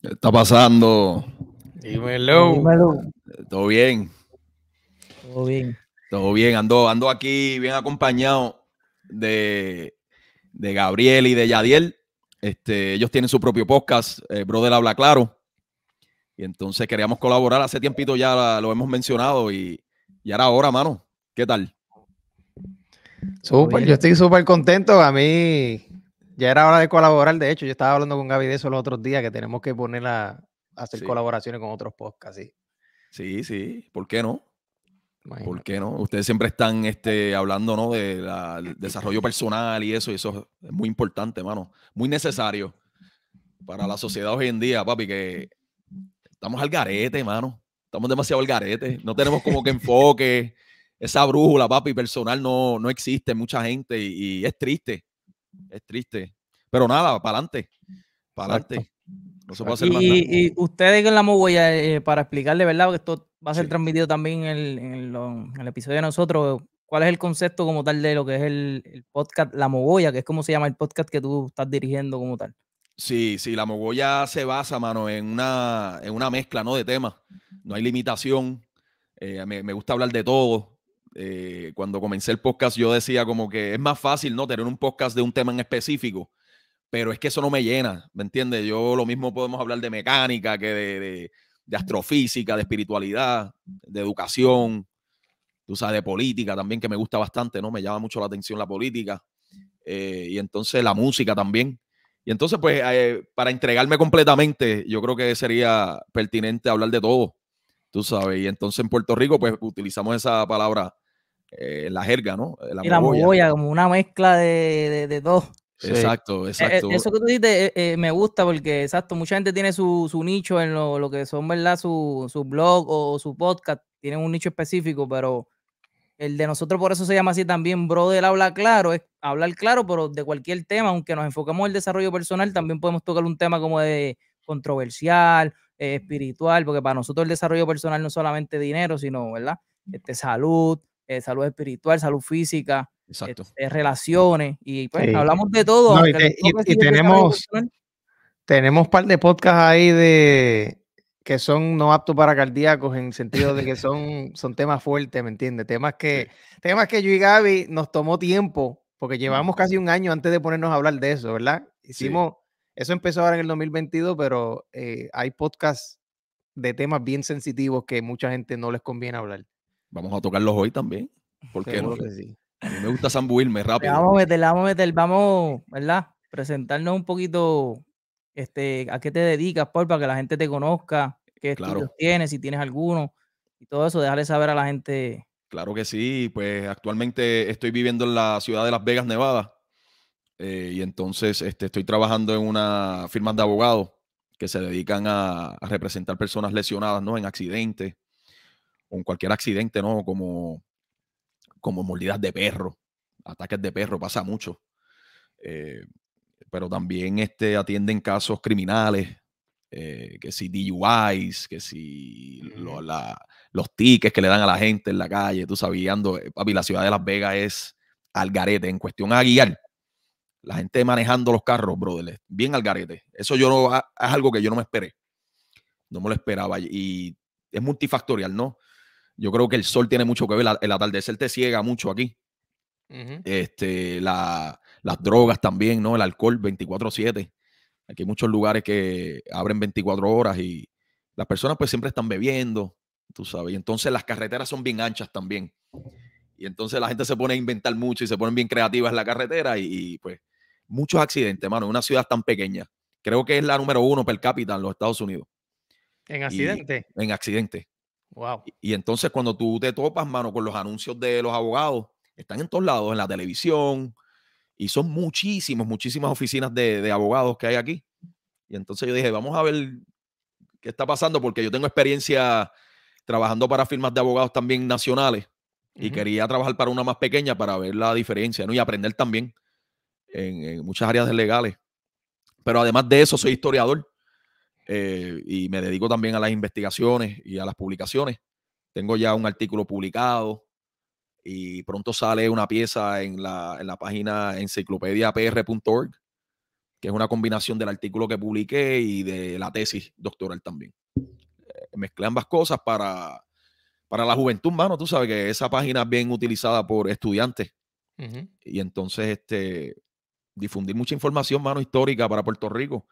¿Qué está pasando? Dímelo. ¿Todo bien? Todo bien. Todo bien. Ando, ando aquí bien acompañado de, de Gabriel y de Yadiel. Este, ellos tienen su propio podcast, eh, Brother Habla Claro. Y entonces queríamos colaborar. Hace tiempito ya lo hemos mencionado y, ya era hora, mano. ¿Qué tal? Súper, yo estoy súper contento. A mí ya era hora de colaborar. De hecho, yo estaba hablando con Gaby de eso los otros días, que tenemos que poner a, hacer colaboraciones con otros podcasts. Sí, sí, sí. ¿por qué no? ¿Por qué no? Ustedes siempre están este, hablando ¿no? del desarrollo personal y eso, y eso es muy importante, mano. Muy necesario para la sociedad hoy en día, papi, que estamos al garete, hermano. Estamos demasiado al garete. No tenemos como que enfoque. Esa brújula, papi, personal no, no existe. Mucha gente y, es triste. Es triste. Pero nada, para adelante. Para adelante. No se puede hacer y, nada. y ustedes en la mogoya, eh, para explicarle, ¿verdad? Porque esto va a ser transmitido también en el, episodio de nosotros. ¿Cuál es el concepto como tal de lo que es el, el podcast La Mogoya, que es como se llama el podcast que tú estás dirigiendo como tal? Sí, sí, la mogolla se basa, mano, en una, en una mezcla, ¿no? De temas. No hay limitación. Eh, me, me, gusta hablar de todo. Eh, cuando comencé el podcast yo decía como que es más fácil, ¿no? Tener un podcast de un tema en específico. Pero es que eso no me llena, ¿me entiendes? Yo lo mismo podemos hablar de mecánica que de, astrofísica, de espiritualidad, de educación, tú sabes, de política también, que me gusta bastante, ¿no? Me llama mucho la atención la política. Eh, y entonces la música también y entonces, pues, eh, para entregarme completamente, yo creo que sería pertinente hablar de todo, tú sabes. Y entonces en Puerto Rico, pues, utilizamos esa palabra, eh, la jerga, ¿no? Eh, la, y la mogolla, como una mezcla de, de, Exacto, e, e, exacto. eso que tú dices me gusta porque, exacto, mucha gente tiene su, nicho en lo, que son, ¿verdad? Su, su blog o su podcast, tienen un nicho específico, pero el de nosotros por eso se llama así también, brother, habla claro, es hablar claro, pero de cualquier tema, aunque nos enfoquemos en el desarrollo personal, también podemos tocar un tema como de controversial, eh, espiritual, porque para nosotros el desarrollo personal no es solamente dinero, sino, ¿verdad? Este, salud, eh, salud espiritual, salud física, este, relaciones, y pues hablamos de todo. y, tenemos, tenemos un par de podcasts ahí de, que son no aptos para cardíacos en sentido de que son, son temas fuertes, ¿me entiendes? Temas que, temas que yo y Gaby nos tomó tiempo, porque llevamos casi un año antes de ponernos a hablar de eso, ¿verdad? Hicimos, eso empezó ahora en el 2022, pero eh, hay podcasts de temas bien sensitivos que mucha gente no les conviene hablar. Vamos a tocarlos hoy también, porque no? a mí me gusta zambuirme rápido. Vamos a meter, vamos a meter, vamos, ¿verdad? Presentarnos un poquito este, a qué te dedicas, Paul, para que la gente te conozca, qué estudios tienes, si tienes alguno, y todo eso, déjale saber a la gente. Claro que sí, pues actualmente estoy viviendo en la ciudad de Las Vegas, Nevada, eh, y entonces este, estoy trabajando en una firma de abogados que se dedican a, representar personas lesionadas, ¿no? En accidentes, o en cualquier accidente, ¿no? Como, como mordidas de perro, ataques de perro, pasa mucho. Eh, pero también este, atienden casos criminales, eh, que si DUIs, que si los tickets que le dan a la gente en la calle, tú sabiendo, eh, papi, la ciudad de Las Vegas es al garete en cuestión a guiar. La gente manejando los carros, brother, bien al garete. Eso yo no, es algo que yo no me esperé. No me lo esperaba. Y es multifactorial, ¿no? Yo creo que el sol tiene mucho que ver, el atardecer te ciega mucho aquí. este, la, las drogas también, ¿no? El alcohol 24/7. Aquí hay muchos lugares que abren 24 horas y las personas pues siempre están bebiendo, tú sabes. Y entonces las carreteras son bien anchas también. Y entonces la gente se pone a inventar mucho y se ponen bien creativas en la carretera y, pues muchos accidentes, mano, en una ciudad tan pequeña. Creo que es la número uno per cápita en los Estados Unidos. ¿En accidente? en accidente. Wow. y, entonces cuando tú te topas, mano, con los anuncios de los abogados, están en todos lados, en la televisión, y son muchísimas, muchísimas oficinas de, de abogados que hay aquí. Y entonces yo dije, vamos a ver qué está pasando, porque yo tengo experiencia trabajando para firmas de abogados también nacionales y quería trabajar para una más pequeña para ver la diferencia ¿no? y aprender también en, muchas áreas legales. Pero además de eso, soy historiador eh, y me dedico también a las investigaciones y a las publicaciones. Tengo ya un artículo publicado, y pronto sale una pieza en la, página enciclopediapr.org, que es una combinación del artículo que publiqué y de la tesis doctoral también. Eh, mezclé ambas cosas para, para la juventud, mano. Tú sabes que esa página es bien utilizada por estudiantes. Y entonces, este, difundir mucha información, mano, histórica para Puerto Rico,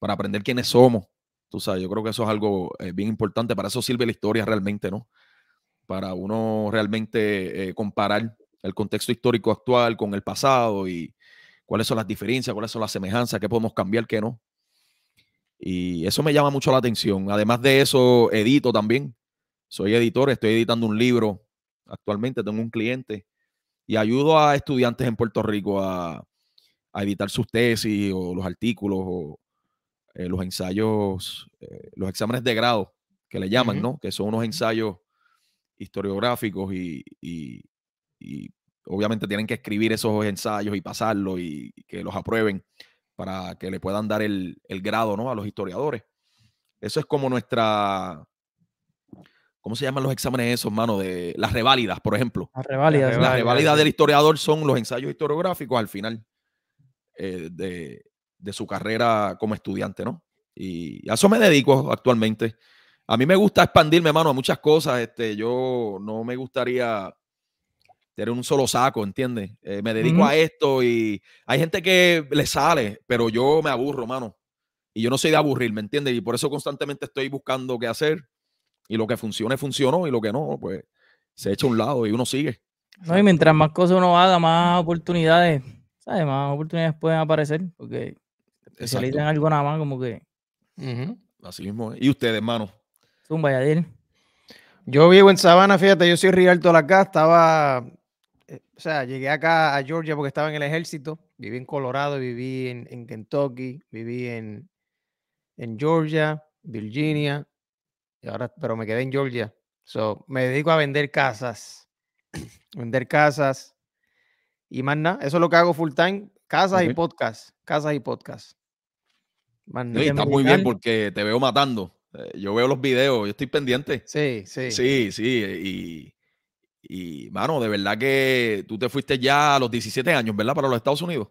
para aprender quiénes somos. Tú sabes, yo creo que eso es algo eh, bien importante. Para eso sirve la historia realmente, ¿no? para uno realmente eh, comparar el contexto histórico actual con el pasado y cuáles son las diferencias, cuáles son las semejanzas, qué podemos cambiar, qué no. Y eso me llama mucho la atención. Además de eso, edito también. Soy editor, estoy editando un libro actualmente, tengo un cliente y ayudo a estudiantes en Puerto Rico a, a editar sus tesis o los artículos o eh, los ensayos, eh, los exámenes de grado que le llaman, ¿no? Que son unos ensayos historiográficos y, obviamente tienen que escribir esos ensayos y pasarlos y, que los aprueben para que le puedan dar el, grado ¿no? a los historiadores. Eso es como nuestra, ¿Cómo se llaman los exámenes esos, mano? De las reválidas, por ejemplo. Las reválidas. del historiador son los ensayos historiográficos al final eh, de, de, su carrera como estudiante, ¿no? Y a eso me dedico actualmente. A mí me gusta expandirme, mano, a muchas cosas. Este, yo no me gustaría tener un solo saco, ¿entiendes? Eh, me dedico a esto y hay gente que le sale, pero yo me aburro, mano. Y yo no soy de aburrir, ¿me entiendes? Y por eso constantemente estoy buscando qué hacer. Y lo que funcione, funcionó. Y lo que no, pues se echa a un lado y uno sigue. No, y mientras más cosas uno haga, más oportunidades, ¿sabes? Más oportunidades pueden aparecer. Porque salir en algo nada más, como que. Así mismo. ¿Y ustedes, hermano? Yo vivo en Sabana, fíjate, yo soy Rialto acá, estaba, eh, o sea, llegué acá a Georgia porque estaba en el ejército, viví en Colorado, viví en, Kentucky, viví en, en Georgia, Virginia, ahora, pero me quedé en Georgia. So, me dedico a vender casas, vender casas y más nada, eso es lo que hago full time, casas y podcast, casas y podcast. está muy bien porque te veo matando. Eh, yo veo los videos, yo estoy pendiente. Sí, sí. Sí, sí. Y, y, mano, de verdad que tú te fuiste ya a los 17 años, ¿verdad? Para los Estados Unidos.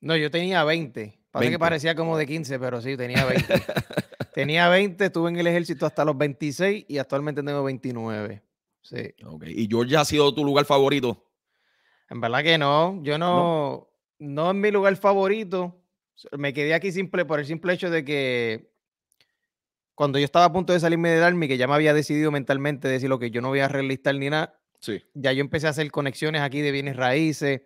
No, yo tenía 20. que parecía como de 15, pero sí, tenía 20. tenía 20, estuve en el ejército hasta los 26 y actualmente tengo 29. Sí. Okay. ¿Y Georgia ha sido tu lugar favorito? En verdad que no. Yo no, no, no es mi lugar favorito. Me quedé aquí simple por el simple hecho de que cuando yo estaba a punto de salirme de Army, que ya me había decidido mentalmente decir lo que yo no voy a relistar ni nada, sí. ya yo empecé a hacer conexiones aquí de bienes raíces.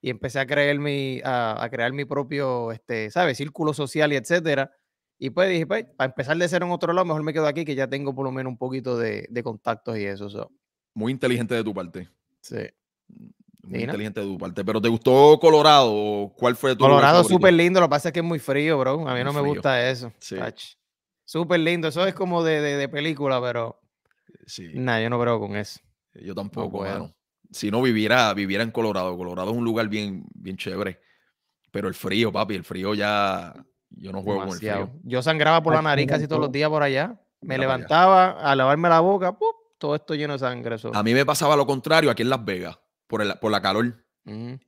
Y empecé a crear mi, a, crear mi propio, este, ¿sabes? Círculo social y etcétera. Y pues dije, pues, para empezar de ser en otro lado, mejor me quedo aquí, que ya tengo por lo menos un poquito de, de contactos y eso. Muy inteligente de tu parte. Sí. Mm, muy inteligente de tu parte. Pero ¿te gustó Colorado? ¿Cuál fue tu Colorado súper lindo, lo que pasa es que es muy frío, bro. A mí no me gusta eso. Sí súper lindo. Eso es como de, película, pero. Sí. Nada, yo no creo con eso. Yo tampoco, hermano. Si no viviera, viviera en Colorado. Colorado es un lugar bien, bien chévere. Pero el frío, papi, el frío ya. Yo no juego con el frío. Yo sangraba por la nariz casi todos los días por allá. Me levantaba a lavarme la boca, todo esto lleno de sangre. Eso. A mí me pasaba lo contrario aquí en Las Vegas, por, el, por la calor.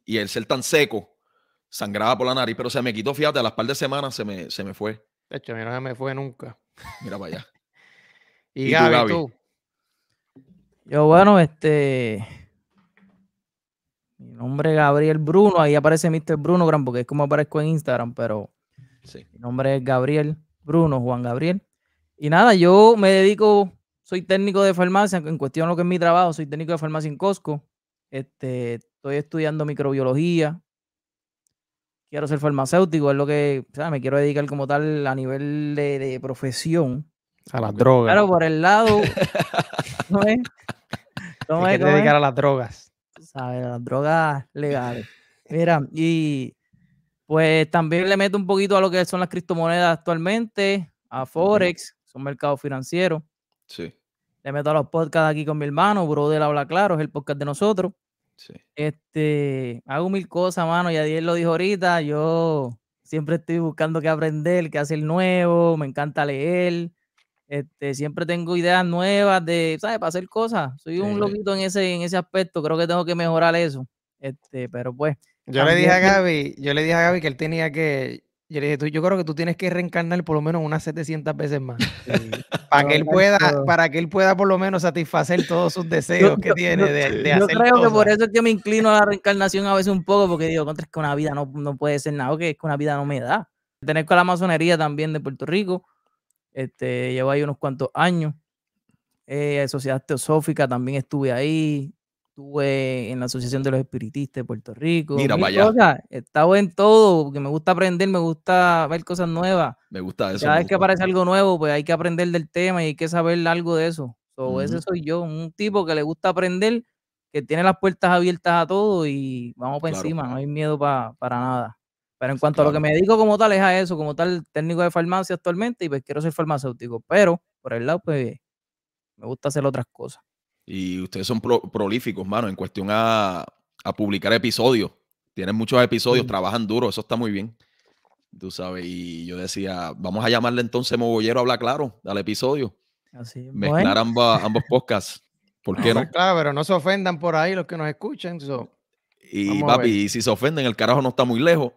Y el ser tan seco, sangraba por la nariz, pero se me quitó, fíjate, a las par de semanas se me, se me fue. De hecho, a mí no se me fue nunca. Mira para allá. y, tú, Yo, bueno, este. Mi nombre es Gabriel Bruno. Ahí aparece Mr. Bruno Gran, porque es como aparezco en Instagram, pero. Mi nombre es Gabriel Bruno, Juan Gabriel. Y nada, yo me dedico, soy técnico de farmacia, en cuestión de lo que es mi trabajo, soy técnico de farmacia en Costco. Este, estoy estudiando microbiología, quiero ser farmacéutico, es lo que, ¿sabes? Me quiero dedicar como tal a nivel de, profesión. A las drogas. Claro, por el lado. ¿no es? ¿No es? dedicar a las drogas. ¿Sabes? A las drogas legales. Mira, y pues también le meto un poquito a lo que son las criptomonedas actualmente, a Forex, son mercados financieros. Sí. Le meto a los podcasts aquí con mi hermano, la Habla Claro, es el podcast de nosotros. Este, hago mil cosas, mano. Ya Diel lo dijo ahorita. Yo siempre estoy buscando qué aprender, qué hacer nuevo. Me encanta leer. Este, siempre tengo ideas nuevas de, ¿sabes? Para hacer cosas. Soy un loquito en ese, en ese aspecto. Creo que tengo que mejorar eso. Este, pero pues. Yo le dije a Gaby, yo le dije a Gaby que él tenía que, yo le dije, yo creo que tú tienes que reencarnar por lo menos unas 700 veces más. para, que él pueda, para que él pueda por lo menos satisfacer todos sus deseos que tiene yo, de, hacer Yo creo que por eso es que me inclino a la reencarnación a veces un poco, porque digo, contra es que una vida no, no puede ser nada, que es que una vida no me da. Tener con la masonería también de Puerto Rico, este, llevo ahí unos cuantos años. Eh, Sociedad Teosófica también estuve ahí, estuve en la Asociación de los Espiritistas de Puerto Rico. Mira, Estaba en todo, porque me gusta aprender, me gusta ver cosas nuevas. Me gusta eso. Cada vez que aparece algo nuevo, pues hay que aprender del tema y hay que saber algo de eso. So, Ese soy yo, un tipo que le gusta aprender, que tiene las puertas abiertas a todo y vamos por encima, no hay miedo para nada. Pero en cuanto a lo que me dedico como tal es a eso, como tal técnico de farmacia actualmente y pues quiero ser farmacéutico, pero por el lado pues me gusta hacer otras cosas. Y ustedes son prolíficos, mano, en cuestión a, publicar episodios. Tienen muchos episodios, mm. trabajan duro, eso está muy bien. Tú sabes, y yo decía, vamos a llamarle entonces Mogollero Habla Claro al episodio. Mezclar ambos podcasts. Ah, no? Pues claro, pero no se ofendan por ahí los que nos escuchan. Y papi, y si se ofenden, el carajo no está muy lejos.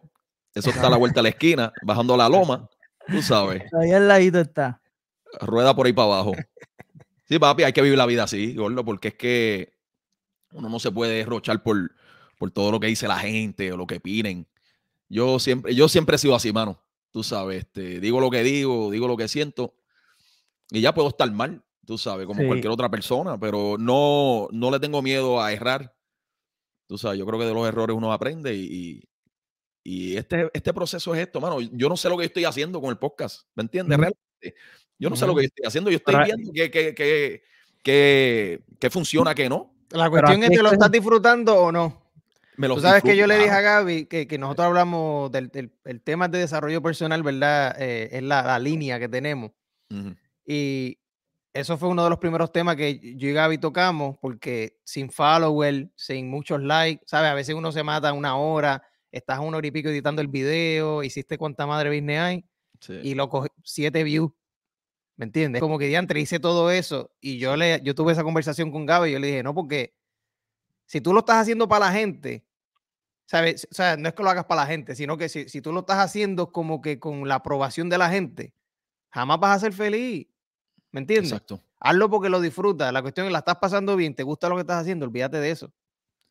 Eso está a la vuelta de la esquina, bajando la loma. Tú sabes. Ahí al ladito está. Rueda por ahí para abajo papi, hay que vivir la vida así, gordo, porque es que uno no se puede derrochar por, por todo lo que dice la gente o lo que piden. Yo siempre, yo siempre he sido así, mano. Tú sabes, este, digo lo que digo, digo lo que siento. Y ya puedo estar mal, tú sabes, como cualquier otra persona, pero no, no le tengo miedo a errar. Tú sabes, yo creo que de los errores uno aprende y, y este, este proceso es esto, mano. Yo no sé lo que estoy haciendo con el podcast, ¿me entiendes? Realmente yo no sé lo que estoy haciendo, yo estoy viendo que, que, que, que, funciona, que no. La cuestión es que lo estás disfrutando o no. Tú sabes que yo le dije a Gaby que, nosotros hablamos del, tema de desarrollo personal, ¿verdad? Eh, es la, la, línea que tenemos. Y eso fue uno de los primeros temas que yo y Gaby tocamos, porque sin follower, sin muchos likes, ¿sabes? A veces uno se mata una hora, estás un hora editando el video, hiciste cuánta madre business hay, y lo coges siete views ¿Me entiendes? Como que diantre hice todo eso y yo, le, yo tuve esa conversación con Gabe y yo le dije, no, porque si tú lo estás haciendo para la gente, ¿sabes? O sea, no es que lo hagas para la gente, sino que si, tú lo estás haciendo como que con la aprobación de la gente, jamás vas a ser feliz. ¿Me entiendes? Exacto. Hazlo porque lo disfrutas. La cuestión es la estás pasando bien, te gusta lo que estás haciendo, olvídate de eso.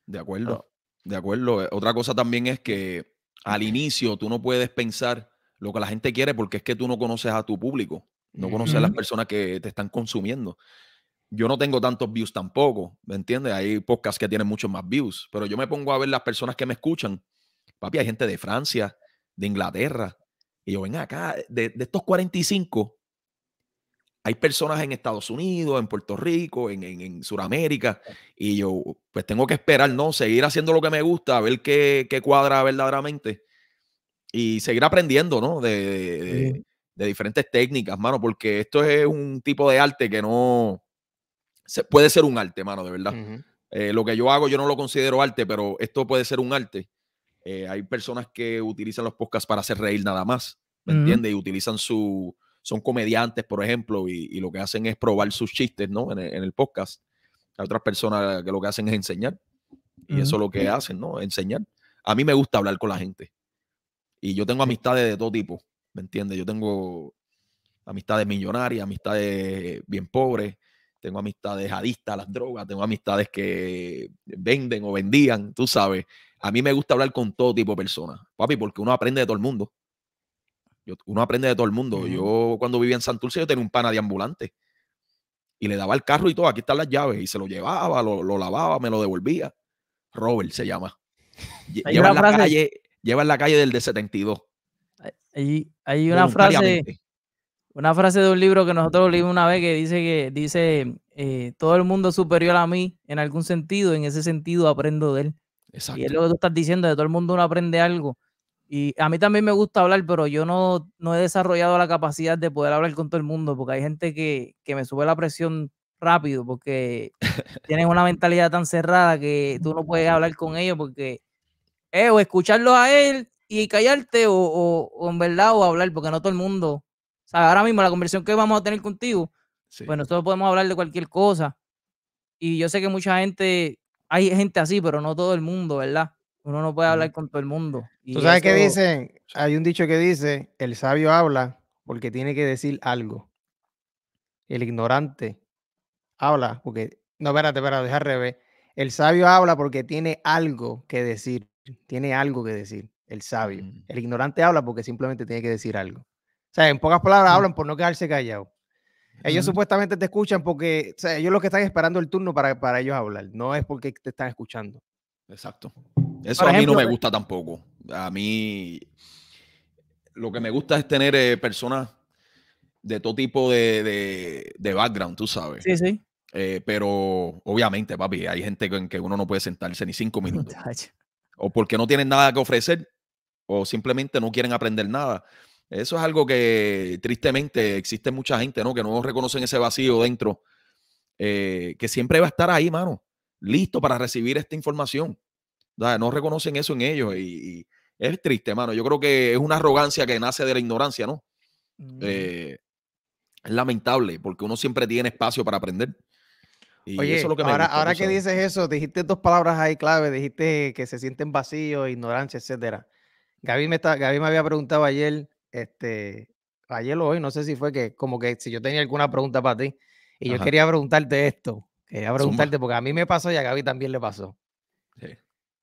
De acuerdo, de acuerdo. Eh, otra cosa también es que al inicio tú no puedes pensar lo que la gente quiere porque es que tú no conoces a tu público no conocer a las personas que te están consumiendo. Yo no tengo tantos views tampoco, ¿me entiendes? Hay podcasts que tienen muchos más views, pero yo me pongo a ver las personas que me escuchan. Papi, hay gente de Francia, de Inglaterra, y yo ven acá, de, de, estos 45, hay personas en Estados Unidos, en Puerto Rico, en, en, en Sudamérica, y yo pues tengo que esperar, ¿no? Seguir haciendo lo que me gusta, a ver qué, cuadra verdaderamente y seguir aprendiendo, ¿no? de, de diferentes técnicas, mano, porque esto es un tipo de arte que no se, puede ser un arte, mano, de verdad. Eh, lo que yo hago yo no lo considero arte, pero esto puede ser un arte. Eh, hay personas que utilizan los podcasts para hacer reír nada más, ¿me entiendes? Y utilizan su, son comediantes, por ejemplo, y, lo que hacen es probar sus chistes, ¿no? En el, podcast. Hay otras personas que lo que hacen es enseñar. Y eso es lo que hacen, ¿no? Enseñar. A mí me gusta hablar con la gente. Y yo tengo amistades de todo tipo ¿me entiendes? Yo tengo amistades millonarias, amistades bien pobres, tengo amistades adictas a las drogas, tengo amistades que venden o vendían, tú sabes. A mí me gusta hablar con todo tipo de personas, papi, porque uno aprende de todo el mundo. uno aprende de todo el mundo. Yo cuando vivía en Santurce yo tenía un pana de ambulante y le daba el carro y todo, aquí están las llaves, y se lo llevaba, lo, lavaba, me lo devolvía. Robert se llama. Lleva en, la calle, lleva en la calle del de 72. Hay, hay una frase una frase de un libro que nosotros leímos una vez que dice que dice eh, todo el mundo es superior a mí en algún sentido, en ese sentido aprendo de él. Exacto. Y es lo que tú estás diciendo, de todo el mundo uno aprende algo. Y a mí también me gusta hablar, pero yo no, no he desarrollado la capacidad de poder hablar con todo el mundo, porque hay gente que, me sube la presión rápido, porque tienen una mentalidad tan cerrada que tú no puedes hablar con ellos, porque eh, o escucharlo a él y callarte o, en verdad o hablar, porque no todo el mundo, o sea, ahora mismo la conversión que vamos a tener contigo, bueno, pues nosotros podemos hablar de cualquier cosa. Y yo sé que mucha gente, hay gente así, pero no todo el mundo, ¿verdad? Uno no puede hablar con todo el mundo. ¿Tú sabes qué dicen? Hay un dicho que dice, el sabio habla porque tiene que decir algo. El ignorante habla porque... No, espérate, espérate, deja al revés. El sabio habla porque tiene algo que decir. Tiene algo que decir el sabio. Mm. El ignorante habla porque simplemente tiene que decir algo. O sea, en pocas palabras mm. hablan por no quedarse callado. Ellos mm. supuestamente te escuchan porque o sea, ellos lo que están esperando el turno para, para ellos hablar, no es porque te están escuchando. Exacto. Eso a mí no me eh gusta tampoco. A mí lo que me gusta es tener eh, personas de todo tipo de, background, tú sabes. Sí, sí. Eh, pero obviamente, papi, hay gente en que uno no puede sentarse ni cinco minutos. o porque no tienen nada que ofrecer o simplemente no quieren aprender nada. Eso es algo que tristemente existe mucha gente, ¿no? Que no reconocen ese vacío dentro, eh, que siempre va a estar ahí, mano, listo para recibir esta información. No reconocen eso en ellos y, es triste, mano. Yo creo que es una arrogancia que nace de la ignorancia, ¿no? Mm. Eh, es lamentable porque uno siempre tiene espacio para aprender. Y eso es lo que ahora, ahora que dices eso, dijiste dos palabras ahí clave, dijiste que se sienten vacíos, ignorancia, etcétera. Gaby me, me había preguntado ayer, este, ayer o hoy, no sé si fue que, como que si yo tenía alguna pregunta para ti. Y yo quería preguntarte esto, quería preguntarte, porque a mí me pasó y a Gaby también le pasó.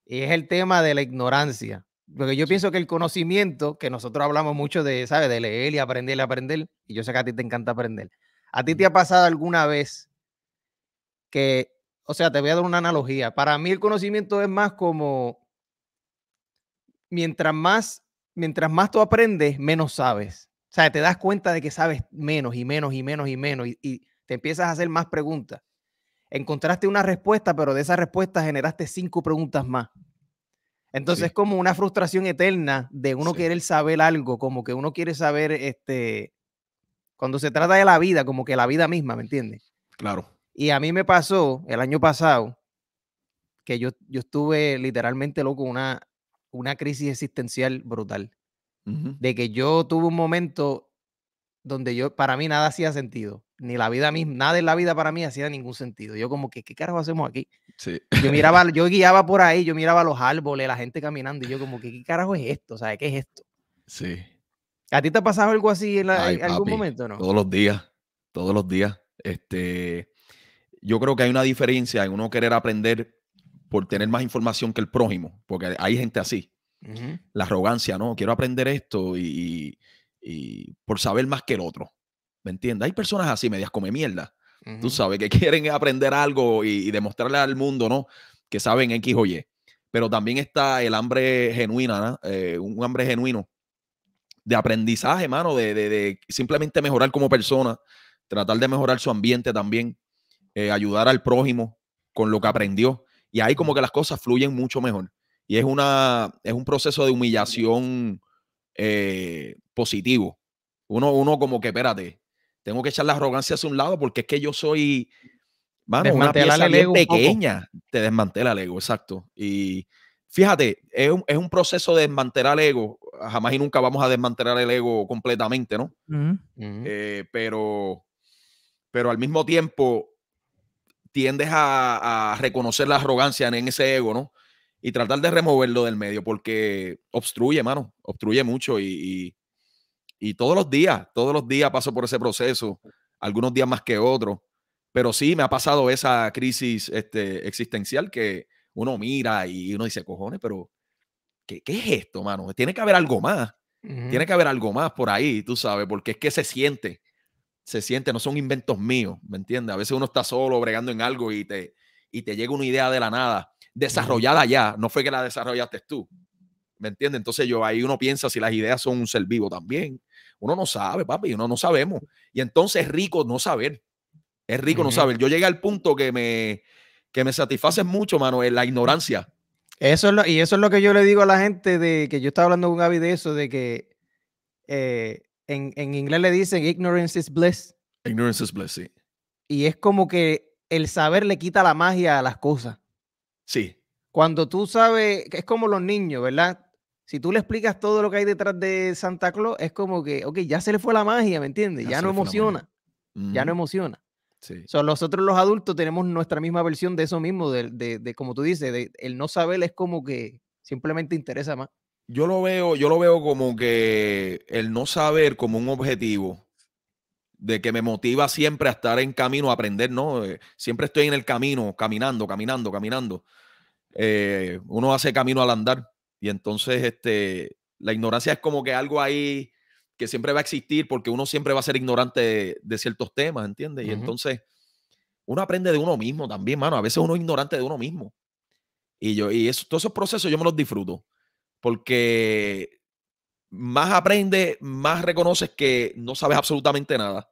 Y es el tema de la ignorancia. Porque yo pienso que el conocimiento, que nosotros hablamos mucho de, ¿sabes? De leer y aprender y aprender, y yo sé que a ti te encanta aprender. ¿A ti te ha pasado alguna vez que, o sea, te voy a dar una analogía? Para mí el conocimiento es más como mientras más, mientras más tú aprendes, menos sabes. O sea, te das cuenta de que sabes menos y menos y menos y menos y, te empiezas a hacer más preguntas. Encontraste una respuesta, pero de esa respuesta generaste cinco preguntas más. Entonces es como una frustración eterna de uno quiere querer saber algo, como que uno quiere saber, este, cuando se trata de la vida, como que la vida misma, ¿me entiendes? Claro. Y a mí me pasó el año pasado que yo, yo estuve literalmente loco una, una crisis existencial brutal. De que yo tuve un momento donde yo, para mí nada hacía sentido. Ni la vida misma, nada en la vida para mí hacía ningún sentido. Yo como que, ¿qué carajo hacemos aquí? Sí. Yo miraba, yo guiaba por ahí, yo miraba los árboles, la gente caminando y yo como que, ¿qué carajo es esto? ¿Sabes qué es esto? Sí. ¿A ti te ha pasado algo así en, algún momento no? Todos los días, todos los días. Este, yo creo que hay una diferencia en uno querer aprender por tener más información que el prójimo, porque hay gente así. La arrogancia, ¿no? Quiero aprender esto y, por saber más que el otro. ¿Me entiendes? Hay personas así, medias come mierda. Tú sabes que quieren aprender algo y, demostrarle al mundo, ¿no? Que saben X o Y. Pero también está el hambre genuina, ¿no? Eh, un hambre genuino de aprendizaje, mano, de, simplemente mejorar como persona, tratar de mejorar su ambiente también, eh, ayudar al prójimo con lo que aprendió. Y ahí como que las cosas fluyen mucho mejor. Y es, una, es un proceso de humillación eh, positivo. Uno, como que, espérate, tengo que echar la arrogancia hacia un lado porque es que yo soy, una pieza pequeña. te desmantela el ego, exacto. Y fíjate, es un, proceso de desmantelar el ego. Jamás y nunca vamos a desmantelar el ego completamente, ¿no? Eh, pero, pero al mismo tiempo, tiendes a, reconocer la arrogancia en ese ego, ¿no? Y tratar de removerlo del medio, porque obstruye, mano, obstruye mucho y, todos los días, todos los días paso por ese proceso, algunos días más que otros, pero sí me ha pasado esa crisis este, existencial que uno mira y uno dice, cojones, pero ¿qué, es esto, mano? Tiene que haber algo más, tiene que haber algo más por ahí, tú sabes, porque es que se siente, se siente, no son inventos míos, ¿me entiendes? A veces uno está solo bregando en algo y te, y te llega una idea de la nada, desarrollada ya, no fue que la desarrollaste tú, ¿me entiendes? Entonces yo ahí uno piensa si las ideas son un ser vivo también. Uno no sabe, papi, uno no sabemos. Y entonces es rico no saber. Es rico no saber. Yo llegué al punto que me, que me satisface mucho, mano, es la ignorancia. Eso es lo, y eso es lo que yo le digo a la gente de que yo estaba hablando con Gaby de eso, de que eh, en, inglés le dicen ignorance is bliss. Ignorance is bliss, sí. Y es como que el saber le quita la magia a las cosas. Sí. Cuando tú sabes, es como los niños, ¿verdad? Si tú le explicas todo lo que hay detrás de Santa Claus, es como que, ok, ya se le fue la magia, ¿me entiendes? Ya, no emociona. Ya no emociona. Sí. nosotros los adultos tenemos nuestra misma versión de eso mismo, de, como tú dices, de, el no saber es como que simplemente interesa más yo lo veo, yo lo veo como que el no saber como un objetivo de que me motiva siempre a estar en camino, a aprender, ¿no? Eh, siempre estoy en el camino, caminando, caminando, caminando. Eh, uno hace camino al andar y entonces este, la ignorancia es como que algo ahí que siempre va a existir porque uno siempre va a ser ignorante de, ciertos temas, ¿entiendes? Y entonces uno aprende de uno mismo también, mano. A veces uno es ignorante de uno mismo. Y yo, y todos esos procesos yo me los disfruto porque más aprendes, más reconoces que no sabes absolutamente nada.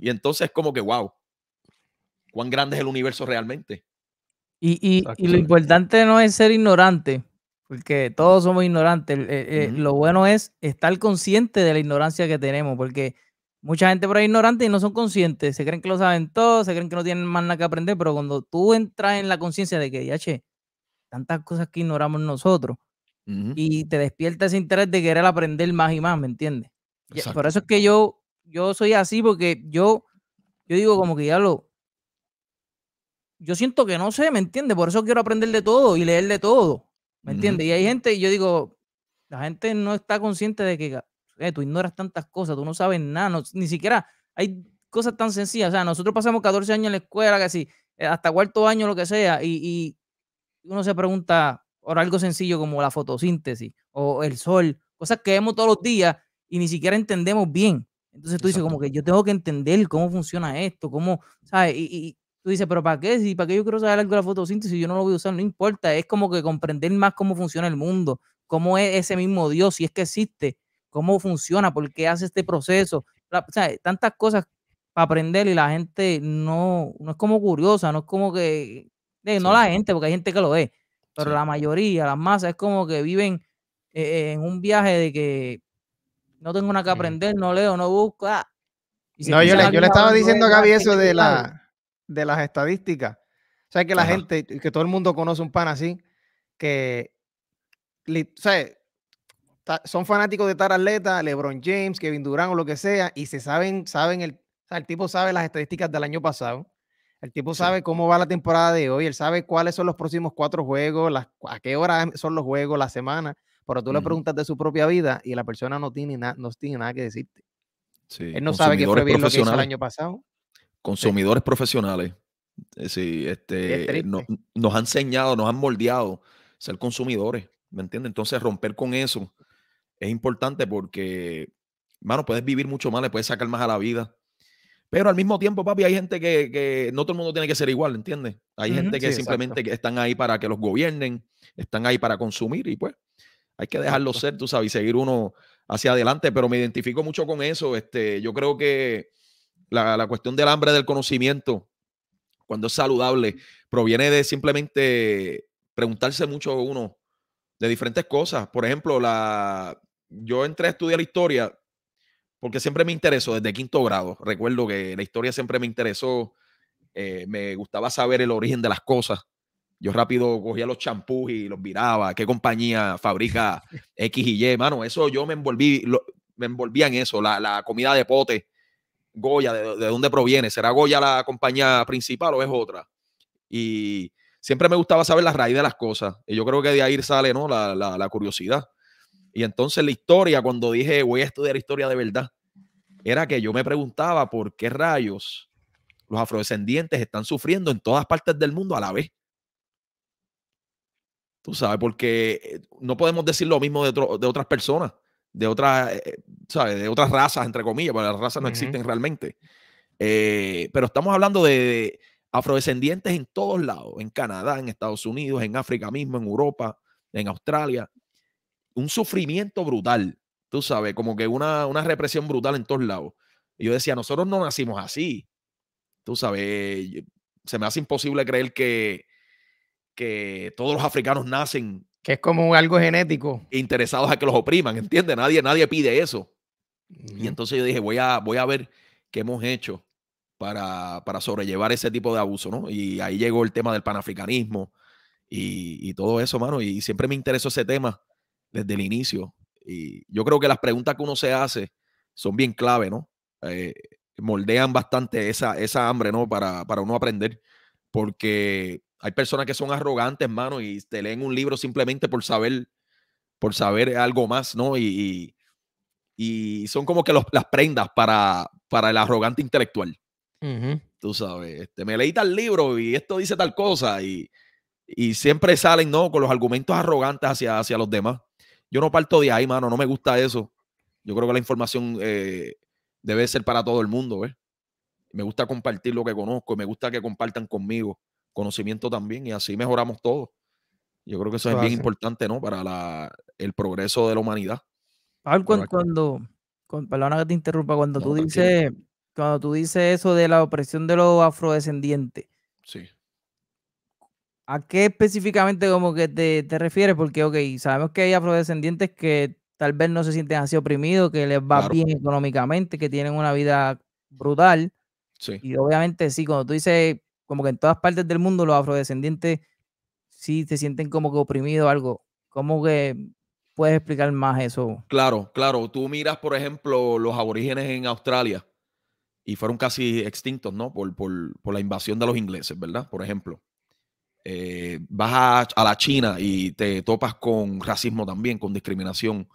Y entonces es como que, wow, cuán grande es el universo realmente. Y, lo importante no es ser ignorante, porque todos somos ignorantes. Lo bueno es estar consciente de la ignorancia que tenemos, porque mucha gente por ahí es ignorante y no son conscientes. Se creen que lo saben todo, se creen que no tienen más nada que aprender, pero cuando tú entras en la conciencia de que, ya che, tantas cosas que ignoramos nosotros, y te despierta ese interés de querer aprender más y más, ¿me entiendes? Por eso es que yo, yo soy así, porque yo, yo digo como que ya lo... Yo siento que no sé, ¿me entiendes? Por eso quiero aprender de todo y leer de todo, ¿me entiendes? Y hay gente, y yo digo, la gente no está consciente de que eh, tú ignoras tantas cosas, tú no sabes nada, ni siquiera hay cosas tan sencillas. O sea, nosotros pasamos 14 años en la escuela, casi eh, hasta cuarto año, lo que sea, y, y uno se pregunta, o algo sencillo como la fotosíntesis o el sol, cosas que vemos todos los días y ni siquiera entendemos bien. Entonces tú dices, como que yo tengo que entender cómo funciona esto, cómo, ¿sabes? Y, tú dices, pero ¿para qué? Si, ¿Para qué yo quiero saber algo de la fotosíntesis? Yo no lo voy a usar, no importa. Es como que comprender más cómo funciona el mundo, cómo es ese mismo Dios, si es que existe, cómo funciona, por qué hace este proceso. O ¿sabes? Tantas cosas para aprender y la gente no, no es como curiosa, no es como que... Eh, no la gente, porque hay gente que lo es, pero la mayoría, las masas, es como que viven eh, en un viaje de que no tengo nada que aprender, no leo, no busco. Ah, no, yo le, estaba diciendo a Gaby eso de, la, de las estadísticas. O sea, que la gente, que todo el mundo conoce un pan así, que son fanáticos de tal atleta, LeBron James, Kevin Durant o lo que sea, y se saben, saben el, o el tipo sabe las estadísticas del año pasado el tipo sabe cómo va la temporada de hoy, él sabe cuáles son los próximos cuatro juegos, a qué hora son los juegos, la semana, pero tú le preguntas de su propia vida y la persona no tiene, nada, no tiene nada que decirte. Él no sabe qué fue bien lo que hizo el año pasado. Consumidores profesionales. Eh, sí, este, no, nos han enseñado, nos han moldeado ser consumidores, ¿me entiendes? Entonces romper con eso es importante porque, mano, puedes vivir mucho más, le puedes sacar más a la vida pero al mismo tiempo, papi, hay gente que, que no todo el mundo tiene que ser igual, ¿entiendes? Hay gente que simplemente están ahí para que los gobiernen, están ahí para consumir y pues hay que dejarlo ser, tú sabes, y seguir uno hacia adelante. Pero me identifico mucho con eso. Este, yo creo que la, la cuestión del hambre del conocimiento, cuando es saludable, proviene de simplemente preguntarse mucho uno de diferentes cosas. Por ejemplo, la, yo entré a estudiar historia porque siempre me interesó desde quinto grado. Recuerdo que la historia siempre me interesó. Eh, me gustaba saber el origen de las cosas. Yo rápido cogía los champús y los miraba. ¿Qué compañía fabrica X y Y? Mano, eso yo me envolví, me envolvía en eso. La, comida de pote, Goya, de, dónde proviene? ¿Será Goya la compañía principal o es otra? Y siempre me gustaba saber la raíz de las cosas. Y yo creo que de ahí sale la curiosidad. Y entonces la historia, cuando dije voy a estudiar historia de verdad, era que yo me preguntaba por qué rayos los afrodescendientes están sufriendo en todas partes del mundo a la vez. Tú sabes, porque eh, no podemos decir lo mismo de, otras personas, de otras, eh, De otras razas, entre comillas, porque las razas no existen realmente. Eh, pero estamos hablando de afrodescendientes en todos lados, en Canadá, en Estados Unidos, en África mismo, en Europa, en Australia un sufrimiento brutal, tú sabes, como que una, represión brutal en todos lados. Y yo decía, nosotros no nacimos así, tú sabes, se me hace imposible creer que, que todos los africanos nacen. Que es como algo genético. Interesados a que los opriman, ¿entiendes? Nadie, nadie pide eso. Y entonces yo dije, voy a, voy a ver qué hemos hecho para, sobrellevar ese tipo de abuso, ¿no? Y ahí llegó el tema del panafricanismo y, y todo eso, mano. Y siempre me interesó ese tema desde el inicio. Y yo creo que las preguntas que uno se hace son bien clave, ¿no? Eh, moldean bastante esa, esa hambre, ¿no? Para, uno aprender. Porque hay personas que son arrogantes, hermano, y te leen un libro simplemente por saber, por saber algo más, ¿no? Y, y, son como que las prendas para, para el arrogante intelectual. Tú sabes, este, me leí tal libro y esto dice tal cosa y, y siempre salen, ¿no? Con los argumentos arrogantes hacia, hacia los demás. Yo no parto de ahí, mano, no me gusta eso. Yo creo que la información eh, debe ser para todo el mundo, ¿ves? Me gusta compartir lo que conozco me gusta que compartan conmigo conocimiento también y así mejoramos todo. Yo creo que eso es bien importante, ¿no? Para el progreso de la humanidad. cuando, cuando, que te interrumpa, cuando tú dices, cuando tú dices eso de la opresión de los afrodescendientes, sí. ¿A qué específicamente como que te, te, refieres? Porque, ok, sabemos que hay afrodescendientes que tal vez no se sienten así oprimidos, que les va bien económicamente, que tienen una vida brutal. Sí. Y obviamente sí, cuando tú dices como que en todas partes del mundo los afrodescendientes sí se sienten como que oprimidos algo. ¿Cómo que puedes explicar más eso? Claro, claro. Tú miras, por ejemplo, los aborígenes en Australia y fueron casi extintos, ¿no? Por, por la invasión de los ingleses, ¿verdad? Por ejemplo eh, vas a, la China y te topas con racismo también, con discriminación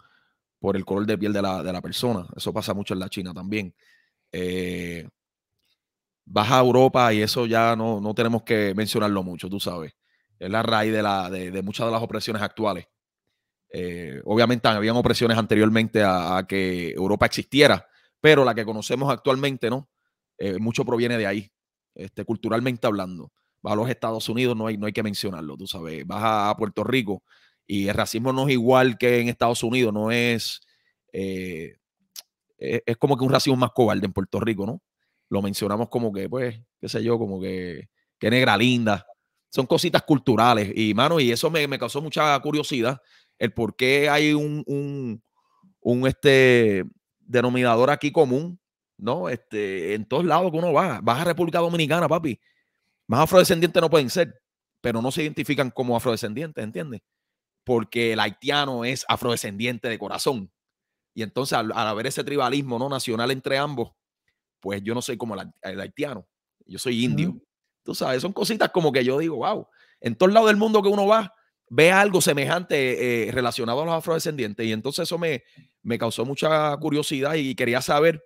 por el color de piel de la, persona. Eso pasa mucho en la China también. Baja eh, vas a Europa y eso ya no, tenemos que mencionarlo mucho, tú sabes. Es la raíz de, muchas de las opresiones actuales. Eh, obviamente habían opresiones anteriormente a, a, que Europa existiera, pero la que conocemos actualmente, ¿no? Eh, mucho proviene de ahí, este, culturalmente hablando va a los Estados Unidos, no hay, no hay que mencionarlo, tú sabes, vas a, Puerto Rico y el racismo no es igual que en Estados Unidos, no eh, es, es, como que un racismo más cobarde en Puerto Rico, ¿no? Lo mencionamos como que, pues, qué sé yo, como que, negra linda. Son cositas culturales y, mano, y eso me, me causó mucha curiosidad, el por qué hay un, un, este, denominador aquí común, ¿no? Este, en todos lados que uno va, vas a República Dominicana, papi, más afrodescendientes no pueden ser, pero no se identifican como afrodescendientes, ¿entiendes? Porque el haitiano es afrodescendiente de corazón. Y entonces, al, ver haber ese tribalismo no nacional entre ambos, pues yo no soy como el, haitiano, yo soy indio. Tú sabes, son cositas como que yo digo, wow, en todos lado del mundo que uno va, ve algo semejante eh, relacionado a los afrodescendientes. Y entonces eso me causó mucha curiosidad y quería saber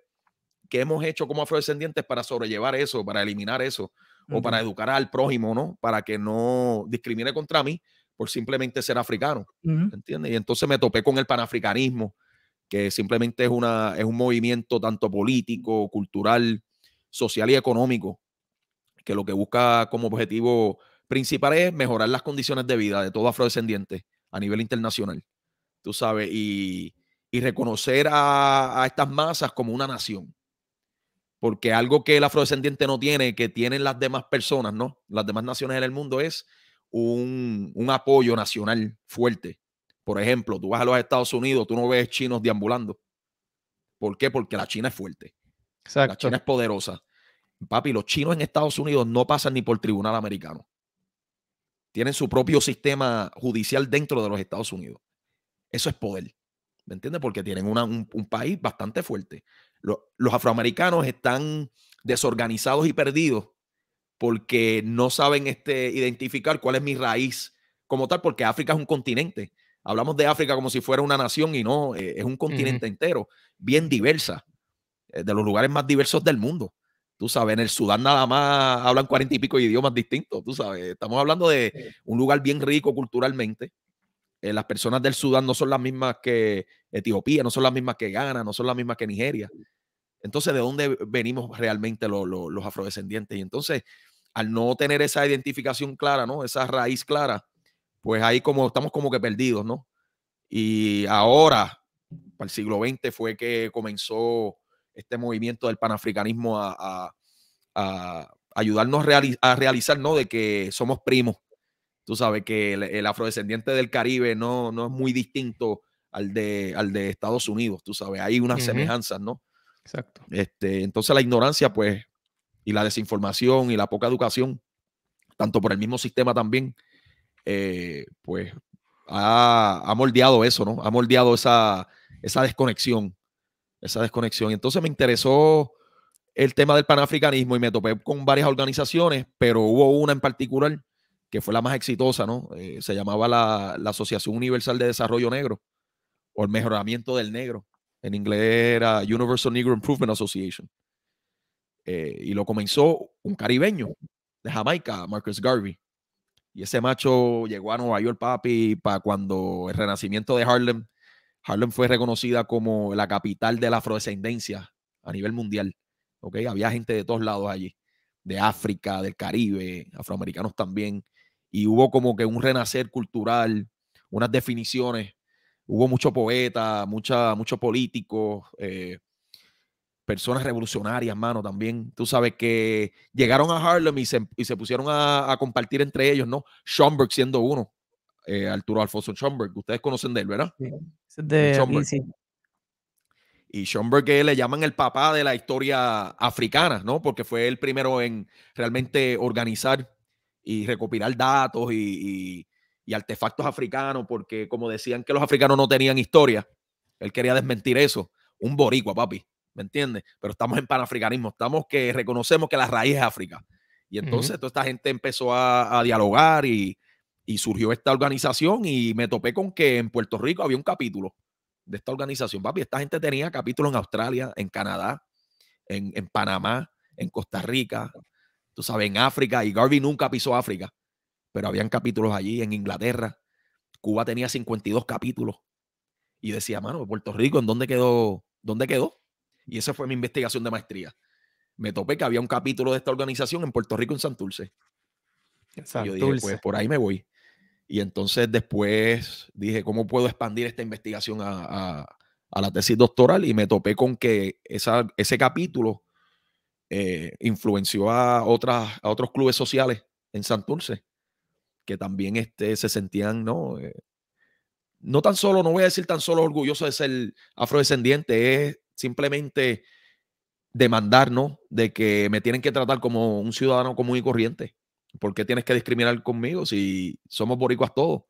qué hemos hecho como afrodescendientes para sobrellevar eso, para eliminar eso o para educar al prójimo, ¿no? Para que no discrimine contra mí por simplemente ser africano, ¿entiendes? Y entonces me topé con el panafricanismo, que simplemente es, una, es un movimiento tanto político, cultural, social y económico, que lo que busca como objetivo principal es mejorar las condiciones de vida de todo afrodescendiente a nivel internacional, tú sabes, y, reconocer a, estas masas como una nación. Porque algo que el afrodescendiente no tiene, que tienen las demás personas, ¿no? Las demás naciones en el mundo es un, apoyo nacional fuerte. Por ejemplo, tú vas a los Estados Unidos, tú no ves chinos deambulando. ¿Por qué? Porque la China es fuerte. Exacto. La China es poderosa. Papi, los chinos en Estados Unidos no pasan ni por tribunal americano. Tienen su propio sistema judicial dentro de los Estados Unidos. Eso es poder. ¿Me entiendes? Porque tienen un, un, país bastante fuerte los, afroamericanos están desorganizados y perdidos porque no saben este, identificar cuál es mi raíz como tal, porque África es un continente. Hablamos de África como si fuera una nación y no, eh, es un continente entero, bien diversa, eh, de los lugares más diversos del mundo. Tú sabes, en el Sudán nada más hablan cuarenta y pico idiomas distintos, tú sabes. Estamos hablando de un lugar bien rico culturalmente. Eh, las personas del Sudán no son las mismas que Etiopía, no son las mismas que Ghana, no son las mismas que Nigeria. Entonces, ¿de dónde venimos realmente los, afrodescendientes? Y entonces, al no tener esa identificación clara, ¿no? Esa raíz clara, pues ahí como estamos como que perdidos, ¿no? Y ahora, para el siglo XX, fue que comenzó este movimiento del panafricanismo a, ayudarnos a realizar, ¿no? De que somos primos. Tú sabes que el, afrodescendiente del Caribe no, es muy distinto al de, al de Estados Unidos, tú sabes, hay unas semejanzas, ¿no? Exacto. Este, entonces la ignorancia, pues, y la desinformación y la poca educación, tanto por el mismo sistema también, eh, pues ha, moldeado eso, ¿no? Ha moldeado esa, esa desconexión, esa desconexión. Entonces me interesó el tema del panafricanismo y me topé con varias organizaciones, pero hubo una en particular que fue la más exitosa, ¿no? Eh, se llamaba la Asociación Universal de Desarrollo Negro o el Mejoramiento del Negro. En inglés era Universal Negro Improvement Association. Eh, y lo comenzó un caribeño de Jamaica, Marcus Garvey. Y ese macho llegó a Nueva York, papi, para cuando el renacimiento de Harlem. Harlem fue reconocida como la capital de la afrodescendencia a nivel mundial. ¿okay? Había gente de todos lados allí, de África, del Caribe, afroamericanos también. Y hubo como que un renacer cultural, unas definiciones hubo mucho poeta, mucha, mucho eh, personas revolucionarias, mano, también. Tú sabes que llegaron a Harlem y se, pusieron a, compartir entre ellos, ¿no? Schomburg siendo uno, eh, Arturo Alfonso Schomburg, ustedes conocen de él, ¿verdad? Sí, Y Schomburg que le llaman el papá de la historia africana, ¿no? Porque fue el primero en realmente organizar y recopilar datos y y artefactos africanos, porque como decían que los africanos no tenían historia, él quería desmentir eso. Un boricua, papi, ¿me entiendes? Pero estamos en panafricanismo, estamos que reconocemos que la raíz es África. Y entonces toda esta gente empezó a, dialogar y, surgió esta organización y me topé con que en Puerto Rico había un capítulo de esta organización. Papi, esta gente tenía capítulo en Australia, en Canadá, en, en Panamá, en Costa Rica, tú sabes, en África, y Garvey nunca pisó África pero habían capítulos allí en Inglaterra. Cuba tenía 52 capítulos. Y decía, mano, Puerto Rico, ¿en dónde quedó? ¿Dónde quedó? Y esa fue mi investigación de maestría. Me topé que había un capítulo de esta organización en Puerto Rico, en Santurce. Y yo dije, pues por ahí me voy. Y entonces después dije, ¿cómo puedo expandir esta investigación a, la tesis doctoral? Y me topé con que esa, ese capítulo eh, influenció a, a otros clubes sociales en Santurce que también este, se sentían, ¿no? Eh, no tan solo, no voy a decir tan solo orgulloso de ser afrodescendiente, es simplemente demandar, ¿no? De que me tienen que tratar como un ciudadano común y corriente. ¿Por qué tienes que discriminar conmigo si somos boricuas todos?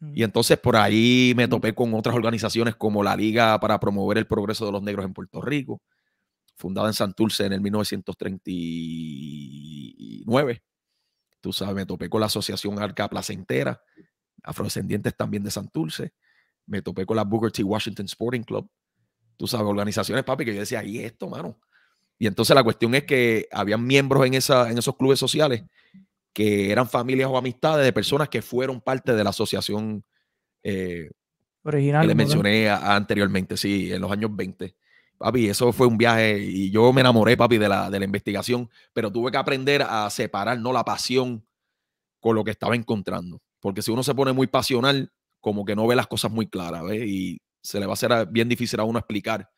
Y mm. entonces por ahí me mm. topé con otras organizaciones como la Liga para promover el progreso de los negros en Puerto Rico, fundada en Santurce en el 1939. Tú sabes, me topé con la Asociación Arca Placentera, afrodescendientes también de Santurce. Me topé con la Booker T. Washington Sporting Club. Tú sabes, organizaciones, papi, que yo decía, ¿y esto, mano? Y entonces la cuestión es que habían miembros en, en esos clubes sociales que eran familias o amistades de personas que fueron parte de la asociación eh, original. Que le mencioné anteriormente, sí, en los años 20. Papi, eso fue un viaje y yo me enamoré, papi, de la, de la investigación, pero tuve que aprender a separar ¿no? la pasión con lo que estaba encontrando. Porque si uno se pone muy pasional, como que no ve las cosas muy claras, ¿ves? Y se le va a hacer bien difícil a uno explicar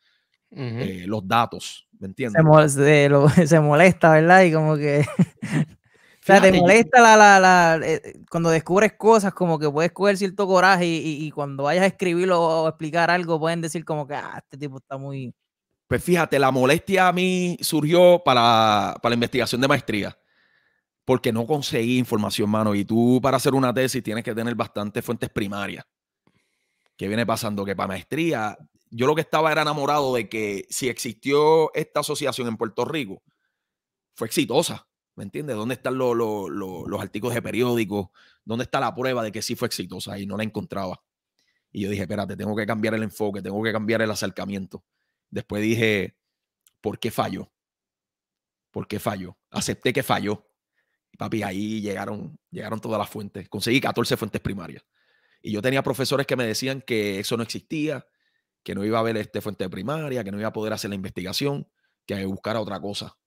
eh, los datos, ¿me entiendes? Se, molesta, ¿verdad? Y como que... o sea, te molesta la, la, eh, cuando descubres cosas, como que puedes coger cierto coraje y, y cuando vayas a escribirlo o explicar algo, pueden decir como que, ah, este tipo está muy pues fíjate, la molestia a mí surgió para, la investigación de maestría, porque no conseguí información, mano. Y tú para hacer una tesis tienes que tener bastantes fuentes primarias. ¿Qué viene pasando? Que para maestría, yo lo que estaba era enamorado de que si existió esta asociación en Puerto Rico, fue exitosa. ¿Me entiendes? ¿Dónde están los, los artículos de periódicos? ¿Dónde está la prueba de que sí fue exitosa? Y no la encontraba. Y yo dije, espérate, tengo que cambiar el enfoque, tengo que cambiar el acercamiento. Después dije, ¿por qué falló? ¿Por qué falló? Acepté que falló. Y papi, ahí llegaron, llegaron todas las fuentes. Conseguí 14 fuentes primarias. Y yo tenía profesores que me decían que eso no existía, que no iba a haber esta fuente primaria, que no iba a poder hacer la investigación, que buscara otra cosa.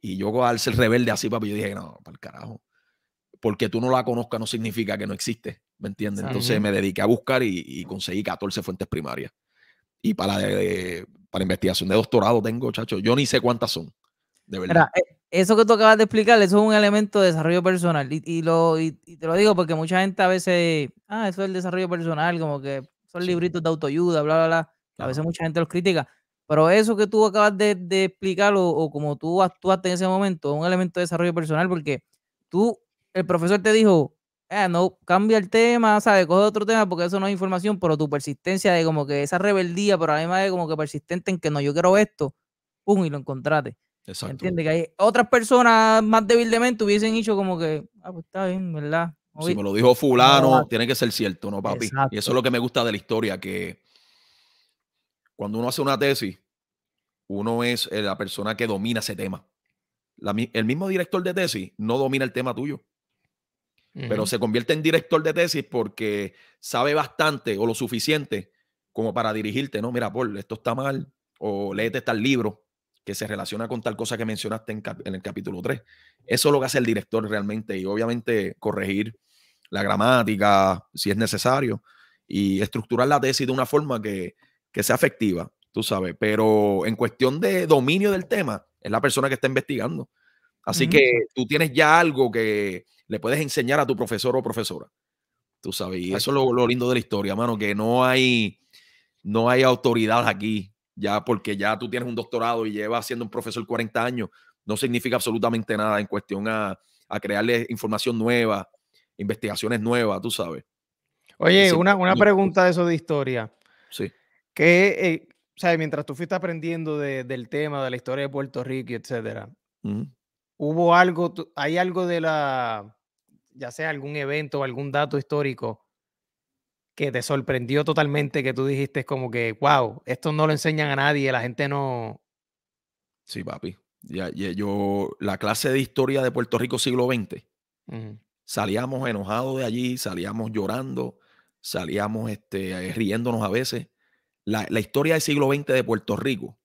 Y yo al ser rebelde así, papi, yo dije, no, para el carajo. Porque tú no la conozcas no significa que no existe, ¿me entiendes? Entonces me dediqué a buscar y, y conseguí 14 fuentes primarias. Y para, eh, para investigación de doctorado tengo, chacho, yo ni sé cuántas son. De verdad. Eh, eso que tú acabas de explicar, eso es un elemento de desarrollo personal. Y, y lo, te lo digo porque mucha gente a veces, ah, eso es el desarrollo personal, como que son libritos de autoayuda, bla, bla, bla. A veces mucha gente los critica. Pero eso que tú acabas de, de explicar o, o, como tú actuaste en ese momento, es un elemento de desarrollo personal porque tú, el profesor te dijo, eh, no, cambia el tema, sabe, Coge otro tema porque eso no es información, pero tu persistencia de como que esa rebeldía, pero además de como que persistente en que no, yo quiero esto, pum, y lo encontraste. Exacto. entiende Que hay otras personas más débilmente hubiesen dicho como que, ah, pues está bien, ¿verdad? Si me lo dijo fulano, tiene que ser cierto, ¿no, papi? Y eso es lo que me gusta de la historia, que cuando uno hace una tesis, uno es eh, la persona que domina ese tema. el mismo director de tesis no domina el tema tuyo pero se convierte en director de tesis porque sabe bastante o lo suficiente como para dirigirte, ¿no? Mira, Paul, esto está mal, o léete tal libro que se relaciona con tal cosa que mencionaste en, el capítulo 3. Eso es lo que hace el director realmente y obviamente corregir la gramática si es necesario y estructurar la tesis de una forma que, que sea efectiva, tú sabes, pero en cuestión de dominio del tema, es la persona que está investigando. Así que tú tienes ya algo que, le puedes enseñar a tu profesor o profesora. Tú sabes, eso es lo, lindo de la historia, mano, que no hay, no hay autoridad aquí, ya porque ya tú tienes un doctorado y llevas siendo un profesor 40 años, no significa absolutamente nada en cuestión a, crearle información nueva, investigaciones nuevas, tú sabes. Oye, una, pregunta de eso de historia. Sí. Que, eh, o sea, mientras tú fuiste aprendiendo del tema, de la historia de Puerto Rico, etcétera, hubo algo, hay algo de la, ya sea algún evento o algún dato histórico que te sorprendió totalmente, que tú dijiste como que, wow, esto no lo enseñan a nadie, la gente no... Sí, papi. Ya, yo, la clase de historia de Puerto Rico siglo XX, salíamos enojados de allí, salíamos llorando, salíamos este, eh, riéndonos a veces. La, la historia del siglo XX de Puerto Rico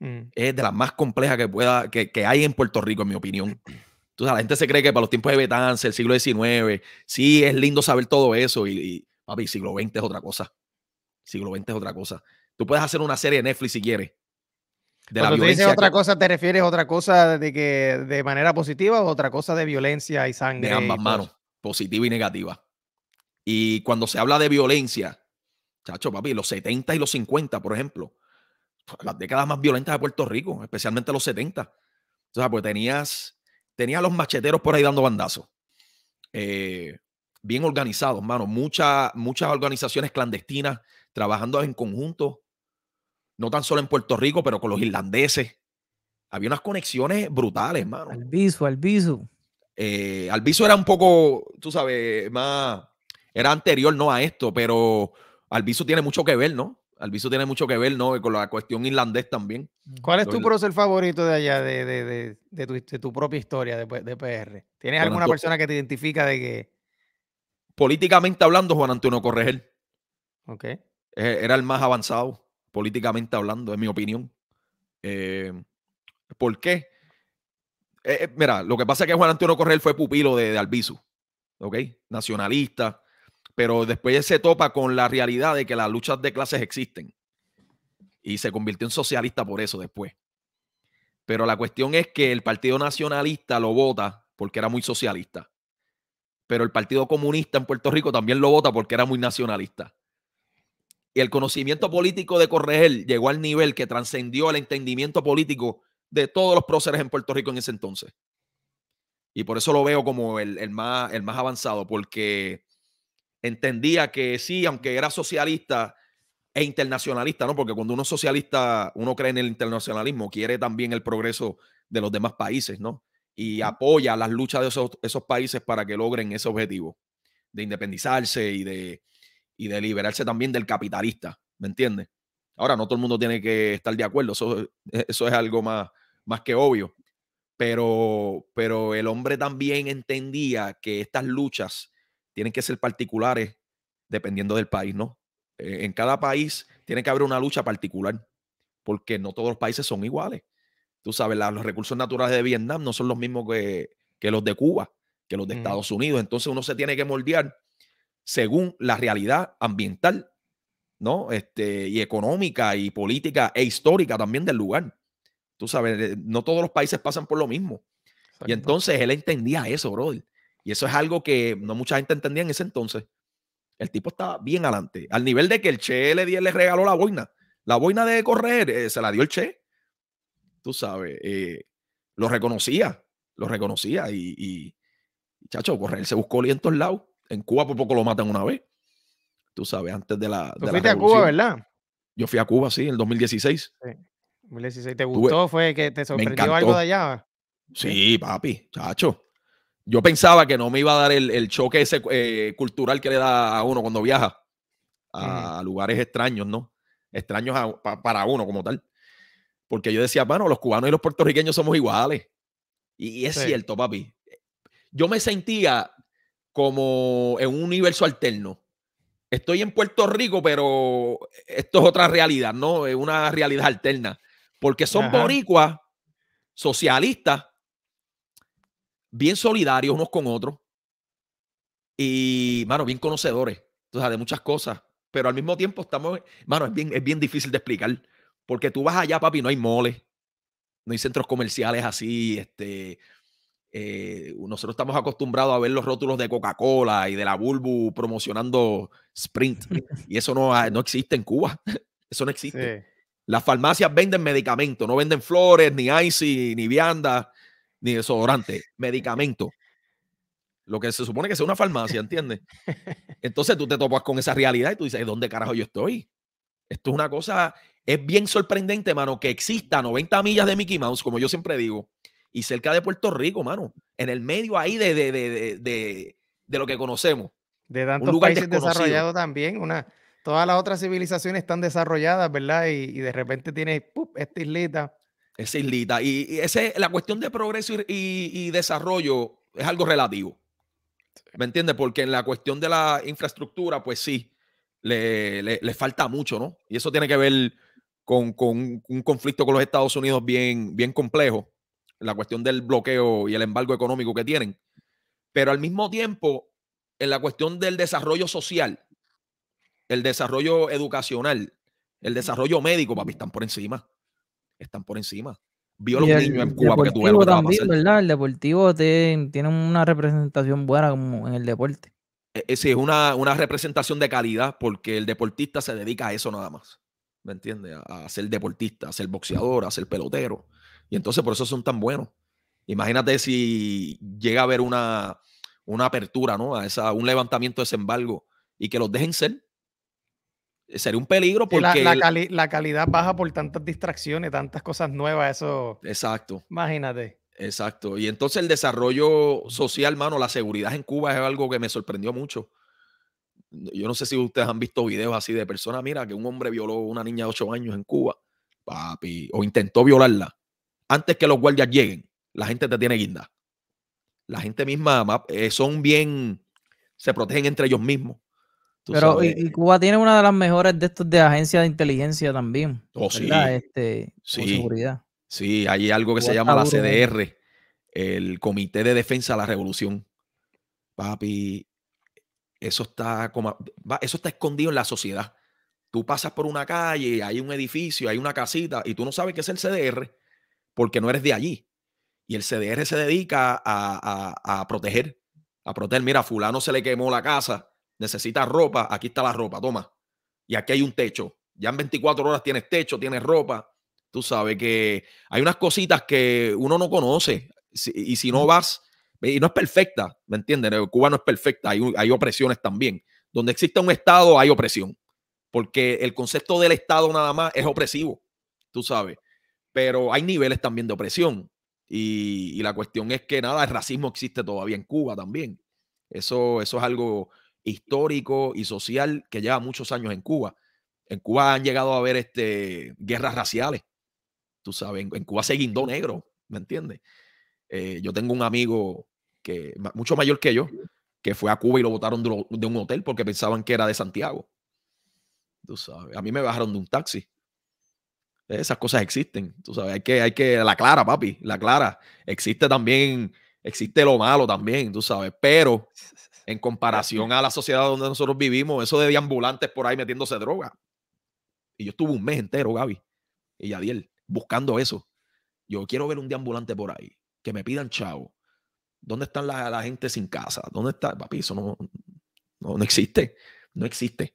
Mm. Es de las más complejas que, pueda, que, hay en Puerto Rico, en mi opinión. la gente se cree que para los tiempos de Betance, el siglo XIX, sí, es lindo saber todo eso. Y, papi, siglo XX es otra cosa. Siglo XX es otra cosa. Tú puedes hacer una serie de Netflix si quieres. De la violencia dices otra cosa, ¿te refieres a otra cosa de que de manera positiva o otra cosa de violencia y sangre? De ambas manos, positiva y negativa. Y cuando se habla de violencia, chacho, papi, los 70 y los 50, por ejemplo, pues, las décadas más violentas de Puerto Rico, especialmente los 70. O sea, pues tenías, tenías los macheteros por ahí dando bandazos. Eh, bien organizados, mano. Muchas, muchas organizaciones clandestinas trabajando en conjunto, no tan solo en Puerto Rico, pero con los irlandeses. Había unas conexiones brutales, mano. Alviso, Alviso. Eh, Alviso era un poco, tú sabes, más. Era anterior, no a esto, pero Alviso tiene mucho que ver, ¿no? Alviso tiene mucho que ver, ¿no? Con la cuestión irlandés también. ¿Cuál es tu prócer favorito de allá, de, tu, propia historia de, PR? ¿Tienes alguna persona que te identifica de que...? Políticamente hablando, Juan Antonio Corregel. Ok. E, era el más avanzado, políticamente hablando, en mi opinión. Eh, ¿Por qué? Eh, eh, mira, lo que pasa es que Juan Antonio Corregel fue pupilo de, Alviso, ¿ok? Nacionalista, pero después se topa con la realidad de que las luchas de clases existen. Y se convirtió en socialista por eso después. Pero la cuestión es que el Partido Nacionalista lo vota porque era muy socialista. Pero el Partido Comunista en Puerto Rico también lo vota porque era muy nacionalista. Y el conocimiento político de Corregel llegó al nivel que trascendió el entendimiento político de todos los próceres en Puerto Rico en ese entonces. Y por eso lo veo como el, más, el más avanzado, porque entendía que sí, aunque era socialista e internacionalista, ¿no? Porque cuando uno es socialista, uno cree en el internacionalismo, quiere también el progreso de los demás países, ¿no? Y apoya las luchas de esos, países para que logren ese objetivo de independizarse y de, de liberarse también del capitalista, ¿me entiende Ahora, no todo el mundo tiene que estar de acuerdo, e, eso, es algo más, más que obvio, pero, pero el hombre también entendía que estas luchas tienen que ser particulares dependiendo del país, ¿no? Eh, en cada país tiene que haber una lucha particular, porque no todos los países son iguales. Tú sabes, los recursos naturales de Vietnam no son los mismos que, los de Cuba, que los de mm. Estados Unidos. Entonces uno se tiene que moldear según la realidad ambiental, ¿no? Este, y económica y política e histórica también del lugar. Tú sabes, eh, no todos los países pasan por lo mismo. Y entonces él entendía eso, brother. Y eso es algo que no mucha gente entendía en ese entonces. El tipo estaba bien adelante, al nivel de que el Che le, le regaló la boina. La boina de correr eh, se la dio el Che. Tú sabes, eh, lo reconocía, lo reconocía. Y, chacho, correr se buscó en todos lados. En Cuba por poco lo matan una vez. Tú sabes, antes de la. Tú fuiste a Cuba, ¿verdad? Yo fui a Cuba, sí, en el 2016. Sí. 2016. ¿Te gustó? ¿Fue que te sorprendió algo de allá? Sí, papi, chacho yo pensaba que no me iba a dar el, choque ese eh, cultural que le da a uno cuando viaja a, lugares extraños, ¿no? Extraños para uno como tal. Porque yo decía, bueno, los cubanos y los puertorriqueños somos iguales. Y, es cierto, papi. Yo me sentía como en un universo alterno. Estoy en Puerto Rico, pero esto es otra realidad, ¿no? Es una realidad alterna. Porque son boricuas, socialistas, bien solidarios unos con otros y, mano, bien conocedores de muchas cosas. Pero al mismo tiempo estamos, mano, es bien, es bien difícil de explicar porque tú vas allá, papi, no hay moles, no hay centros comerciales así, este. Eh, nosotros estamos acostumbrados a ver los rótulos de Coca-Cola y de la Bulbu promocionando Sprint. Y eso no, ah, no existe en Cuba. Eso no existe. Las farmacias venden medicamentos, no venden flores, ni ice ni viandas ni desodorante, medicamento. Lo que se supone que sea una farmacia, ¿entiendes? Entonces tú te topas con esa realidad y tú dices, ¿dónde carajo yo estoy? Esto es una cosa, es bien sorprendente, mano, que exista 90 millas de Mickey Mouse, como yo siempre digo, y cerca de Puerto Rico, mano, en el medio ahí de, lo que conocemos. De tantos países desarrollados también, una, todas las otras civilizaciones están desarrolladas, ¿verdad? Y, de repente tienes ¡pup! esta islita esa islita. Y, la cuestión de progreso y, desarrollo es algo relativo. ¿Me entiendes? Porque en la cuestión de la infraestructura, pues sí, le, falta mucho, ¿no? Y eso tiene que ver con, un, conflicto con los Estados Unidos bien, bien complejo, la cuestión del bloqueo y el embargo económico que tienen. Pero al mismo tiempo, en la cuestión del desarrollo social, el desarrollo educacional, el desarrollo médico, papi, están por encima están por encima. Vio los niños en Cuba también, ¿verdad? El deportivo tiene una representación buena como en el deporte. E, e, es, es una, representación de calidad porque el deportista se dedica a eso nada más. ¿Me entiendes? A, ser deportista, a ser boxeador, a ser pelotero. Y entonces por eso son tan buenos. Imagínate si llega a haber una, una apertura, ¿no? A un levantamiento de ese embargo y que los dejen ser sería un peligro porque... la, calidad baja por tantas distracciones, tantas cosas nuevas, eso... Exacto. Imagínate. Exacto. Y entonces el desarrollo social, mano, la seguridad en Cuba es algo que me sorprendió mucho. Yo no sé si ustedes han visto videos así de personas, mira, que un hombre violó a una niña de 8 años en Cuba, papi, o intentó violarla. Antes que los guardias lleguen, la gente te tiene guinda. La gente misma eh, son bien, se protegen entre ellos mismos. Pero y Cuba tiene una de las mejores de estos de agencias de inteligencia también. Oh, Este, seguridad. Sí, hay algo que se llama la CDR, el Comité de Defensa de la Revolución. Papi, eso está, eso está escondido en la sociedad. Tú pasas por una calle, hay un edificio, hay una casita y tú no sabes qué es el CDR porque no eres de allí. Y el CDR se dedica a, a proteger, a proteger. Mira, fulano se le quemó la casa necesitas ropa, aquí está la ropa, toma. Y aquí hay un techo. Ya en 24 horas tienes techo, tienes ropa. Tú sabes que hay unas cositas que uno no conoce. y si no vas, y no es perfecta, ¿me entiendes? Cuba no es perfecta, hay, hay opresiones también. Donde existe un Estado hay opresión, porque el concepto del Estado nada más es opresivo, tú sabes. Pero hay niveles también de opresión. Y, la cuestión es que nada, el racismo existe todavía en Cuba también. Eso, eso es algo histórico y social que lleva muchos años en Cuba. En Cuba han llegado a haber este, guerras raciales. Tú sabes, en, Cuba se guindó negro, ¿me entiendes? Eh, yo tengo un amigo que, mucho mayor que yo, que fue a Cuba y lo botaron de, un hotel porque pensaban que era de Santiago. Tú sabes, a mí me bajaron de un taxi. Esas cosas existen, tú sabes, hay que, hay que, la clara, papi, la clara. Existe también, existe lo malo también, tú sabes, pero en comparación a la sociedad donde nosotros vivimos, eso de deambulantes por ahí metiéndose droga. Y yo estuve un mes entero, Gaby y Yadiel, buscando eso. Yo quiero ver un deambulante por ahí, que me pidan chavo. ¿Dónde están la, gente sin casa? ¿Dónde está? Papi, eso no, no, existe. No existe.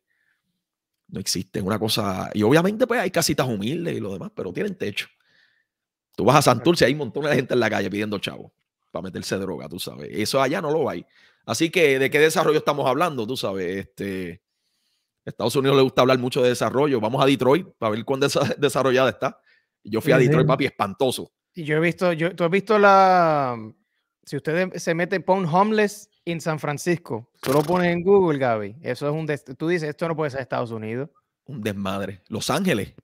No existe. Una cosa. Y obviamente, pues hay casitas humildes y lo demás, pero tienen techo. Tú vas a Santurce, hay un montón de gente en la calle pidiendo chavo para meterse droga, tú sabes. Eso allá no lo hay. Así que, ¿de qué desarrollo estamos hablando? Tú sabes, este, Estados Unidos le gusta hablar mucho de desarrollo. Vamos a Detroit para ver cuán desarrollada está. Yo fui a Detroit, papi, espantoso. Y yo he visto, tú has visto la. Si ustedes em, se meten, pon homeless en San Francisco. Tú lo pones en Google, Gaby. Eso es un. Tú dices, esto no puede ser Estados Unidos. Un desmadre. Los Ángeles.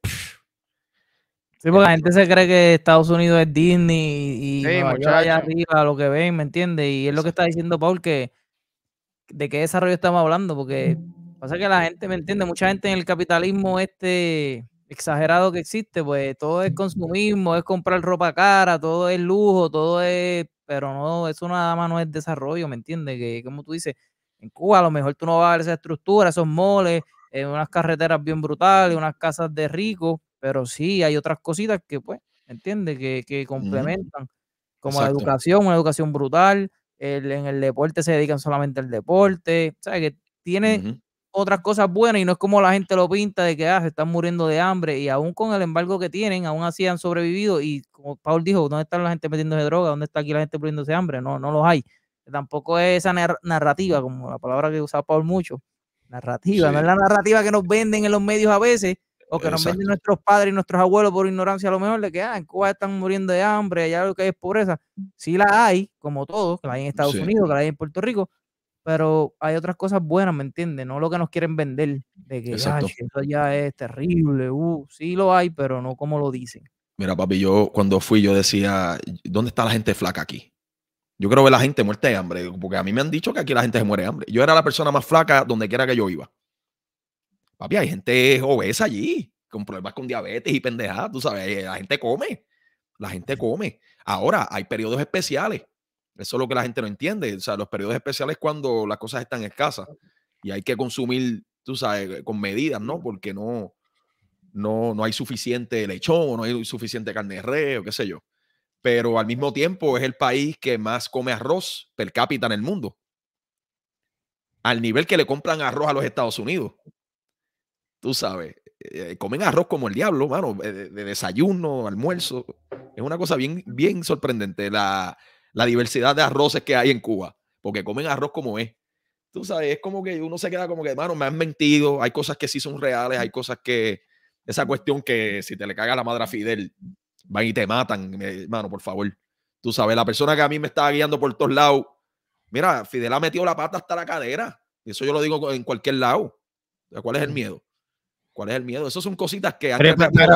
Sí, porque la eh, gente se cree que Estados Unidos es Disney y, allá arriba lo que ven, ¿me entiende? Y es lo que está diciendo Paul, que de qué desarrollo estamos hablando, porque pasa que la gente, ¿me entiende? Mucha gente en el capitalismo este exagerado que existe, pues todo es consumismo, es comprar ropa cara, todo es lujo, todo es, pero no, eso nada más no es desarrollo, ¿me entiendes? Que como tú dices, en Cuba a lo mejor tú no vas a ver esa estructura, esos moles, eh, unas carreteras bien brutales, unas casas de ricos pero sí hay otras cositas que, pues, entiende Que, complementan, como la educación, una educación brutal, en el deporte se dedican solamente al deporte, ¿sabes? Que tiene otras cosas buenas y no es como la gente lo pinta de que, ah, se están muriendo de hambre y aún con el embargo que tienen, aún así han sobrevivido y como Paul dijo, ¿dónde están la gente metiéndose droga? ¿Dónde está aquí la gente muriéndose hambre? No, no los hay. Tampoco es esa narrativa, como la palabra que usa Paul mucho. Narrativa, no es la narrativa que nos venden en los medios a veces, o que nos venden nuestros padres y nuestros abuelos por ignorancia, a lo mejor de que ah, en Cuba están muriendo de hambre, allá lo que hay es pobreza. Sí la hay, como todo, que la hay en Estados Unidos, que la hay en Puerto Rico, pero hay otras cosas buenas, ¿me entiendes? No lo que nos quieren vender, de que ah, eso ya es terrible, uh, sí lo hay, pero no como lo dicen. Mira, papi, yo cuando fui, yo decía, ¿dónde está la gente flaca aquí? Yo creo que la gente muerta de hambre, porque a mí me han dicho que aquí la gente se muere de hambre. Yo era la persona más flaca donde quiera que yo iba. Papi, hay gente obesa allí, con problemas con diabetes y pendejadas, tú sabes, eh, la gente come, la gente come. Ahora, hay periodos especiales, eso es lo que la gente no entiende, o sea, los periodos especiales cuando las cosas están escasas y hay que consumir, tú sabes, eh, con medidas, ¿no? Porque no, no, no hay suficiente lechón no hay suficiente carne de res o qué sé yo. Pero al mismo tiempo es el país que más come arroz per cápita en el mundo. Al nivel que le compran arroz a los Estados Unidos tú sabes, eh, comen arroz como el diablo, mano, eh, de, desayuno, almuerzo. Es una cosa bien, bien sorprendente la, diversidad de arroces que hay en Cuba, porque comen arroz como es. Tú sabes, es como que uno se queda como que, mano, me han mentido, hay cosas que sí son reales, hay cosas que, esa cuestión que si te le caga la madre a Fidel, van y te matan, hermano, eh, por favor. Tú sabes, la persona que a mí me estaba guiando por todos lados, mira, Fidel ha metido la pata hasta la cadera. Eso yo lo digo en cualquier lado. ¿Cuál es el miedo? ¿Cuál es el miedo? Esas son cositas que... Pero,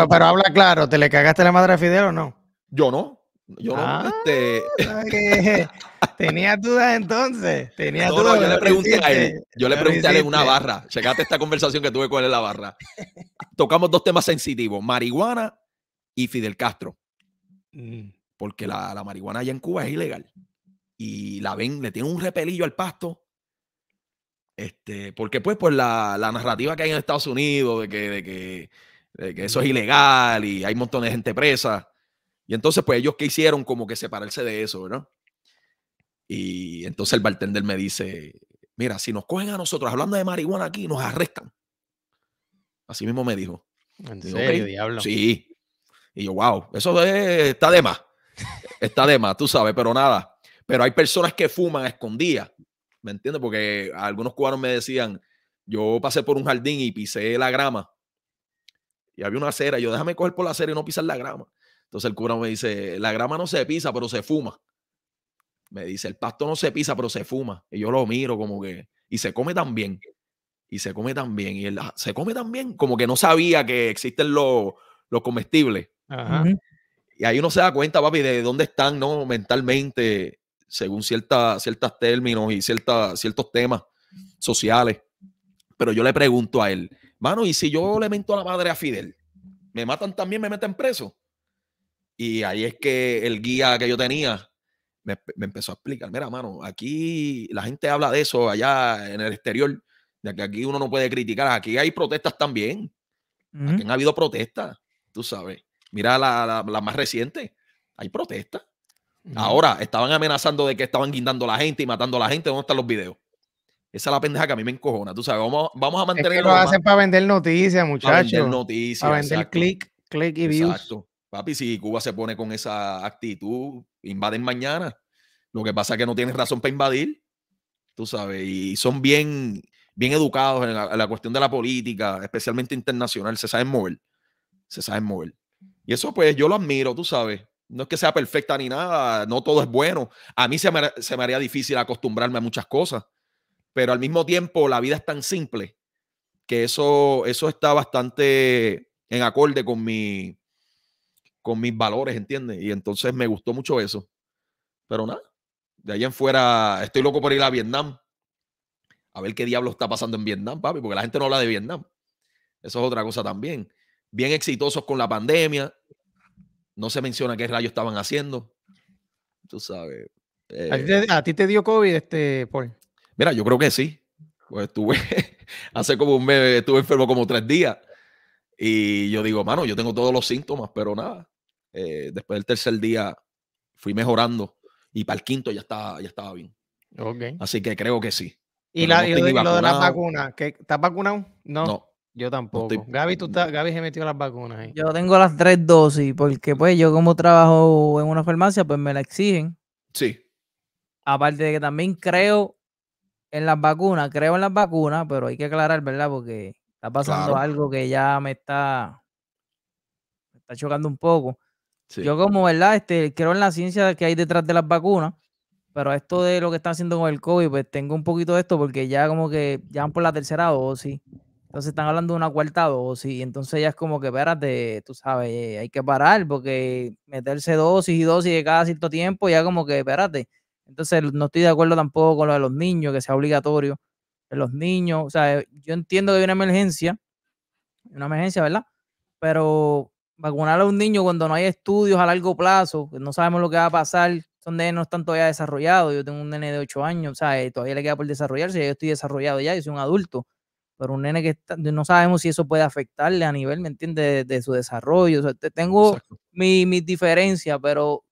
pero, habla claro, ¿te le cagaste la madre a Fidel o no? Yo no. Yo no. Ah, este tenía dudas entonces. Tenía dudas. yo le pregunté a él. Yo le pregunté a él en una barra. Checate esta conversación que tuve con él en la barra. Tocamos dos temas sensitivos: marihuana y Fidel Castro. Mm. Porque la, la marihuana allá en Cuba es ilegal. Y la ven, le tienen un repelillo al pasto este, porque pues por la, narrativa que hay en Estados Unidos de que, eso es ilegal y hay montones de gente presa. Y entonces pues ellos que hicieron como que separarse de eso, ¿verdad? Y entonces el bartender me dice, mira, si nos cogen a nosotros hablando de marihuana aquí, nos arrestan. Así mismo me dijo. ¿En serio, diablo? Sí. Y yo, wow, eso está de más. Está de más, tú sabes, pero nada. Pero hay personas que fuman escondidas ¿me entiendes? Porque algunos cubanos me decían, yo pasé por un jardín y pisé la grama y había una acera, yo déjame coger por la acera y no pisar la grama. Entonces el cura me dice, la grama no se pisa, pero se fuma. Me dice, el pasto no se pisa, pero se fuma. Y yo lo miro como que, y se come tan bien. Y se come tan bien. Y ah, se come tan bien, como que no sabía que existen los, comestibles. Y ahí uno se da cuenta, papi, de dónde están, ¿no? Mentalmente según ciertos términos y ciertos temas sociales. Pero yo le pregunto a él, mano, ¿y si yo le mento a la madre a Fidel? ¿Me matan también, me meten preso? Y ahí es que el guía que yo tenía me, empezó a explicar, mira, mano, aquí la gente habla de eso allá en el exterior, de que aquí uno no puede criticar, aquí hay protestas también. Aquí han habido protestas, tú sabes. Mira la, la más reciente, hay protestas. Ahora estaban amenazando de que estaban guindando la gente y matando a la gente. ¿Dónde están los videos? Esa es la pendeja que a mí me encojona. Tú sabes, vamos, a mantener. Es lo hacen para vender noticias, muchachos. Para vender noticias. Para vender click clic y views. Exacto. Papi, si Cuba se pone con esa actitud, invaden mañana. Lo que pasa es que no tienen razón para invadir. Tú sabes, y son bien, bien educados en la, en la cuestión de la política, especialmente internacional. Se saben mover. Se saben mover. Y eso, pues, yo lo admiro, tú sabes. No es que sea perfecta ni nada, no todo es bueno. A mí se me, haría difícil acostumbrarme a muchas cosas, pero al mismo tiempo la vida es tan simple que eso, eso está bastante en acorde con, mi, con mis valores, ¿entiendes? Y entonces me gustó mucho eso. Pero nada, de allá en fuera estoy loco por ir a Vietnam. A ver qué diablo está pasando en Vietnam, papi, porque la gente no habla de Vietnam. Eso es otra cosa también. Bien exitosos con la pandemia, no se menciona qué rayos estaban haciendo. Tú sabes. Eh, ¿A, ti te, dio COVID, este, Paul? Mira, yo creo que sí. Pues estuve, hace como un mes, estuve enfermo como tres días. Y yo digo, mano, yo tengo todos los síntomas, pero nada. Eh, después del tercer día fui mejorando y para el quinto ya estaba, ya estaba bien. Okay. Así que creo que sí. ¿Y, la, lo, de, la vacuna, ¿Estás vacunado? No. no. Yo tampoco. Gaby, tú estás... Gaby se metió las vacunas ahí. Yo tengo las tres dosis, porque pues yo como trabajo en una farmacia, pues me la exigen. Sí. Aparte de que también creo en las vacunas, creo en las vacunas, pero hay que aclarar, ¿verdad? Porque está pasando algo que ya me está, me está chocando un poco. Yo como, ¿verdad? Este, creo en la ciencia que hay detrás de las vacunas, pero esto de lo que están haciendo con el COVID, pues tengo un poquito de esto porque ya como que ya van por la tercera dosis. Entonces están hablando de una cuarta dosis y entonces ya es como que, espérate, tú sabes, eh, hay que parar porque meterse dosis y dosis de cada cierto tiempo, ya como que, espérate. Entonces no estoy de acuerdo tampoco con lo de los niños, que sea obligatorio. De los niños, o sea, yo entiendo que hay una emergencia, una emergencia, ¿verdad? Pero vacunar a un niño cuando no hay estudios a largo plazo, que no sabemos lo que va a pasar, son nenes no están todavía desarrollados, yo tengo un nene de 8 años, o sea, eh, todavía le queda por desarrollarse, yo estoy desarrollado ya, yo soy un adulto pero un nene que no sabemos si eso puede afectarle a nivel, ¿me entiendes?, de, su desarrollo. tengo mis mi diferencia, pero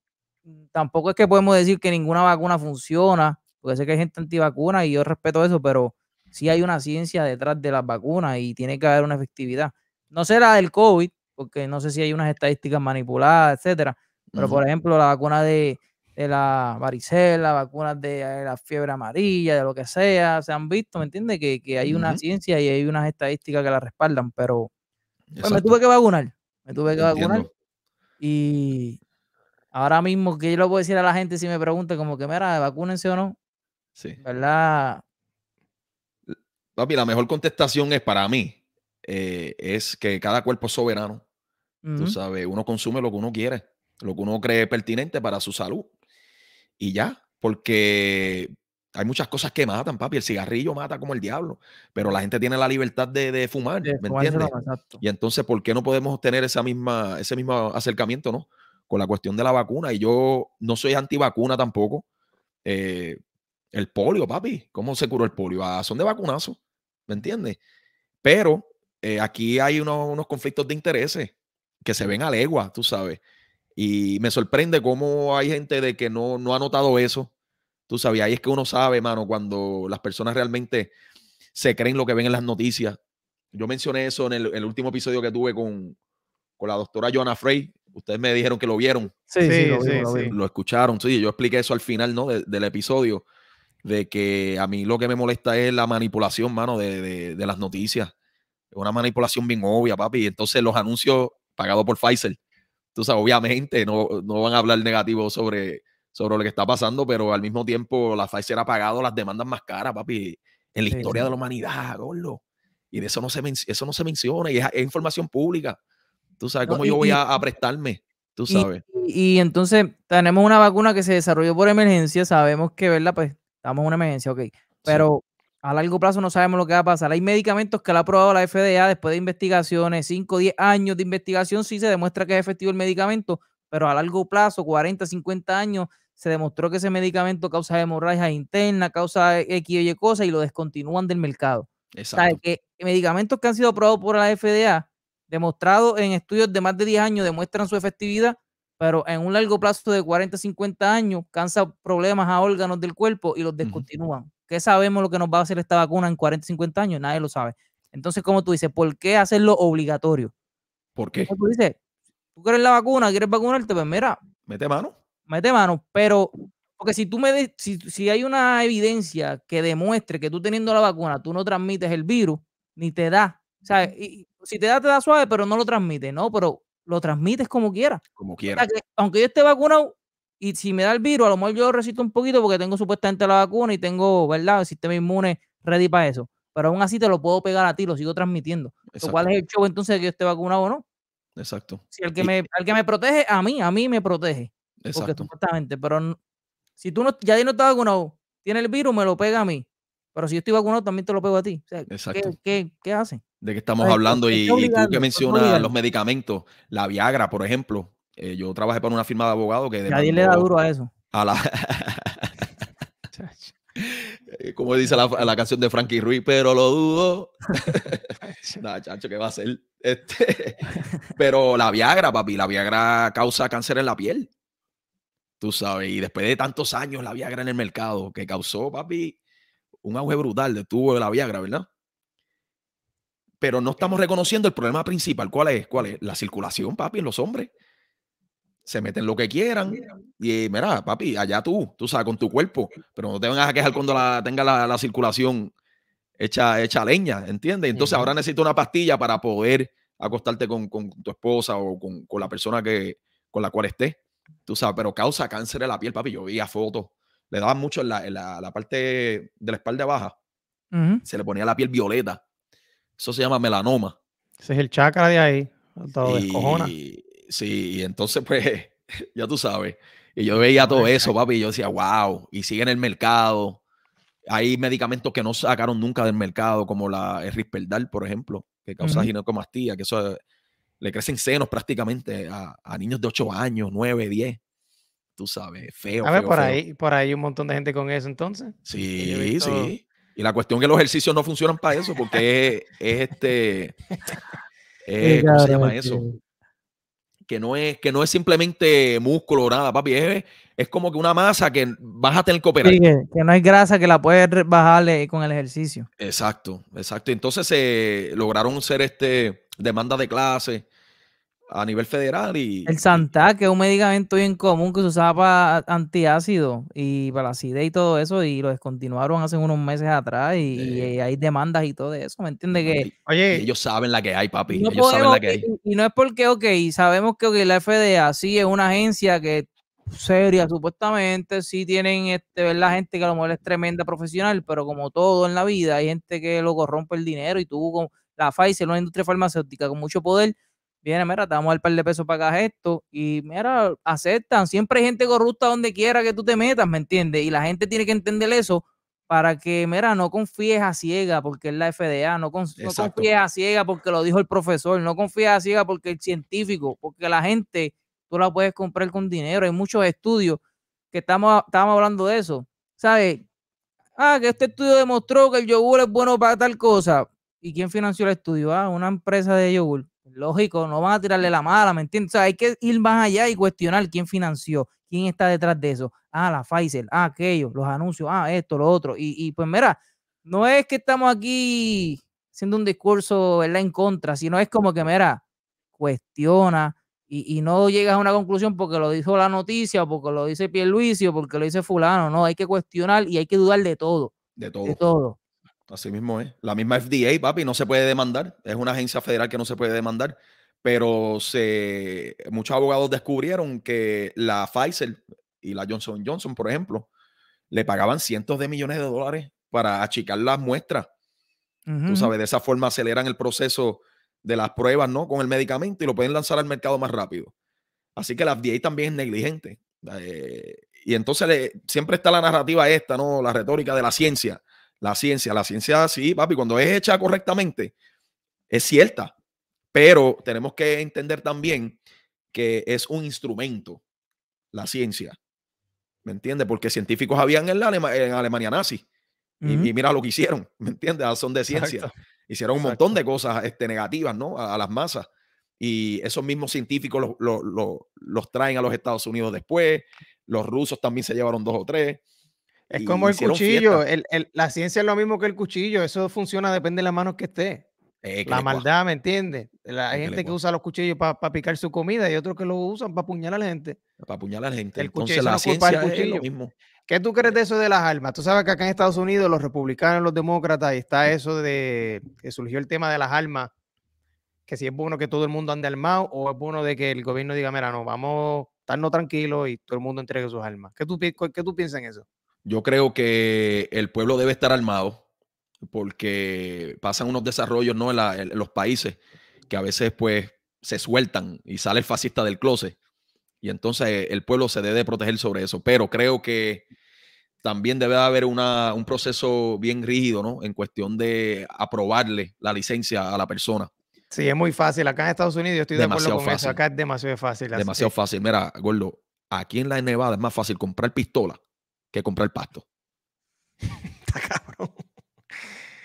tampoco es que podemos decir que ninguna vacuna funciona, porque sé que hay gente antivacuna y yo respeto eso, pero sí hay una ciencia detrás de las vacunas y tiene que haber una efectividad. No sé la del COVID, porque no sé si hay unas estadísticas manipuladas, etcétera, pero por ejemplo, la vacuna de, de la varicela, vacunas de, eh, la fiebre amarilla, de lo que sea, se han visto, ¿me entiendes? Que, hay una ciencia y hay unas estadísticas que la respaldan, pero pues, me tuve que vacunar, me tuve que vacunar. Y ahora mismo, que yo lo puedo decir a la gente si me pregunta como que, mira, vacúnense o no? Sí. ¿Verdad? Papi, la mejor contestación es para mí, eh, es que cada cuerpo es soberano. Tú sabes, uno consume lo que uno quiere, lo que uno cree pertinente para su salud y ya, porque hay muchas cosas que matan, papi. El cigarrillo mata como el diablo, pero la gente tiene la libertad de, fumar, ¿me entiendes? Y entonces, ¿por qué no podemos tener esa misma, ese mismo acercamiento, no? Con la cuestión de la vacuna. Y yo no soy antivacuna tampoco. Eh, el polio, papi. ¿Cómo se curó el polio? Ah, son de vacunazo, ¿me entiendes? Pero eh, aquí hay unos, conflictos de intereses que se ven a legua, tú sabes. Y me sorprende cómo hay gente de que no, no ha notado eso. Tú sabías, ahí es que uno sabe, mano, cuando las personas realmente se creen lo que ven en las noticias. Yo mencioné eso en el, último episodio que tuve con, la doctora Joanna Frey. Ustedes me dijeron que lo vieron. Sí, sí, sí, lo, escucharon. Sí, yo expliqué eso al final ¿no? del episodio, de que a mí lo que me molesta es la manipulación, mano, de, las noticias. Es una manipulación bien obvia, papi. Entonces los anuncios pagados por Pfizer tú sabes, obviamente no, van a hablar negativo sobre, sobre lo que está pasando, pero al mismo tiempo la Pfizer ha pagado las demandas más caras, papi, en la historia de la humanidad, gordo. Y de eso no se, eso no se menciona y es, información pública. Tú sabes cómo yo voy a, prestarme, tú sabes. Y, y, entonces tenemos una vacuna que se desarrolló por emergencia, sabemos que, ¿verdad? Pues estamos en una emergencia, ok. Pero a largo plazo no sabemos lo que va a pasar. Hay medicamentos que la ha aprobado la FDA después de investigaciones, 5 o 10 años de investigación, sí se demuestra que es efectivo el medicamento, pero a largo plazo, 40, 50 años, se demostró que ese medicamento causa hemorragia interna, causa X o Y cosas y lo descontinúan del mercado. Exacto. O sea, que medicamentos que han sido aprobados por la FDA, demostrados en estudios de más de 10 años, demuestran su efectividad, pero en un largo plazo de 40, 50 años, causa problemas a órganos del cuerpo y los descontinúan. ¿Qué sabemos lo que nos va a hacer esta vacuna en 40, 50 años? Nadie lo sabe. Entonces, como tú dices, ¿por qué hacerlo obligatorio? ¿Por qué? tú dices, tú quieres la vacuna, quieres vacunarte, pues mira. Mete mano. Mete mano, pero porque si tú me si, hay una evidencia que demuestre que tú teniendo la vacuna tú no transmites el virus, ni te da. O sea, y, si te da, te da suave, pero no lo transmite, ¿no? Pero lo transmites como quiera Como quiera O sea, aunque yo esté vacunado, y si me da el virus, a lo mejor yo resisto un poquito porque tengo supuestamente la vacuna y tengo, ¿verdad?, el sistema inmune ready para eso. Pero aún así te lo puedo pegar a ti, lo sigo transmitiendo. ¿Cuál es el show entonces de que yo esté vacunado o no. Exacto. Si el que, me, que me protege, a mí, a mí me protege. Exacto. Porque, supuestamente, pero si tú no, ya no estás vacunado, tiene el virus, me lo pega a mí. Pero si yo estoy vacunado, también te lo pego a ti. O sea, ¿qué, qué, hacen? de qué estamos hablando y, tú que mencionas los medicamentos, la Viagra, por ejemplo, eh, yo trabajé para una firma de abogado que... Nadie le da duro a eso. A la... Eh, como dice la, canción de Frankie Ruiz, pero lo dudo. chacho, ¿qué va a hacer? Este, pero la Viagra, papi, la Viagra causa cáncer en la piel. Tú sabes, y después de tantos años la Viagra en el mercado, que causó, papi, un auge brutal de tubo de la Viagra, ¿verdad? Pero no estamos reconociendo el problema principal. ¿Cuál es? ¿Cuál es? La circulación, papi, en los hombres se meten lo que quieran. Y mira, papi, allá tú, tú sabes, con tu cuerpo. Pero no te van a quejar cuando la, tenga la, circulación hecha, hecha leña, ¿entiendes? Entonces ahora necesito una pastilla para poder acostarte con, tu esposa o con, la persona que, con la cual esté, Tú sabes, pero causa cáncer en la piel, papi. Yo vi fotos. Le daban mucho en la, parte de la espalda baja. Se le ponía la piel violeta. Eso se llama melanoma. Ese es el chakra de ahí. Todo y, Sí, y entonces, pues, ya tú sabes. Y yo veía todo eso, papi, y yo decía, wow, y sigue en el mercado. Hay medicamentos que no sacaron nunca del mercado, como la Risperdal, por ejemplo, que causa ginecomastía que eso le crecen senos prácticamente a, niños de 8 años, 9, 10. Tú sabes, feo. A ver, por, Ahí, por ahí un montón de gente con eso entonces. Sí, sí. Y la cuestión es que los ejercicios no funcionan para eso, porque es, este... Eh, ¿Cómo se llama eso? que no es, que no es simplemente músculo o nada, papi, es, como que una masa que vas a tener que operar. que, no hay grasa que la puedes bajarle con el ejercicio. Exacto, exacto. Entonces se lograron ser este demanda de clase, a nivel federal y... El Santa, que es un medicamento bien común que se usaba para antiácido y para la acidez y todo eso, y lo descontinuaron hace unos meses atrás y, hay demandas y todo eso, ¿me entiendes? Que, ellos saben la que hay, papi, saben la que hay. Y, no es porque, ok, sabemos que la FDA sí es una agencia que seria, supuestamente, sí tienen, este, la gente que a lo mejor es tremenda profesional, pero como todo en la vida, hay gente que lo corrompe el dinero y tú, con la Pfizer, una industria farmacéutica con mucho poder, viene, mira, te vamos a dar un par de pesos para que esto. Y mira, aceptan. Siempre hay gente corrupta donde quiera que tú te metas, ¿me entiendes? Y la gente tiene que entender eso para que, mira, no confíes a ciega porque es la FDA, no, confíes a ciega porque lo dijo el profesor, no confíes a ciega porque el científico, porque la gente tú la puedes comprar con dinero. Hay muchos estudios que estamos, estamos hablando de eso, ¿sabes? Ah, que este estudio demostró que el yogur es bueno para tal cosa. ¿Y quién financió el estudio? Ah, una empresa de yogur Lógico, no van a tirarle la mala, ¿me entiendes? O sea, hay que ir más allá y cuestionar quién financió, quién está detrás de eso. Ah, la Pfizer, ah, aquello, los anuncios, ah, esto, lo otro. Y, pues mira, no es que estamos aquí haciendo un discurso en la en contra, sino es como que, mira, cuestiona y, no llegas a una conclusión porque lo dijo la noticia, o porque lo dice Pierluisi, o porque lo dice fulano. No, hay que cuestionar y hay que dudar de todo. De todo. De todo. Así mismo es. La misma FDA, papi, no se puede demandar. Es una agencia federal que no se puede demandar. Pero se, muchos abogados descubrieron que la Pfizer y la Johnson Johnson, por ejemplo, le pagaban cientos de millones de dólares para achicar las muestras. Tú sabes, de esa forma aceleran el proceso de las pruebas, ¿no? Con el medicamento y lo pueden lanzar al mercado más rápido. Así que la FDA también es negligente. Eh, y entonces siempre está la narrativa esta, ¿no? La retórica de la ciencia la ciencia. La ciencia, sí, papi, cuando es hecha correctamente, es cierta, pero tenemos que entender también que es un instrumento, la ciencia. ¿Me entiendes? Porque científicos habían en, en Alemania nazi. y, mira lo que hicieron, ¿me entiendes? Son de ciencia. Hicieron un montón de cosas este, negativas, ¿no? A, las masas. Y esos mismos científicos los traen a los Estados Unidos después. Los rusos también se llevaron dos o tres. Es como el cuchillo, la ciencia es lo mismo que el cuchillo, eso funciona, depende de las manos que esté. Eh, la maldad, ¿me entiendes? Hay gente que usa los cuchillos para picar su comida y otros que lo usan para apuñalar a la gente. Para apuñalar a la gente. El Entonces, la ciencia es lo mismo. ¿Qué tú crees eh de eso de las armas? Tú sabes que acá en Estados Unidos los republicanos, los demócratas, y está eso de que surgió el tema de las armas, que si es bueno que todo el mundo ande armado o es bueno de que el gobierno diga, mira, no, vamos a estarnos tranquilos y todo el mundo entregue sus armas. ¿Qué tú, qué tú piensas en eso? Yo creo que el pueblo debe estar armado porque pasan unos desarrollos ¿no? en, los países que a veces pues se sueltan y sale el fascista del closet. Y entonces el pueblo se debe proteger sobre eso. Pero creo que también debe haber un proceso bien rígido, ¿no? En cuestión de aprobarle la licencia a la persona. Sí, es muy fácil. Acá en Estados Unidos yo estoy demasiado de acuerdo con fácil. Acá es demasiado fácil. Demasiado fácil. Mira, Gordo, aquí en la Nevada es más fácil comprar pistola que comprar pasto. Está cabrón.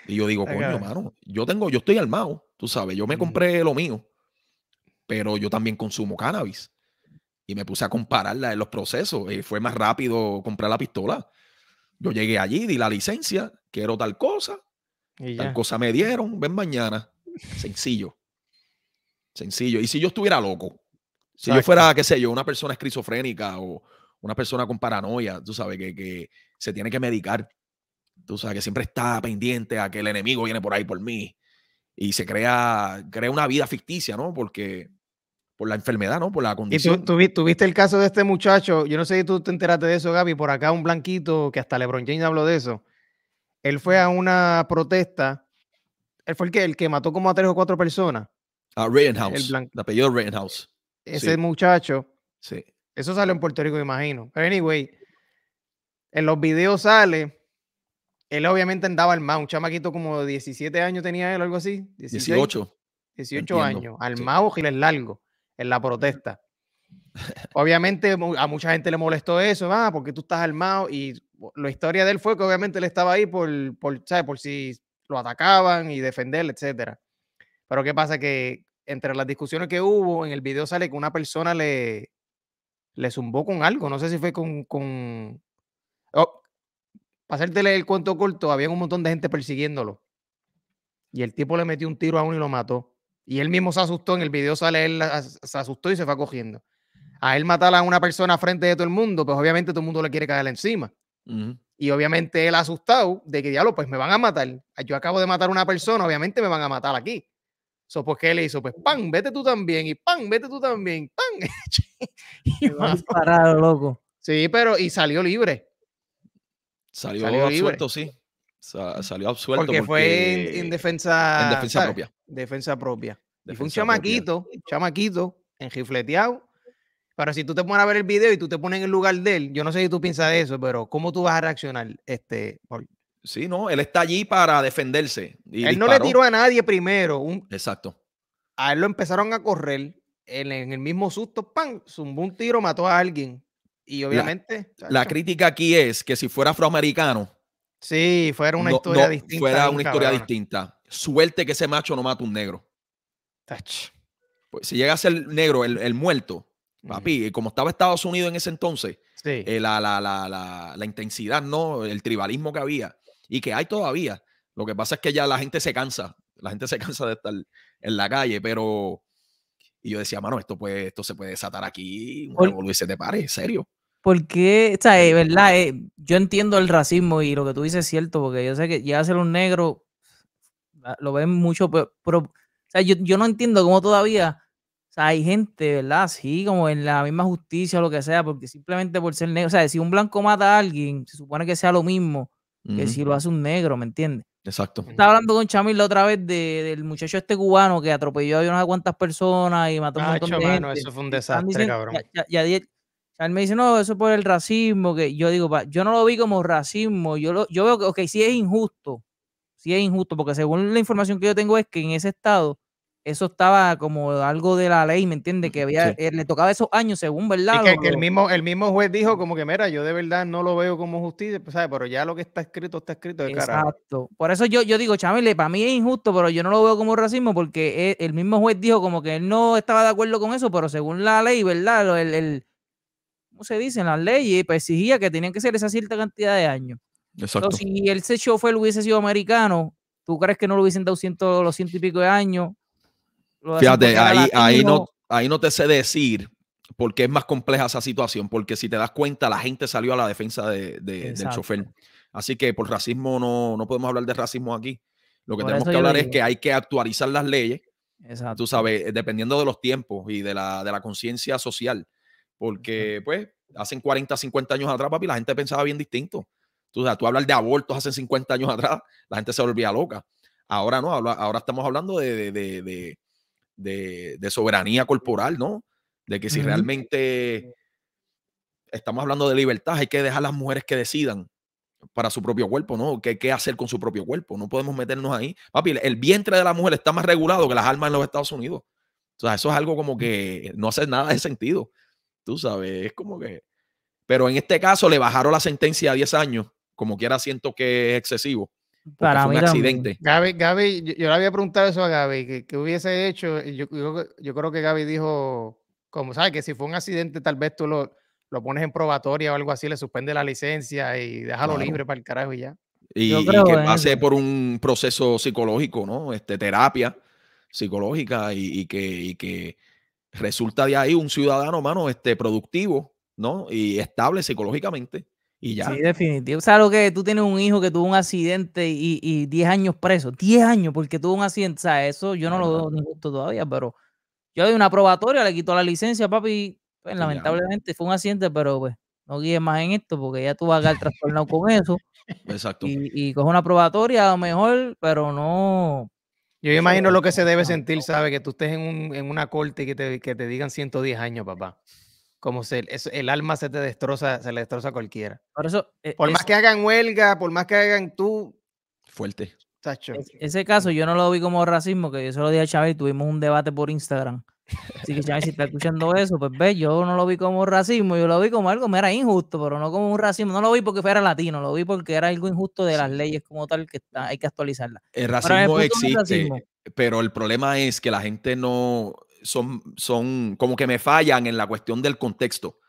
Y yo digo, coño, hermano, yo tengo, yo estoy armado, tú sabes, yo me compré lo mío, pero yo también consumo cannabis. Y me puse a compararla en los procesos. Eh, fue más rápido comprar la pistola. Yo llegué allí, di la licencia, quiero tal cosa, y tal cosa me dieron, ven mañana. Sencillo. Sencillo. Y si yo estuviera loco, si yo fuera, qué sé yo, una persona esquizofrénica o, una persona con paranoia, tú sabes, que, se tiene que medicar, tú sabes, que siempre está pendiente a que el enemigo viene por ahí por mí y se crea, crea una vida ficticia, ¿no? Porque por la enfermedad, ¿no? Por la condición. Y tú, el caso de este muchacho, yo no sé si tú te enteraste de eso, Gaby, por acá un blanquito que hasta LeBron James habló de eso. Él fue a una protesta, él fue el que, el que mató como a tres o cuatro personas. A ah, Rittenhouse, el, el apellido Rittenhouse. Ese muchacho sí. Eso sale en Puerto Rico, me imagino. Pero anyway, en los videos sale. Él obviamente andaba armado, un chamaquito como 17 años tenía él, algo así. 18. 18 años, armado, sí. largo, en la protesta. obviamente a mucha gente le molestó eso, ah, porque tú estás armado. Y la historia de él fue que obviamente él estaba ahí por, por, por si lo atacaban y defenderle, etc. Pero qué pasa que entre las discusiones que hubo, en el video sale que una persona le, le zumbó con algo. No sé si fue con. con... Oh, para el cuento corto, había un montón de gente persiguiéndolo. Y el tipo le metió un tiro a uno y lo mató. Y él mismo se asustó. En el video sale él, se asustó y se fue cogiendo. A él matar a una persona frente de todo el mundo, pues obviamente todo el mundo le quiere caerle encima. Y obviamente él asustado de que, diablo, pues me van a matar. Yo acabo de matar a una persona, obviamente me van a matar aquí. So, pues, ¿qué le hizo? Pues, ¡pam! Vete tú también. Y pan Vete tú también. ¡pam! y disparado, loco. Sí, pero, y salió libre. Salió, absuelto, sí. salió absuelto. Porque, fue en, defensa. En defensa propia. Defensa propia. y fue un chamaquito, propia. chamaquito, enjifleteado. Pero si tú te pones a ver el video y tú te pones en el lugar de él, yo no sé si tú piensas de eso, pero ¿cómo tú vas a reaccionar, este, Sí, no, él está allí para defenderse. Y él no le tiró a nadie primero. Exacto. A él lo empezaron a correr. en el mismo susto, ¡pam! Zumbó un tiro, mató a alguien. Y obviamente. La, crítica aquí es que si fuera afroamericano. Sí, fuera una historia distinta. Fuera una historia distinta. Suerte que ese macho no mata a un negro. Tach. Pues, si llega a ser negro, el, muerto, Papi, como estaba Estados Unidos en ese entonces, eh, la, la, intensidad, ¿no? El tribalismo que había, y que hay todavía. Lo que pasa es que ya la gente se cansa, la gente se cansa de estar en la calle, pero... Y yo decía, mano, esto, esto se puede desatar aquí, bueno, se te pare, en serio. Porque, o sea, eh, verdad, eh, yo entiendo el racismo y lo que tú dices es cierto, porque yo sé que ya ser un negro ah, lo ven mucho, pero, o sea, yo, no entiendo cómo todavía o sea, hay gente, ¿verdad? Sí, como en la misma justicia o lo que sea, porque simplemente por ser negro, o sea, si un blanco mata a alguien, se supone que sea lo mismo, que si lo hace un negro, ¿me entiendes? Exacto. Estaba hablando con Chamil la otra vez del muchacho este cubano que atropelló a unas cuantas personas y mató a un montón de Eso fue un desastre, cabrón. él me dice, no, eso por el racismo, que yo digo, yo no lo vi como racismo, yo, yo veo que, ok, sí es injusto, sí es injusto, porque según la información que yo tengo es que en ese estado eso estaba como algo de la ley, ¿me entiendes? Que había, eh, le tocaba esos años, según, ¿verdad? Y que, el, mismo, el mismo juez dijo como que, mira, yo de verdad no lo veo como justicia, pues, ¿sabes? pero ya lo que está escrito está escrito de Exacto. Por eso yo, yo digo, Chamele, para mí es injusto, pero yo no lo veo como racismo porque e, el mismo juez dijo como que él no estaba de acuerdo con eso, pero según la ley, ¿verdad? El, el ¿Cómo se dice? En las leyes, pues exigía que tenían que ser esa cierta cantidad de años. Exacto. si el chofer hubiese sido americano, ¿tú crees que no lo hubiesen dado ciento, los ciento y pico de años? Fíjate, ahí, ahí, no, ahí no te sé decir por qué es más compleja esa situación, porque si te das cuenta, la gente salió a la defensa del chofer. Así que por racismo no, podemos hablar de racismo aquí. Lo que tenemos que hablar es que hay que actualizar las leyes, tú sabes, eh, dependiendo de los tiempos y de la, de la conciencia social. Porque, pues, hace 40, 50 años atrás, papi, la gente pensaba bien distinto. Tú, tú hablas de abortos hace 50 años atrás, la gente se volvía loca. Ahora no, ahora, estamos hablando de de, soberanía corporal, ¿no? De que si realmente estamos hablando de libertad, hay que dejar a las mujeres que decidan para su propio cuerpo, ¿no? ¿Qué, ¿Qué, hacer con su propio cuerpo? No podemos meternos ahí. Papi, el vientre de la mujer está más regulado que las armas en los Estados Unidos. O sea, eso es algo como que no hace nada de sentido. Tú sabes, es como que... Pero en este caso le bajaron la sentencia a 10 años, como quiera siento que es excesivo. Para un accidente. Gaby, Gaby yo, le había preguntado eso a Gaby, que, hubiese hecho, yo, yo, creo que Gaby dijo, como sabes, que si fue un accidente, tal vez tú lo, lo pones en probatoria o algo así, le suspende la licencia y déjalo libre para el carajo y ya. Y, que pase por un proceso psicológico, ¿no? Este, terapia psicológica y, que, y que resulta de ahí un ciudadano, mano, este, productivo, ¿no? Y estable psicológicamente ya. Sí, definitivo. ¿Sabes lo que? Tú tienes un hijo que tuvo un accidente y 10 años preso. 10 años porque tuvo un accidente. O sea, eso yo no lo veo ni todavía, pero yo doy una probatoria, le quito la licencia, papi. Pues, lamentablemente fue un accidente, pero pues no guíes más en esto porque ya tú vas a quedar trastornado con eso. Exacto. Y, y coge una probatoria a lo mejor, pero no. Yo imagino lo que se debe sentir, ¿sabe? Que tú estés en, un, una corte y que te, que te digan 110 años, papá como se, el alma se te destroza, se le destroza a cualquiera. Por, eso, e, por más que hagan huelga, por más que hagan tú. Fuerte. ese caso yo no lo vi como racismo, que yo se lo dije a Chávez, tuvimos un debate por Instagram. Así que Chávez, si está escuchando eso, pues ve, yo no lo vi como racismo, yo lo vi como algo, me era injusto, pero no como un racismo. No lo vi porque fuera latino, lo vi porque era algo injusto de las leyes como tal que hay que actualizarla. El racismo existe, pero el problema es que la gente no, son, son como que me fallan en la cuestión del contexto.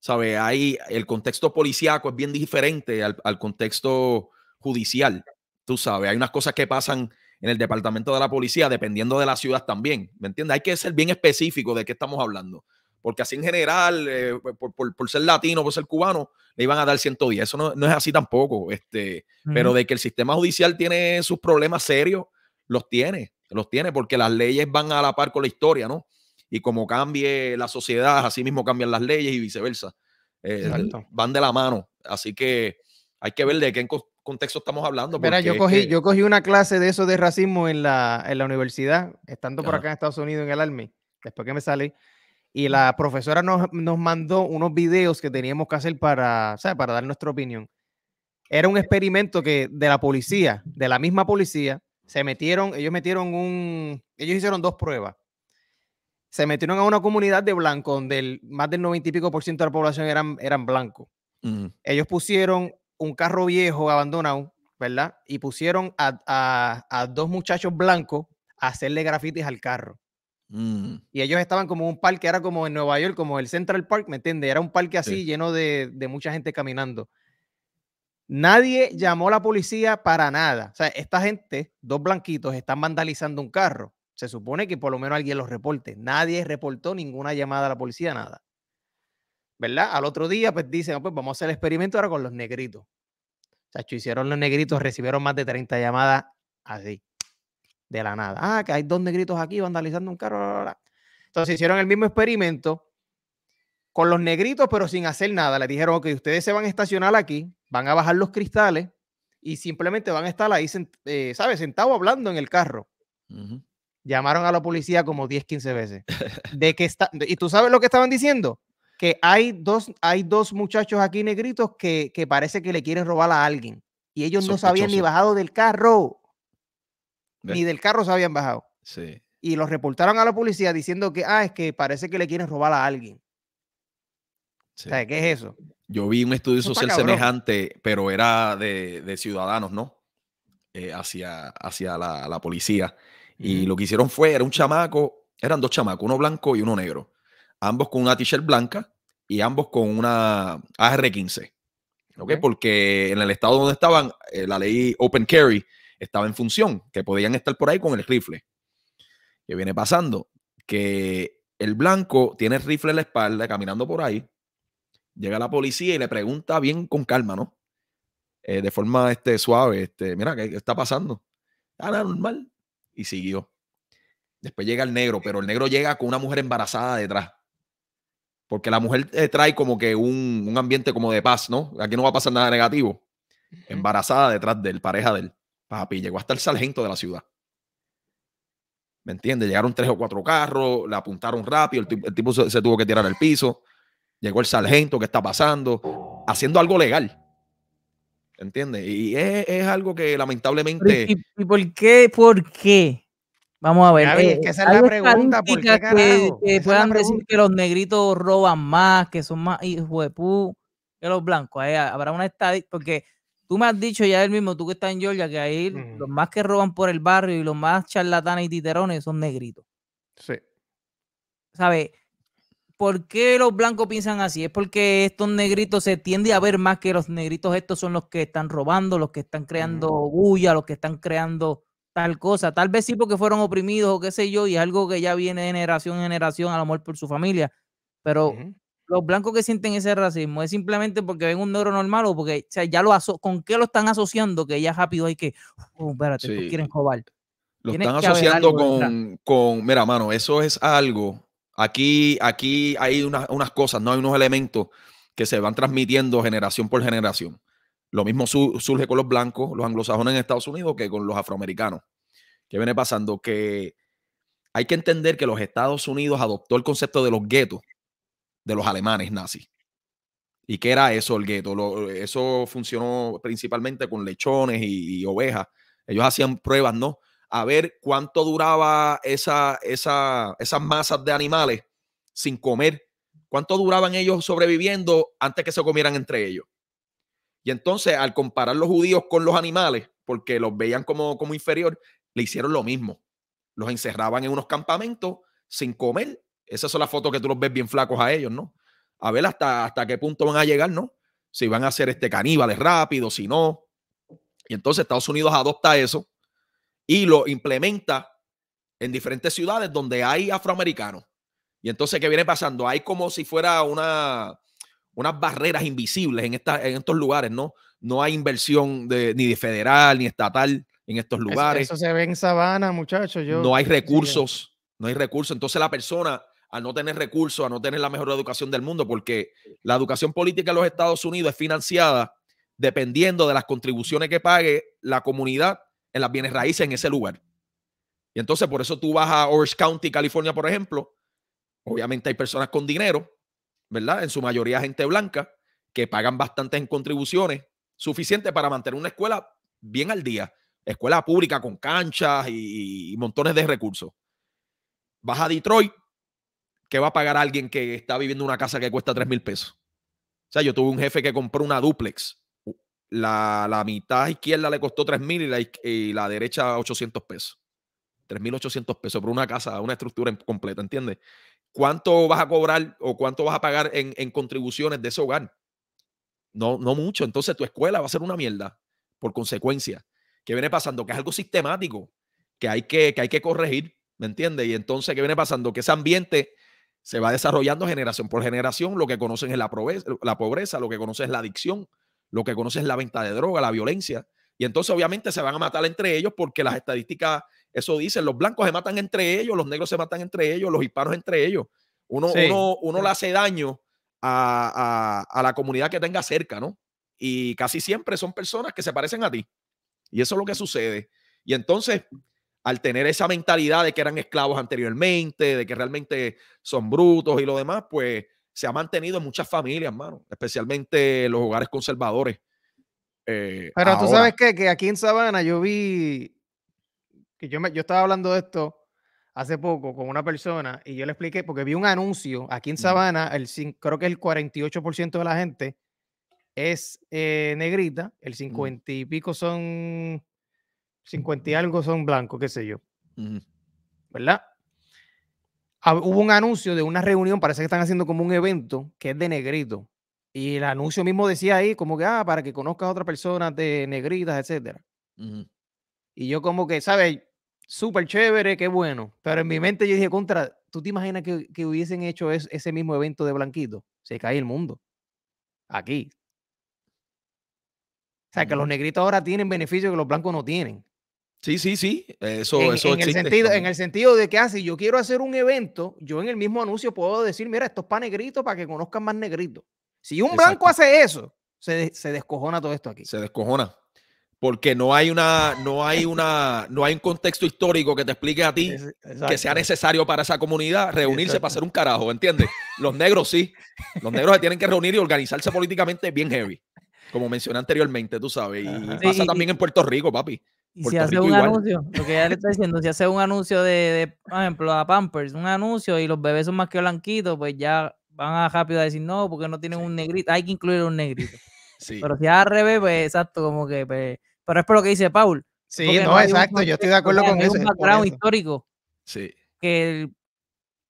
¿Sabe? Hay, el contexto policíaco es bien diferente al, al contexto judicial. Tú sabes, hay unas cosas que pasan en el departamento de la policía dependiendo de la ciudad también. ¿Me entiendes? Hay que ser bien específico de qué estamos hablando. Porque así en general, eh, pues, por, por, ser latino, por ser cubano, le iban a dar 110. Eso no, no es así tampoco. Este, Pero de que el sistema judicial tiene sus problemas serios, los tiene los tiene porque las leyes van a la par con la historia, ¿no? Y como cambie la sociedad, así mismo cambian las leyes y viceversa. Eh, van de la mano. Así que hay que ver de qué contexto estamos hablando. Mira, yo cogí, yo cogí una clase de eso de racismo en la, universidad, estando por acá en Estados Unidos en el Army, después que me salí. Y la profesora nos, nos mandó unos videos que teníamos que hacer para, para dar nuestra opinión. Era un eh. experimento que, de la policía, de la misma policía, se metieron, ellos metieron un, ellos hicieron dos pruebas. Se metieron a una comunidad de blancos donde más del 90 y pico por ciento de la población eran, eran blancos. Ellos pusieron un carro viejo abandonado, ¿verdad? Y pusieron a, dos muchachos blancos a hacerle grafitis al carro. Y ellos estaban como un parque, era como en Nueva York, como el Central Park, ¿me entiendes? Era un parque así lleno de, de mucha gente caminando. Nadie llamó a la policía para nada. O sea, esta gente, dos blanquitos, están vandalizando un carro. Se supone que por lo menos alguien los reporte. Nadie reportó ninguna llamada a la policía, nada. ¿Verdad? Al otro día, pues dicen, ah, pues vamos a hacer el experimento ahora con los negritos. O sea, hicieron los negritos, recibieron más de 30 llamadas así, de la nada. Ah, que hay dos negritos aquí vandalizando un carro. Entonces hicieron el mismo experimento con los negritos, pero sin hacer nada. Le dijeron, que ustedes se van a estacionar aquí, van a bajar los cristales y simplemente van a estar ahí, eh, ¿sabes? Sentados hablando en el carro. Llamaron a la policía como 10, 15 veces. De que ¿Y tú sabes lo que estaban diciendo? Que hay dos, hay dos muchachos aquí negritos que, parece que le quieren robar a alguien. Y ellos no sabían ni bajado del carro. Ni del carro se habían bajado. Sí. Y los reportaron a la policía diciendo que, ah, es que parece que le quieren robar a alguien. ¿qué es eso? Yo vi un estudio social semejante, pero era de, ciudadanos, ¿no? Eh, hacia hacia la, policía. Y lo que hicieron fue, era un chamaco, eran dos chamacos, uno blanco y uno negro. Ambos con una t-shirt blanca y ambos con una AR-15. Okay. ¿ok? Porque en el estado donde estaban, eh, la ley Open Carry estaba en función, que podían estar por ahí con el rifle. ¿Qué viene pasando? Que el blanco tiene rifle en la espalda caminando por ahí Llega la policía y le pregunta bien con calma, ¿no? Eh, de forma este, suave, este, mira, ¿qué, está pasando? Ah, normal. Y siguió. Después llega el negro, pero el negro llega con una mujer embarazada detrás. Porque la mujer eh, trae como que un, ambiente como de paz, ¿no? Aquí no va a pasar nada negativo. Embarazada detrás del pareja del Papi, llegó hasta el sargento de la ciudad. ¿Me entiendes? Llegaron tres o cuatro carros, le apuntaron rápido, el, tipo se, se, tuvo que tirar al piso. Llegó el sargento, ¿qué está pasando? Haciendo algo legal. ¿Entiendes? Y es, algo que lamentablemente. ¿Y, por qué? ¿Por qué? Vamos a ver. Eh, es que esa es la pregunta. puedan decir que los negritos roban más, que son más hijos de pu que los blancos. habrá una estadística. Porque tú me has dicho ya el mismo, tú que estás en Georgia, que ahí los más que roban por el barrio y los más charlatanes y titerones son negritos. Sí. ¿Sabes? ¿por qué los blancos piensan así? Es porque estos negritos se tiende a ver más que los negritos estos son los que están robando, los que están creando bulla, los que están creando tal cosa. Tal vez sí porque fueron oprimidos o qué sé yo, y algo que ya viene generación en generación, a lo mejor por su familia. Pero los blancos que sienten ese racismo es simplemente porque ven un negro normal o porque ya lo con qué lo están asociando que ya rápido hay que, uh, espérate, quieren cobar? Lo están asociando con, con, mira, mano, eso es algo Aquí, aquí hay unas, cosas, ¿no? Hay unos elementos que se van transmitiendo generación por generación. Lo mismo surge con los blancos, los anglosajones en Estados Unidos, que con los afroamericanos. ¿Qué viene pasando? Que hay que entender que los Estados Unidos adoptó el concepto de los guetos de los alemanes nazis. ¿Y qué era eso, el gueto? Eso funcionó principalmente con lechones y, ovejas. Ellos hacían pruebas, ¿no? a ver cuánto duraba esa, esas masas de animales sin comer, cuánto duraban ellos sobreviviendo antes que se comieran entre ellos. Y entonces, al comparar los judíos con los animales, porque los veían como, como inferior, le hicieron lo mismo. Los encerraban en unos campamentos sin comer. Esas son las fotos que tú los ves bien flacos a ellos, ¿no? A ver hasta, hasta qué punto van a llegar, ¿no? Si van a ser este caníbales rápido, si no. Y entonces Estados Unidos adopta eso y lo implementa en diferentes ciudades donde hay afroamericanos. Y entonces, ¿qué viene pasando? Hay como si fuera una, unas barreras invisibles en, esta, en estos lugares, ¿no? No hay inversión ni de federal ni estatal en estos lugares. Eso, se ve en sabana, muchachos. Yo... No hay recursos, no hay recursos. Entonces la persona, al no tener recursos, a no tener la mejor educación del mundo, porque la educación política en los Estados Unidos es financiada dependiendo de las contribuciones que pague la comunidad en las bienes raíces en ese lugar. Y entonces por eso tú vas a Orange County, California, por ejemplo. Obviamente hay personas con dinero, ¿verdad? En su mayoría gente blanca, que pagan bastantes en contribuciones, suficiente para mantener una escuela bien al día. Escuela pública con canchas y, montones de recursos. Vas a Detroit, ¿qué va a pagar alguien que está viviendo una casa que cuesta 3 mil pesos? O sea, yo tuve un jefe que compró una duplex la, mitad izquierda le costó 3.000 y la, y la derecha 800 pesos. 3.800 pesos por una casa, una estructura completa, ¿entiendes? ¿Cuánto vas a cobrar o cuánto vas a pagar en, contribuciones de ese hogar? No, no mucho. Entonces tu escuela va a ser una mierda por consecuencia. ¿Qué viene pasando? Que es algo sistemático que hay que, hay que corregir, ¿me entiendes? Y entonces, ¿qué viene pasando? Que ese ambiente se va desarrollando generación por generación. Lo que conocen es la la pobreza lo que conocen es la adicción, lo que conoce es la venta de droga, la violencia. Y entonces obviamente se van a matar entre ellos porque las estadísticas, eso dicen, los blancos se matan entre ellos, los negros se matan entre ellos, los hispanos entre ellos. Uno, uno, le hace daño a, a, la comunidad que tenga cerca, ¿no? Y casi siempre son personas que se parecen a ti. Y eso es lo que sucede. Y entonces, al tener esa mentalidad de que eran esclavos anteriormente, de que realmente son brutos y lo demás, pues se ha mantenido en muchas familias, hermano, especialmente los hogares conservadores. Eh, Pero tú sabes qué? que aquí en Sabana yo vi que yo, me, yo estaba hablando de esto hace poco con una persona y yo le expliqué, porque vi un anuncio aquí en Sabana, el, creo que el 48% de la gente es eh, negrita, el 50 y pico son 50 y algo son blancos, qué sé yo. ¿Verdad? Ah, hubo un anuncio de una reunión, parece que están haciendo como un evento que es de negrito. Y el anuncio mismo decía ahí, como que, ah, para que conozcas a otra persona de negritas, etcétera. Y yo como que, ¿sabes? Súper chévere, qué bueno. Pero en mi mente yo dije, contra, ¿tú te imaginas que, hubiesen hecho ese mismo evento de Blanquito? Se cae el mundo. Aquí. O sea, que los negritos ahora tienen beneficios que los blancos no tienen. Sí, sí, sí. Eso, en, eso en El sentido, en el sentido de que, ah, si yo quiero hacer un evento, yo en el mismo anuncio puedo decir, mira, esto es para negritos, para que conozcan más negritos. Si un blanco hace eso, se, descojona todo esto aquí. Se descojona. Porque no hay una, no hay una, no hay un contexto histórico que te explique a ti que sea necesario para esa comunidad reunirse para hacer un carajo, ¿entiendes? Los negros sí. Los negros se tienen que reunir y organizarse políticamente bien heavy. Como mencioné anteriormente, tú sabes. Y pasa también en Puerto Rico, papi. Y si hace un anuncio, lo que ya le está diciendo, si hace un anuncio de, por ejemplo, a Pampers, un anuncio y los bebés son más que blanquitos, pues ya van a rápido a decir no, porque no tienen un negrito, hay que incluir un negrito. Pero si es al revés, pues exacto, como que. Pues, pero es por lo que dice Paul. Sí, no, exacto, yo estoy de acuerdo con eso. Es un background histórico. Sí. Que,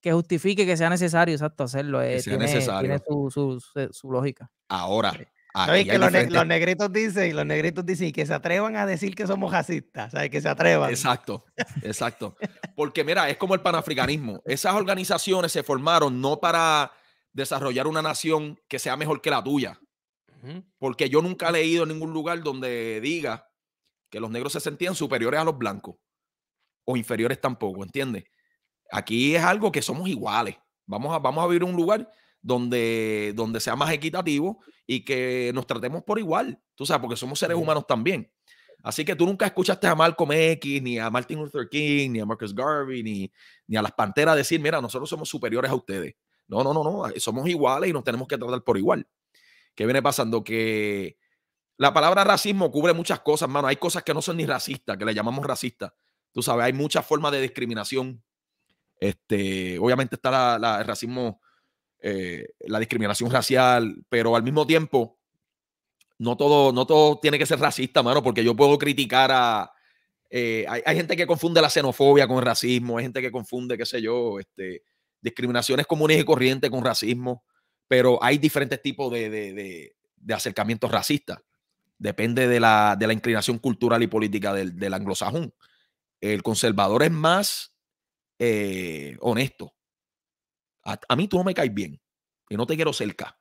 que, justifique que sea necesario, exacto, hacerlo. Eh, tiene, necesario. tiene su, su, su lógica. Ahora, Ah, que los, negritos dicen, y los negritos dicen que se atrevan a decir que somos racistas, ¿sabes? Que se atrevan. Exacto, exacto. Porque mira, es como el panafricanismo. Esas organizaciones se formaron no para desarrollar una nación que sea mejor que la tuya. Porque yo nunca he leído en ningún lugar donde diga que los negros se sentían superiores a los blancos o inferiores tampoco, ¿entiendes? Aquí es algo que somos iguales. Vamos a, vamos a vivir un lugar donde, donde sea más equitativo y que nos tratemos por igual, tú sabes, porque somos seres humanos también. Así que tú nunca escuchaste a Malcolm X, ni a Martin Luther King, ni a Marcus Garvey, ni, ni a las panteras decir, mira, nosotros somos superiores a ustedes. No, no, no, no, eh, somos iguales y nos tenemos que tratar por igual. ¿Qué viene pasando? Que la palabra racismo cubre muchas cosas, mano. Hay cosas que no son ni racistas, que le llamamos racistas. Tú sabes, hay muchas formas de discriminación. Este, obviamente está el racismo eh, la discriminación racial, pero al mismo tiempo, no todo, no todo tiene que ser racista, mano, porque yo puedo criticar a... Eh, hay, gente que confunde la xenofobia con el racismo, hay gente que confunde, qué sé yo, este, discriminaciones comunes y corrientes con racismo, pero hay diferentes tipos de, acercamientos racistas. Depende de la, inclinación cultural y política del, anglosajón. El conservador es más eh, honesto a, mí tú no me caes bien y no te quiero cerca.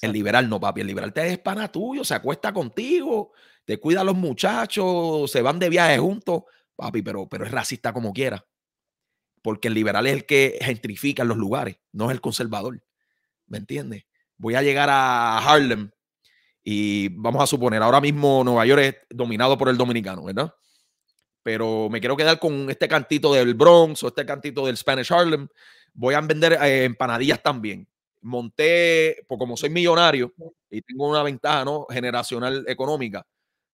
El liberal no, papi. El liberal te es pana tuyo, se acuesta contigo, te cuida a los muchachos, se van de viaje juntos, papi, pero, pero es racista como quiera. Porque el liberal es el que gentrifica los lugares, no es el conservador. ¿Me entiendes? Voy a llegar a Harlem y vamos a suponer, ahora mismo Nueva York es dominado por el dominicano, ¿verdad? Pero me quiero quedar con este cantito del Bronx o este cantito del Spanish Harlem voy a vender eh, empanadillas también. Monté, pues como soy millonario y tengo una ventaja generacional económica,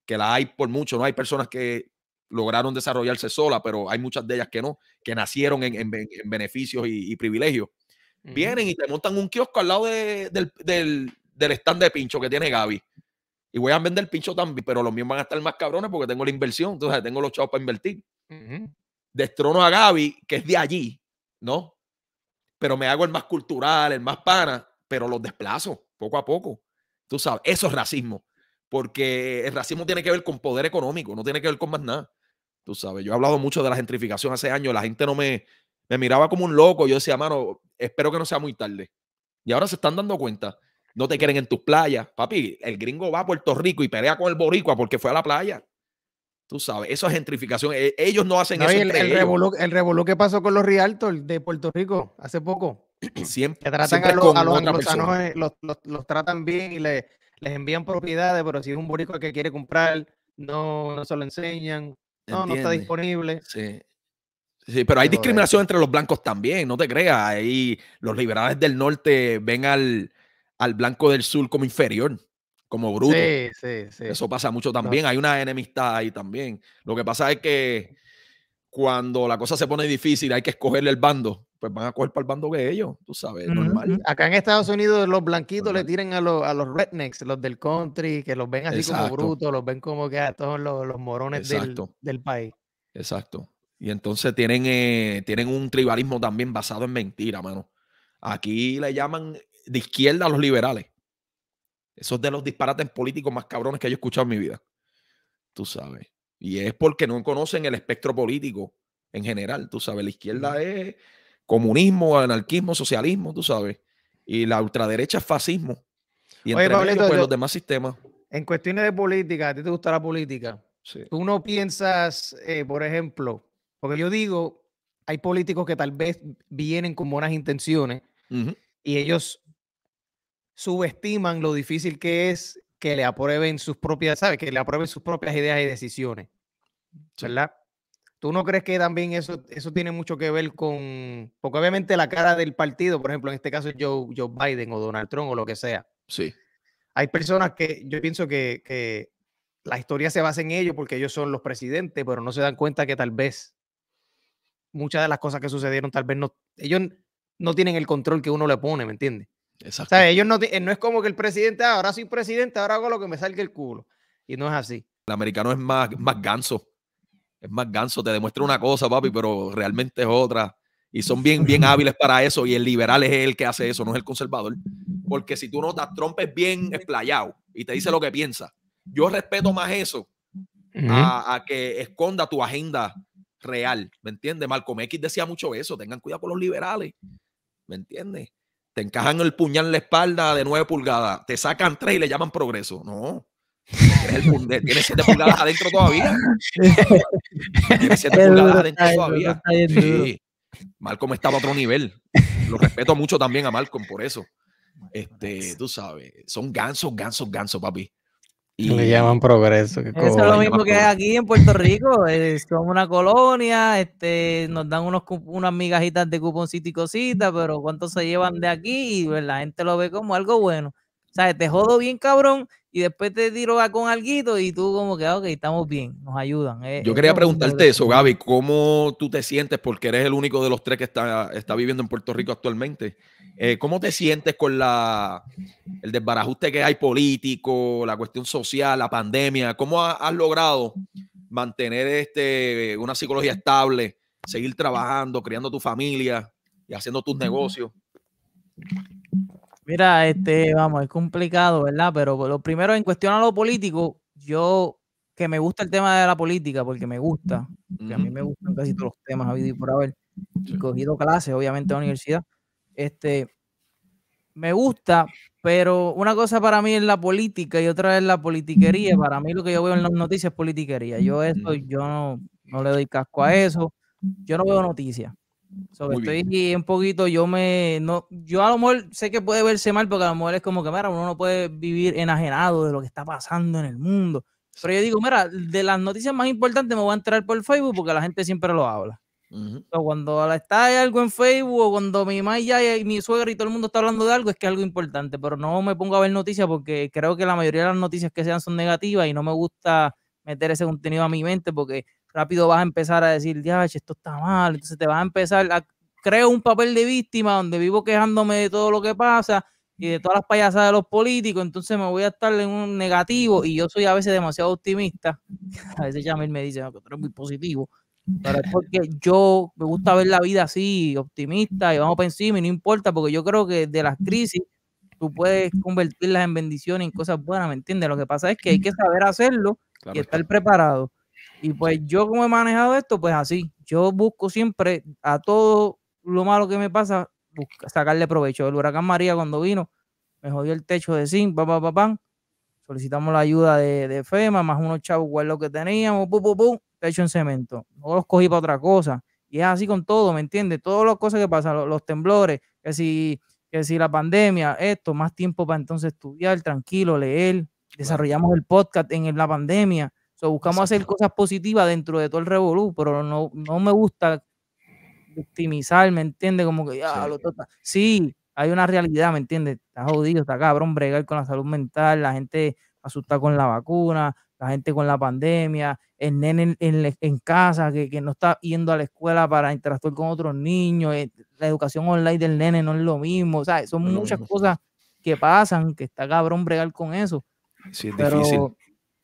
que la hay por mucho, no hay personas que lograron desarrollarse sola, pero hay muchas de ellas que no, que nacieron en, beneficios y, privilegios. Vienen y te montan un kiosco al lado del, stand de pincho que tiene Gaby. Y voy a vender pincho también, pero los míos van a estar más cabrones porque tengo la inversión, entonces tengo los chavos para invertir. Destrono a Gaby, que es de allí, ¿no? pero me hago el más cultural, el más pana, pero los desplazo poco a poco. Tú sabes, eso es racismo, porque el racismo tiene que ver con poder económico, no tiene que ver con más nada. Tú sabes, yo he hablado mucho de la gentrificación hace años, la gente no me, me miraba como un loco, yo decía, mano, espero que no sea muy tarde. Y ahora se están dando cuenta, no te quieren en tus playas. Papi, el gringo va a Puerto Rico y pelea con el boricua porque fue a la playa. Tú sabes, eso es gentrificación. E, ellos no hacen eso. El, entre que pasó con los Rialtos de Puerto Rico hace poco. Siempre. tratan los, los, tratan bien y le, les envían propiedades, pero si es un boricua que quiere comprar, no, se lo enseñan. No, está disponible. Sí. Sí, pero hay discriminación entre los blancos también, no te creas. Ahí los liberales del norte ven al, al blanco del sur como inferior como bruto. Eso pasa mucho también. Hay una enemistad ahí también. Lo que pasa es que cuando la cosa se pone difícil, hay que escogerle el bando. Pues van a coger para el bando que ellos, tú sabes, Acá en Estados Unidos los blanquitos le tiran a los, a los rednecks, los del country, que los ven así como brutos, los ven como que a ah, todos los, morones del, del, país. Exacto. Y entonces tienen, eh, tienen un tribalismo también basado en mentira, mano. Aquí le llaman de izquierda a los liberales. Eso es de los disparates políticos más cabrones que yo he escuchado en mi vida. Tú sabes. Y es porque no conocen el espectro político en general. Tú sabes, la izquierda es comunismo, anarquismo, socialismo, tú sabes. Y la ultraderecha es fascismo. Y entre pues, los demás sistemas. En cuestiones de política, ¿a ti te gusta la política? Tú no piensas, eh, por ejemplo, porque yo digo, hay políticos que tal vez vienen con buenas intenciones y ellos subestiman lo difícil que es que le aprueben sus propias, ¿sabes? Que le aprueben sus propias ideas y decisiones. ¿Verdad? ¿Tú no crees que también eso, eso tiene mucho que ver con, porque obviamente la cara del partido, por ejemplo, en este caso Joe, Joe Biden o Donald Trump o lo que sea. Sí. Hay personas que yo pienso que, que la historia se basa en ellos porque ellos son los presidentes, pero no se dan cuenta que tal vez muchas de las cosas que sucedieron, tal vez no, ellos no tienen el control que uno le pone, ¿me entiendes? Exacto. ellos no, eh, no es como que el presidente, ah, ahora soy presidente, ahora hago lo que me salga el culo. Y no es así. El americano es más, más ganso. Es más ganso, te demuestra una cosa, papi, pero realmente es otra. Y son bien, bien hábiles para eso. Y el liberal es el que hace eso, no es el conservador. Porque si tú notas, Trump es bien explayado y te dice lo que piensa. Yo respeto más eso a, a que esconda tu agenda real. ¿Me entiendes? Malcolm X decía mucho eso. Tengan cuidado con los liberales. ¿Me entiendes? te encajan el puñal en la espalda de 9 pulgadas, te sacan 3 y le llaman progreso. No. Tiene 7 pulgadas adentro todavía. Tiene 7 pulgadas adentro todavía. Sí. Malcolm estaba a otro nivel. Lo respeto mucho también a Malcolm por eso. Este, tú sabes, son gansos, gansos, gansos, papi. Y... Le llaman progreso. Eso es lo mismo que aquí en Puerto Rico. Eh, somos una colonia, este, nos dan unos, unas migajitas de cuponcito y cositas, pero cuánto se llevan de aquí y pues, la gente lo ve como algo bueno. O sea, te jodo bien cabrón y después te tiro a con alguito y tú como que, ah, ok, estamos bien, nos ayudan. Eh, Yo quería preguntarte eso, Gaby, ¿cómo tú te sientes? Porque eres el único de los tres que está, está viviendo en Puerto Rico actualmente. Eh, ¿Cómo te sientes con el desbarajuste que hay político, la cuestión social, la pandemia? ¿Cómo has logrado mantener este, una psicología estable, seguir trabajando, criando tu familia y haciendo tus negocios? Mira, este, vamos, es complicado, ¿verdad? Pero lo primero en cuestión a lo político, yo que me gusta el tema de la política, porque me gusta, a mí me gustan casi todos los temas habido por haber, cogido clases, obviamente, en la universidad. Este, me gusta, pero una cosa para mí es la política y otra es la politiquería. Para mí lo que yo veo en las noticias es politiquería. Yo eso, yo no, le doy casco a eso. Yo no veo noticias. Sobre estoy un poquito, yo me, no, yo a lo mejor sé que puede verse mal porque a lo mejor es como que, uno no puede vivir enajenado de lo que está pasando en el mundo. Pero yo digo, mira, de las noticias más importantes me voy a entrar por Facebook porque la gente siempre lo habla cuando está algo en Facebook o cuando mi mamá y mi suegra y todo el mundo está hablando de algo, es que es algo importante, pero no me pongo a ver noticias porque creo que la mayoría de las noticias que sean son negativas y no me gusta meter ese contenido a mi mente porque rápido vas a empezar a decir, ya, esto está mal, entonces te vas a empezar a crear un papel de víctima donde vivo quejándome de todo lo que pasa y de todas las payasadas de los políticos, entonces me voy a estar en un negativo y yo soy a veces demasiado optimista. A veces Jamil me dice, pero ah, que eres muy positivo porque yo me gusta ver la vida así, optimista y vamos para encima y no importa, porque yo creo que de las crisis tú puedes convertirlas en bendiciones, en cosas buenas, ¿me entiendes? Lo que pasa es que hay que saber hacerlo y estar preparado. Y pues yo como he manejado esto, pues así, yo busco siempre a todo lo malo que me pasa, sacarle provecho. El huracán María cuando vino, me jodió el techo de zinc, papá, solicitamos la ayuda de, FEMA, más unos chavos, igual lo que teníamos, pum, pum, pum, hecho en cemento. No los cogí para otra cosa. Y es así con todo, ¿me entiendes? Todas las cosas que pasan, los, temblores, que si, si la pandemia, esto, más tiempo para entonces estudiar, tranquilo, leer. Desarrollamos el podcast en la pandemia. O buscamos hacer cosas positivas dentro de todo el revolú, pero no, me gusta victimizar, ¿me entiendes? Como que, ah, tota". hay una realidad, ¿me entiendes? Está jodido, está cabrón bregar con la salud mental, la gente asusta con la vacuna, la gente con la pandemia, el nene en, en, casa que, que, no está yendo a la escuela para interactuar con otros niños, eh, la educación online del nene no es lo mismo, o sea, son muchas cosas que pasan, que está cabrón bregar con eso. Sí, es Pero difícil.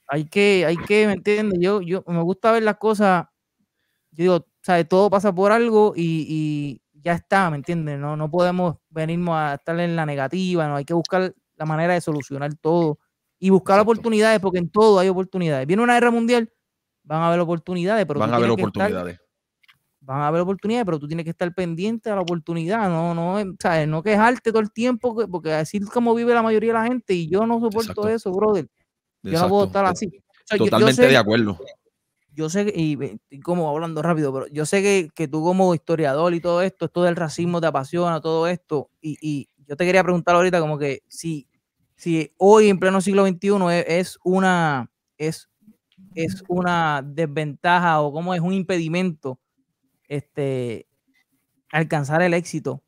Hay que, hay que, ¿me entiendes? Yo, yo me gusta ver las cosas, yo digo, sea, Todo pasa por algo y, y ya está, ¿me entiendes? No, no podemos venirnos a estar en la negativa, no hay que buscar la manera de solucionar todo y buscar oportunidades, porque en todo hay oportunidades. Viene una guerra mundial, van a haber oportunidades, pero van a haber oportunidades. van a haber oportunidades, pero tú tienes que estar pendiente a la oportunidad, no, no, ¿sabes? no quejarte todo el tiempo, porque así es como vive la mayoría de la gente, y yo no soporto eso, brother. Yo no puedo estar así. Totalmente de acuerdo. Yo sé, y, como hablando rápido, pero yo sé que, tú como historiador y todo esto, esto del racismo te apasiona, todo esto, y, y yo te quería preguntar ahorita como que si si hoy en pleno siglo XXI e, es, una, es, es una desventaja o como es un impedimento este, alcanzar el éxito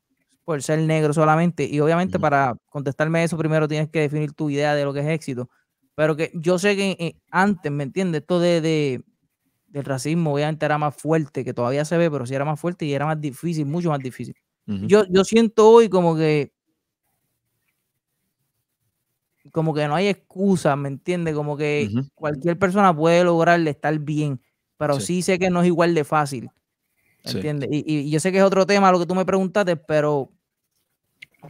por ser negro solamente. Y obviamente para contestarme eso primero tienes que definir tu idea de lo que es éxito. Pero que yo sé que eh, antes, ¿me entiendes? Esto de, de, del racismo obviamente era más fuerte, que todavía se ve, pero sí era más fuerte y era más difícil, mucho más difícil. yo, yo siento hoy como que como que no hay excusa, ¿me entiendes? Como que cualquier persona puede lograrle estar bien, pero sí. sé que no es igual de fácil. ¿Me entiendes? Y, yo sé que es otro tema lo que tú me preguntaste, pero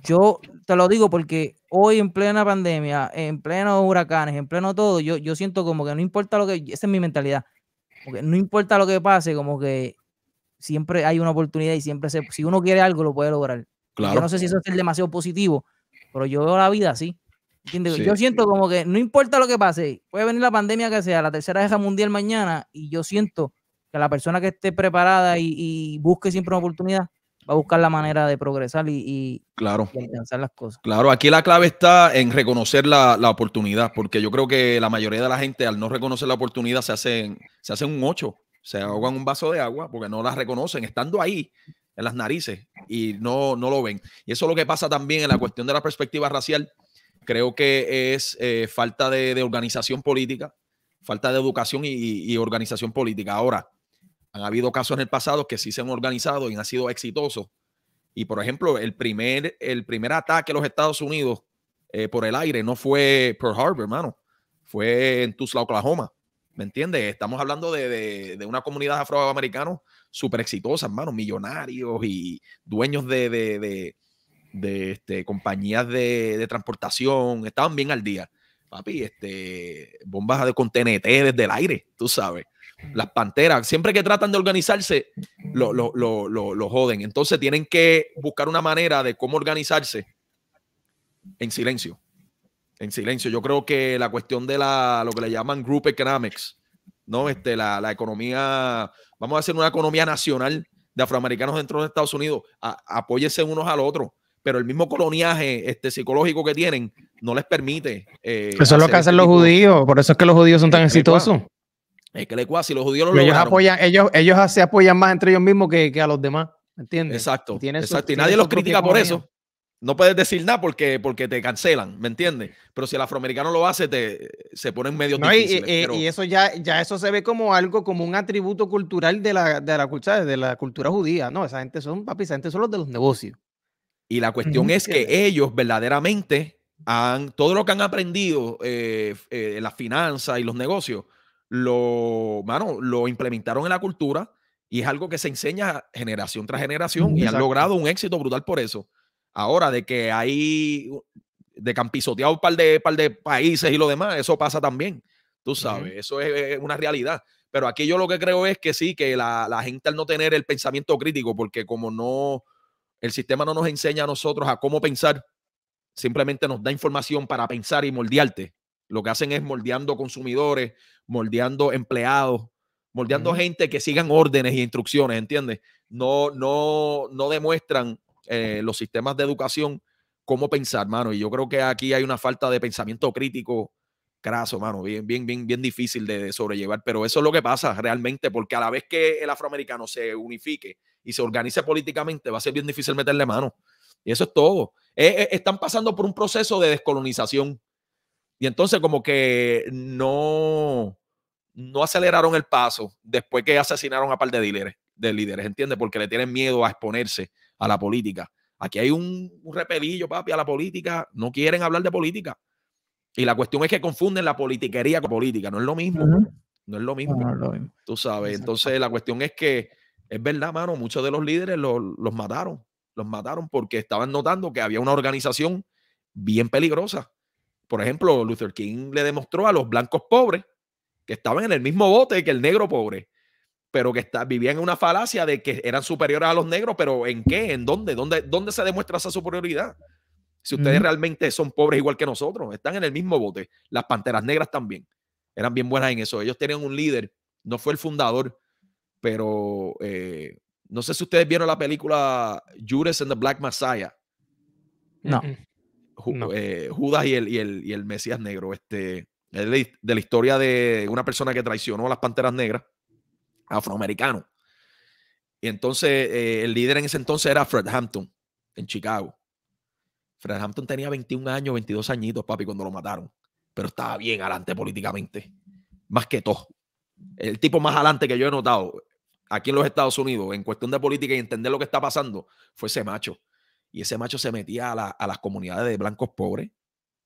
yo te lo digo porque hoy en plena pandemia, en pleno huracanes, en pleno todo, yo, yo siento como que no importa lo que, esa es mi mentalidad, porque no importa lo que pase, como que siempre hay una oportunidad y siempre se, si uno quiere algo lo puede lograr. Claro. Yo no sé si eso es demasiado positivo, pero yo veo la vida así yo siento como que no importa lo que pase, puede venir la pandemia que sea, la tercera guerra mundial mañana, y yo siento que la persona que esté preparada y, busque siempre una oportunidad va a buscar la manera de progresar y, claro. alcanzar las cosas. Claro, aquí la clave está en reconocer la, oportunidad, porque yo creo que la mayoría de la gente al no reconocer la oportunidad se hacen, se hacen un ocho, se ahogan un vaso de agua porque no la reconocen, estando ahí en las narices y no, no lo ven. Y eso es lo que pasa también en la cuestión de la perspectiva racial Creo que es eh, falta de, de, organización política, falta de educación y, organización política. Ahora, han habido casos en el pasado que sí se han organizado y han sido exitosos. Y por ejemplo, el primer, el primer ataque a los Estados Unidos eh, por el aire no fue Pearl Harbor, hermano, fue en Tulsa, Oklahoma. ¿Me entiendes? Estamos hablando de, de, de una comunidad afroamericana súper exitosa, hermano, millonarios y dueños de de este, compañías de, transportación, estaban bien al día. Papi, este, bombas de con TNT desde el aire, tú sabes. Las panteras, siempre que tratan de organizarse, lo, joden. Entonces tienen que buscar una manera de cómo organizarse en silencio. En silencio. Yo creo que la cuestión de la, lo que le llaman group economics, ¿no? Este, la, la economía, vamos a hacer una economía nacional de afroamericanos dentro de Estados Unidos. Apóyese unos al otro pero el mismo coloniaje este, psicológico que tienen no les permite. Eh, eso es lo que hacen los judíos, por eso es que los judíos son tan exitosos. Es que le Si los judíos lo ellos apoyan, ellos, ellos se apoyan más entre ellos mismos que, a los demás, ¿entiendes? Exacto. Y, exacto. y nadie los critica por eso. No puedes decir nada porque, porque te cancelan, ¿me entiendes? Pero si el afroamericano lo hace, te, se en medio Y, eso ya, ya eso se ve como algo, como un atributo cultural de la, cultura, de la cultura judía, ¿no? Esa gente son, papis, esa gente son los de los negocios. Y la cuestión es que ellos verdaderamente han, todo lo que han aprendido eh, eh las finanzas y los negocios, lo, bueno, lo implementaron en la cultura y es algo que se enseña generación tras generación y han logrado un éxito brutal por eso. Ahora, de que hay, de que han pisoteado un par de, países y lo demás, eso pasa también, tú sabes, eso es, una realidad. Pero aquí yo lo que creo es que sí, que la, la gente al no tener el pensamiento crítico, porque como no, el sistema no nos enseña a nosotros a cómo pensar, simplemente nos da información para pensar y moldearte. Lo que hacen es moldeando consumidores, moldeando empleados, moldeando gente que sigan órdenes e instrucciones, ¿entiendes? No, no, no demuestran eh, los sistemas de educación cómo pensar, mano. Y yo creo que aquí hay una falta de pensamiento crítico craso, mano, bien, bien, bien, bien difícil de sobrellevar. Pero eso es lo que pasa realmente, porque a la vez que el afroamericano se unifique, y se organice políticamente, va a ser bien difícil meterle mano. Y eso es todo. Eh, eh, están pasando por un proceso de descolonización. Y entonces como que no, no aceleraron el paso después que asesinaron a par de líderes, de líderes, ¿entiendes? Porque le tienen miedo a exponerse a la política. Aquí hay un, repelillo, papi, a la política. No quieren hablar de política. Y la cuestión es que confunden la politiquería con política. No es lo mismo. No es lo mismo. tú sabes. Entonces la cuestión es que es verdad, mano, muchos de los líderes los mataron, los mataron porque estaban notando que había una organización bien peligrosa. Por ejemplo, Luther King le demostró a los blancos pobres que estaban en el mismo bote que el negro pobre, pero que está, vivían en una falacia de que eran superiores a los negros, pero ¿en qué? ¿En dónde? ¿Dónde, se demuestra esa superioridad? Si ustedes realmente son pobres igual que nosotros, están en el mismo bote. Las panteras negras también eran bien buenas en eso. Ellos tenían un líder, no fue el fundador, pero eh, no sé si ustedes vieron la película Judas and the Black Messiah. No. Eh, Judas y el, Mesías Negro. Este, de la historia de una persona que traicionó a las panteras negras, afroamericano. Y entonces eh, el líder en ese entonces era Fred Hampton, en Chicago. Fred Hampton tenía 21 años, 22 añitos, papi, cuando lo mataron. Pero estaba bien adelante políticamente. Más que todo. El tipo más adelante que yo he notado aquí en los Estados Unidos en cuestión de política y entender lo que está pasando fue ese macho. Y ese macho se metía a, las comunidades de blancos pobres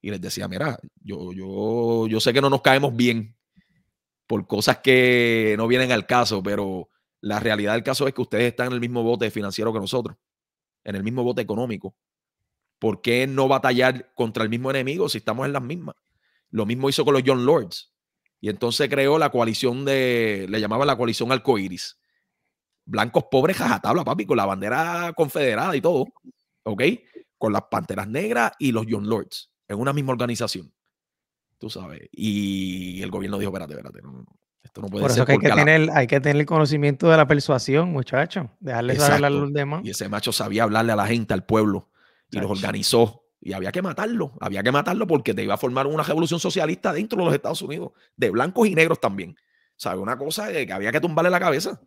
y les decía, mira, yo, yo, yo sé que no nos caemos bien por cosas que no vienen al caso, pero la realidad del caso es que ustedes están en el mismo bote financiero que nosotros, en el mismo bote económico. ¿Por qué no batallar contra el mismo enemigo si estamos en las mismas? Lo mismo hizo con los John Lords. Y entonces creó la coalición de, le llamaba la coalición Alcoiris, blancos pobres jajatabla, papi, con la bandera confederada y todo, ¿ok? Con las Panteras Negras y los John Lords, en una misma organización, tú sabes. Y el gobierno dijo, espérate, espérate, esto no puede ser. Por Eso hay, que tener, hay que tener el conocimiento de la persuasión, muchacho, dejarle a los demás. Y ese macho sabía hablarle a la gente, al pueblo, y los organizó. Y había que matarlo, había que matarlo porque te iba a formar una revolución socialista dentro de los Estados Unidos, de blancos y negros también. ¿Sabes? Una cosa que había que tumbarle la cabeza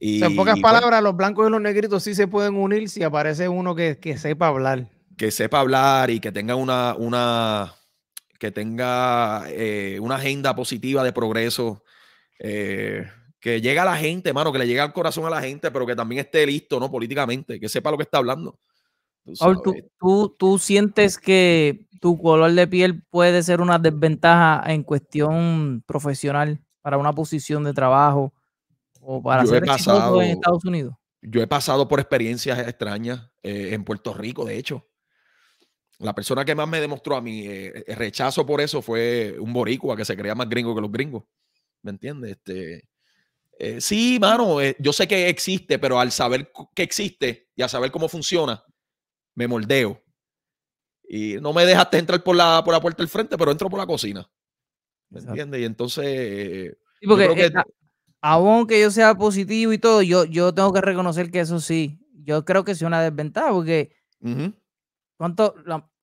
en pocas palabras, los blancos y los negritos sí se pueden unir si aparece uno que, que sepa hablar. Que sepa hablar y que tenga una, una que tenga eh, una agenda positiva de progreso. Eh, que llegue a la gente, mano, que le llegue al corazón a la gente, pero que también esté listo, ¿no? Políticamente, que sepa lo que está hablando. Tú, tú, tú, tú sientes que tu color de piel puede ser una desventaja en cuestión profesional para una posición de trabajo o para yo ser pasado, en Estados Unidos? Yo he pasado por experiencias extrañas eh, en Puerto Rico, de hecho. La persona que más me demostró a mí eh, rechazo por eso fue un boricua que se creía más gringo que los gringos. ¿Me entiendes? Este, eh, sí, mano, yo sé que existe, pero al saber que existe y a saber cómo funciona, me moldeo. Y no me dejaste entrar por la, por la puerta del frente, pero entro por la cocina. ¿Me entiendes? Y entonces... porque, aún que yo sea positivo y todo, yo, yo tengo que reconocer que eso sí, yo creo que es una desventaja, porque ¿cuánto?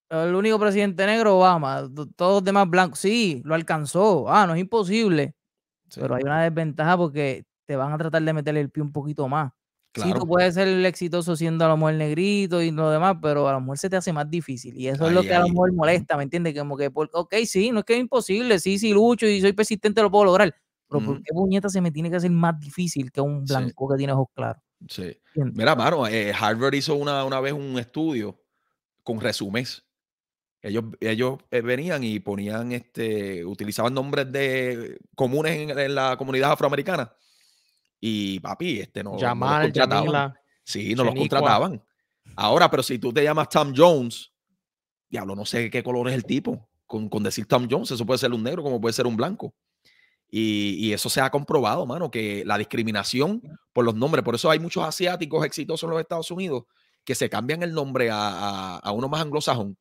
el único presidente negro, Obama, todos los demás blancos, sí, lo alcanzó, ah, no es imposible, pero hay una desventaja porque te van a tratar de meterle el pie un poquito más. Sí, tú puedes ser exitoso siendo a lo mejor negrito y lo demás, pero a lo mejor se te hace más difícil. Y eso es lo que a lo mejor molesta, ¿me entiendes? Como que, por, ok, sí, no es que es imposible, sí, sí lucho y soy persistente, lo puedo lograr. Pero ¿por qué puñeta se me tiene que hacer más difícil que un blanco que tiene ojos claros? Sí. Mira, mano, eh, Harvard hizo una, una vez un estudio con resúmenes. Ellos, ellos eh, venían y ponían, este, utilizaban nombres de comunes en, la comunidad afroamericana. Y papi, este no, Llamar, no los contrataban. sí, no los contrataban. Ahora, pero si tú te llamas Tom Jones, diablo, no sé qué color es el tipo. Con, con decir Tom Jones, eso puede ser un negro como puede ser un blanco. Y, eso se ha comprobado, mano, que la discriminación por los nombres, por eso hay muchos asiáticos exitosos en los Estados Unidos que se cambian el nombre a, uno más anglosajón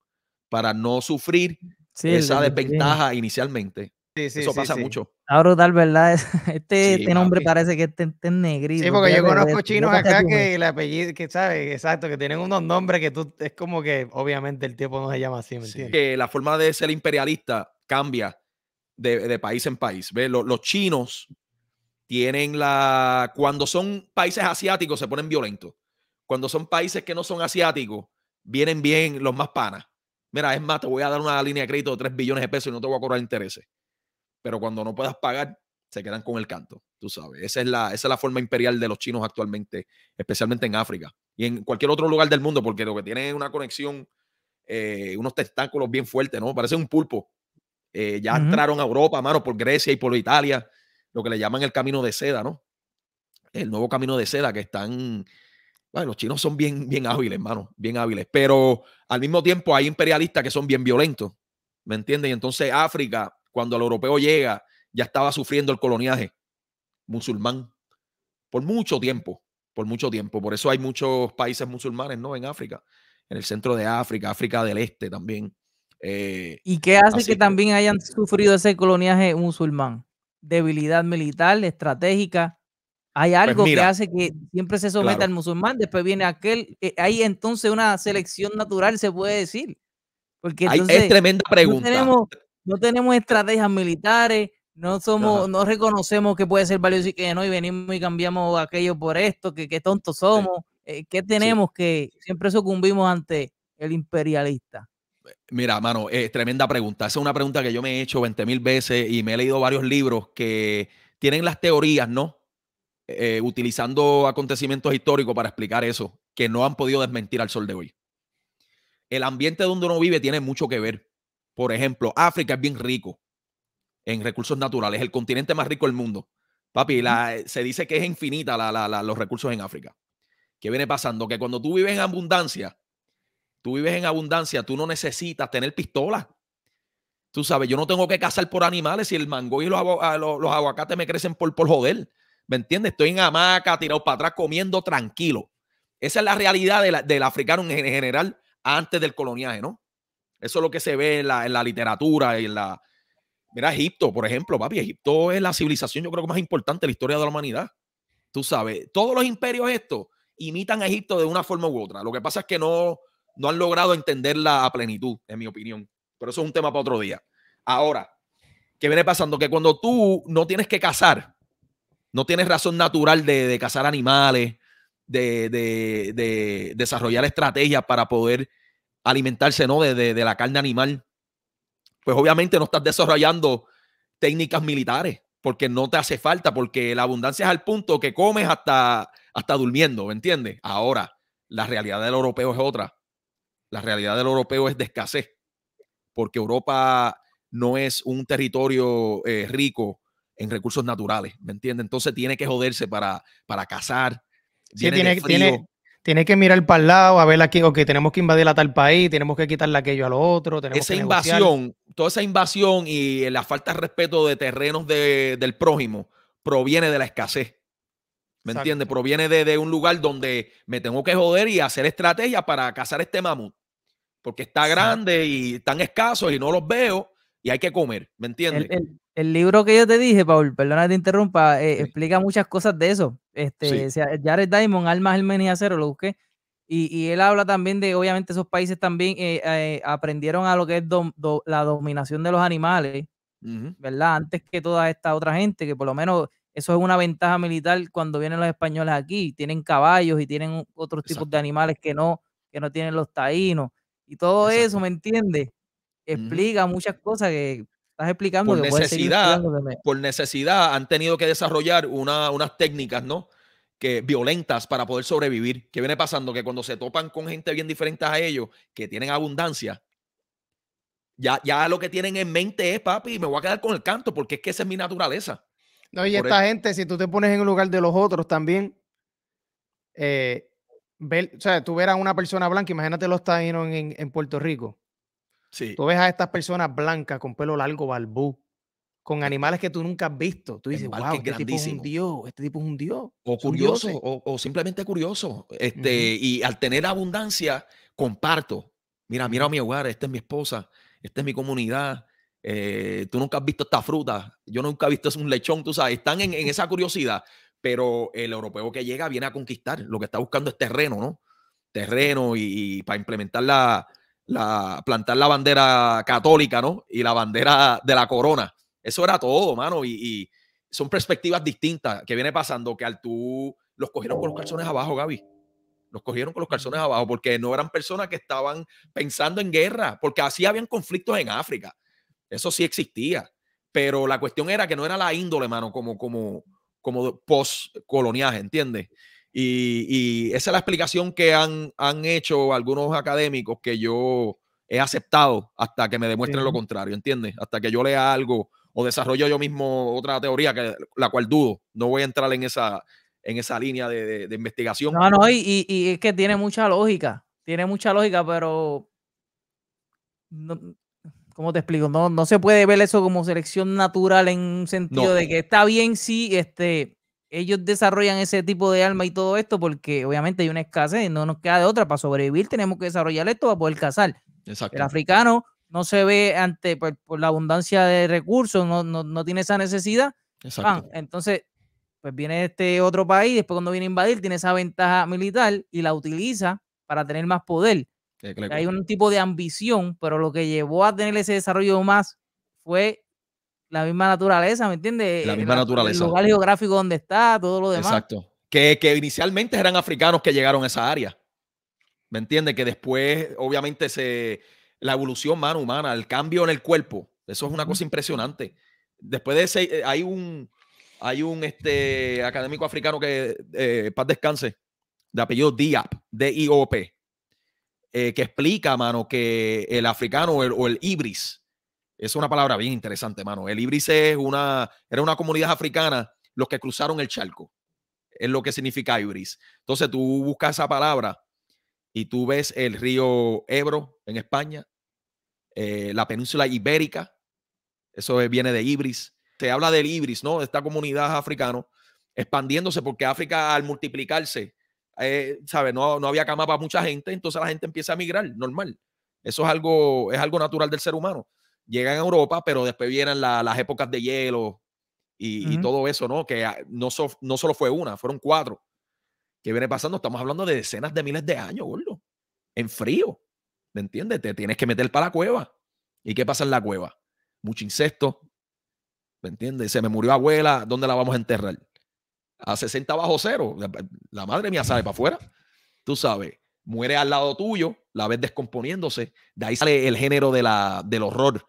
para no sufrir esa desventaja inicialmente. Sí, sí, eso pasa mucho. Ahora brutal, ¿verdad? Este, este nombre parece que es negrito. Sí, porque yo conozco chinos acá que, el apellido, que sabes, exacto, que tienen unos nombres que tú, es como que obviamente el tiempo no se llama así, ¿me entiendes? Que la forma de ser imperialista cambia de, país en país. ve Los, chinos tienen la... Cuando son países asiáticos se ponen violentos. Cuando son países que no son asiáticos, vienen bien los más panas. Mira, es más, te voy a dar una línea de crédito de 3 billones de pesos y no te voy a cobrar intereses. Pero cuando no puedas pagar, se quedan con el canto, tú sabes. Esa es la, esa es la forma imperial de los chinos actualmente, especialmente en África y en cualquier otro lugar del mundo, porque lo que tienen es una conexión, eh, unos tentáculos bien fuertes, ¿no? Parece un pulpo eh, ya entraron a Europa, mano, por Grecia y por Italia, lo que le llaman el camino de seda, ¿no? El nuevo camino de seda que están. Bueno, los chinos son bien, bien hábiles, mano, bien hábiles, pero al mismo tiempo hay imperialistas que son bien violentos, ¿me entiendes? Y entonces África, cuando el europeo llega, ya estaba sufriendo el coloniaje musulmán por mucho tiempo, por mucho tiempo. Por eso hay muchos países musulmanes, ¿no? En África, en el centro de África, África del Este también. Eh, ¿Y qué hace que, también hayan sufrido ese coloniaje musulmán? Debilidad militar, estratégica. Hay pues algo que hace que siempre se someta al musulmán, después viene aquel. Eh, hay entonces una selección natural, se puede decir. Porque es tremenda pregunta. No tenemos, estrategias militares, no somos, no reconocemos que puede ser valioso y que no, y venimos y cambiamos aquello por esto, que qué tontos somos, eh, ¿Qué tenemos que siempre sucumbimos ante el imperialista. Mira, mano, es eh, tremenda pregunta. Esa es una pregunta que yo me he hecho 20 mil veces y me he leído varios libros que tienen las teorías, ¿no? Eh, eh, utilizando acontecimientos históricos para explicar eso, que no han podido desmentir al sol de hoy. El ambiente donde uno vive tiene mucho que ver. Por ejemplo, África es bien rico en recursos naturales, el continente más rico del mundo. Papi, se dice que es infinita la, los recursos en África. ¿Qué viene pasando? Que cuando tú vives en abundancia, Tú vives en abundancia, tú no necesitas tener pistola. Tú sabes, yo no tengo que cazar por animales y el mango y ah, los, aguacates me crecen por, por joder. ¿Me entiendes? Estoy en hamaca, tirado para atrás, comiendo tranquilo. Esa es la realidad de la, del africano en general antes del coloniaje, ¿no? Eso es lo que se ve en la, literatura, en la... Mira, Egipto, por ejemplo, papi, Egipto es la civilización, yo creo que más importante de la historia de la humanidad. Tú sabes, todos los imperios estos imitan a Egipto de una forma u otra. Lo que pasa es que no, no han logrado entenderla a plenitud, en mi opinión. Pero eso es un tema para otro día. Ahora, ¿qué viene pasando? Que cuando tú no tienes que cazar, no tienes razón natural de, cazar animales, de, desarrollar estrategias para poder alimentarse ¿no? de, la carne animal, pues obviamente no estás desarrollando técnicas militares porque no te hace falta, porque la abundancia es al punto que comes hasta, hasta durmiendo, ¿me entiendes? Ahora, la realidad del europeo es otra. La realidad del europeo es de escasez, porque Europa no es un territorio eh, rico en recursos naturales, ¿me entiendes? Entonces tiene que joderse para, para cazar. tiene, tiene, que mirar para el lado, a ver aquí, que tenemos que invadir a tal país, tenemos que quitarle aquello al otro. Tenemos esa invasión, toda esa invasión y la falta de respeto de terrenos del prójimo proviene de la escasez. ¿Me entiendes? Proviene de, de, un lugar donde me tengo que joder y hacer estrategia para cazar este mamut porque está grande y tan escasos y no los veo y hay que comer, ¿me entiendes? El, libro que yo te dije, Paul, perdona que te interrumpa, eh, explica muchas cosas de eso. Este, Jared Diamond, Almas, Hermes y lo busqué. Y, él habla también de, obviamente, esos países también eh, eh, aprendieron a lo que es la dominación de los animales, ¿verdad? Antes que toda esta otra gente, que por lo menos eso es una ventaja militar cuando vienen los españoles aquí, tienen caballos y tienen otros tipos de animales que no, que no tienen los taínos y todo eso, ¿me entiendes? Explica muchas cosas que estás explicando. Por, necesidad, por necesidad han tenido que desarrollar unas técnicas, ¿no? Que, violentas para poder sobrevivir. ¿Qué viene pasando? Que cuando se topan con gente bien diferente a ellos, que tienen abundancia, ya, ya lo que tienen en mente es, papi, me voy a quedar con el canto porque es que esa es mi naturaleza. No, y esta e gente, si tú te pones en el lugar de los otros también, eh, o sea, tú ver a una persona blanca, imagínate los taínos en, en Puerto Rico. Sí. Tú ves a estas personas blancas con pelo largo, balbú, con animales que tú nunca has visto. Tú dices, wow, este tipo es un dios, este tipo es un dios. O curioso, o, simplemente curioso. Este, Y al tener abundancia, comparto. Mira, mira a mi hogar, esta es mi esposa, esta es mi comunidad. Eh, tú nunca has visto esta fruta, yo nunca he visto un lechón, tú sabes, están en, en esa curiosidad pero el europeo que llega viene a conquistar. Lo que está buscando es terreno, ¿no? Terreno y, para implementar la, plantar la bandera católica, ¿no? Y la bandera de la corona. Eso era todo, mano. Y, son perspectivas distintas que viene pasando que al tú los cogieron con los calzones abajo, Gaby. Los cogieron con los calzones abajo porque no eran personas que estaban pensando en guerra, porque así habían conflictos en África. Eso sí existía. Pero la cuestión era que no era la índole, mano, como, como, como postcolonial, ¿entiendes? Y, esa es la explicación que han, han hecho algunos académicos que yo he aceptado hasta que me demuestren lo contrario, ¿entiendes? Hasta que yo lea algo o desarrollo yo mismo otra teoría, que, la cual dudo. No voy a entrar en esa, en esa línea de, investigación. No, no, y, y, es que tiene mucha lógica, tiene mucha lógica, pero no, ¿Cómo te explico? No, no se puede ver eso como selección natural en un sentido de que está bien si este, ellos desarrollan ese tipo de alma y todo esto, porque obviamente hay una escasez, y no nos queda de otra. Para sobrevivir tenemos que desarrollar esto para poder cazar. Exacto. El africano no se ve ante por, la abundancia de recursos, no, no, tiene esa necesidad. Exacto. entonces, pues viene este otro país, después cuando viene a invadir, tiene esa ventaja militar y la utiliza para tener más poder. Hay un tipo de ambición, pero lo que llevó a tener ese desarrollo más fue la misma naturaleza, ¿me entiendes? La misma naturaleza. El lugar geográfico donde está, todo lo demás. Exacto. Que, inicialmente eran africanos que llegaron a esa área. ¿Me entiendes? Que después, obviamente, se, la evolución mano humana, el cambio en el cuerpo, eso es una cosa impresionante. Después de ese, hay un, hay un este, académico africano que, eh, paz descanse, de apellido Diap D-I-O-P, eh, que explica, mano, que el africano o el ibris, es una palabra bien interesante, mano. El ibris es una, era una comunidad africana los que cruzaron el charco. Es lo que significa ibris. Entonces tú buscas esa palabra y tú ves el río Ebro en España, eh, la península ibérica, eso viene de ibris. Se habla del ibris, ¿no? Esta comunidad africana expandiéndose porque África al multiplicarse eh, no, no había cama para mucha gente, entonces la gente empieza a migrar, normal. Eso es algo, es algo natural del ser humano. Llegan a Europa, pero después vienen las épocas de hielo y, todo eso, ¿no? Que no, no solo fue una, fueron cuatro. Que viene pasando, estamos hablando de decenas de miles de años, gordo. En frío, ¿me entiendes? Te tienes que meter para la cueva. ¿Y qué pasa en la cueva? Mucho insecto, ¿me entiendes? Se me murió abuela, ¿dónde la vamos a enterrar? a 60 bajo cero. La, madre mía sale para afuera. Tú sabes, muere al lado tuyo, la ves descomponiéndose. De ahí sale el género de la, del horror.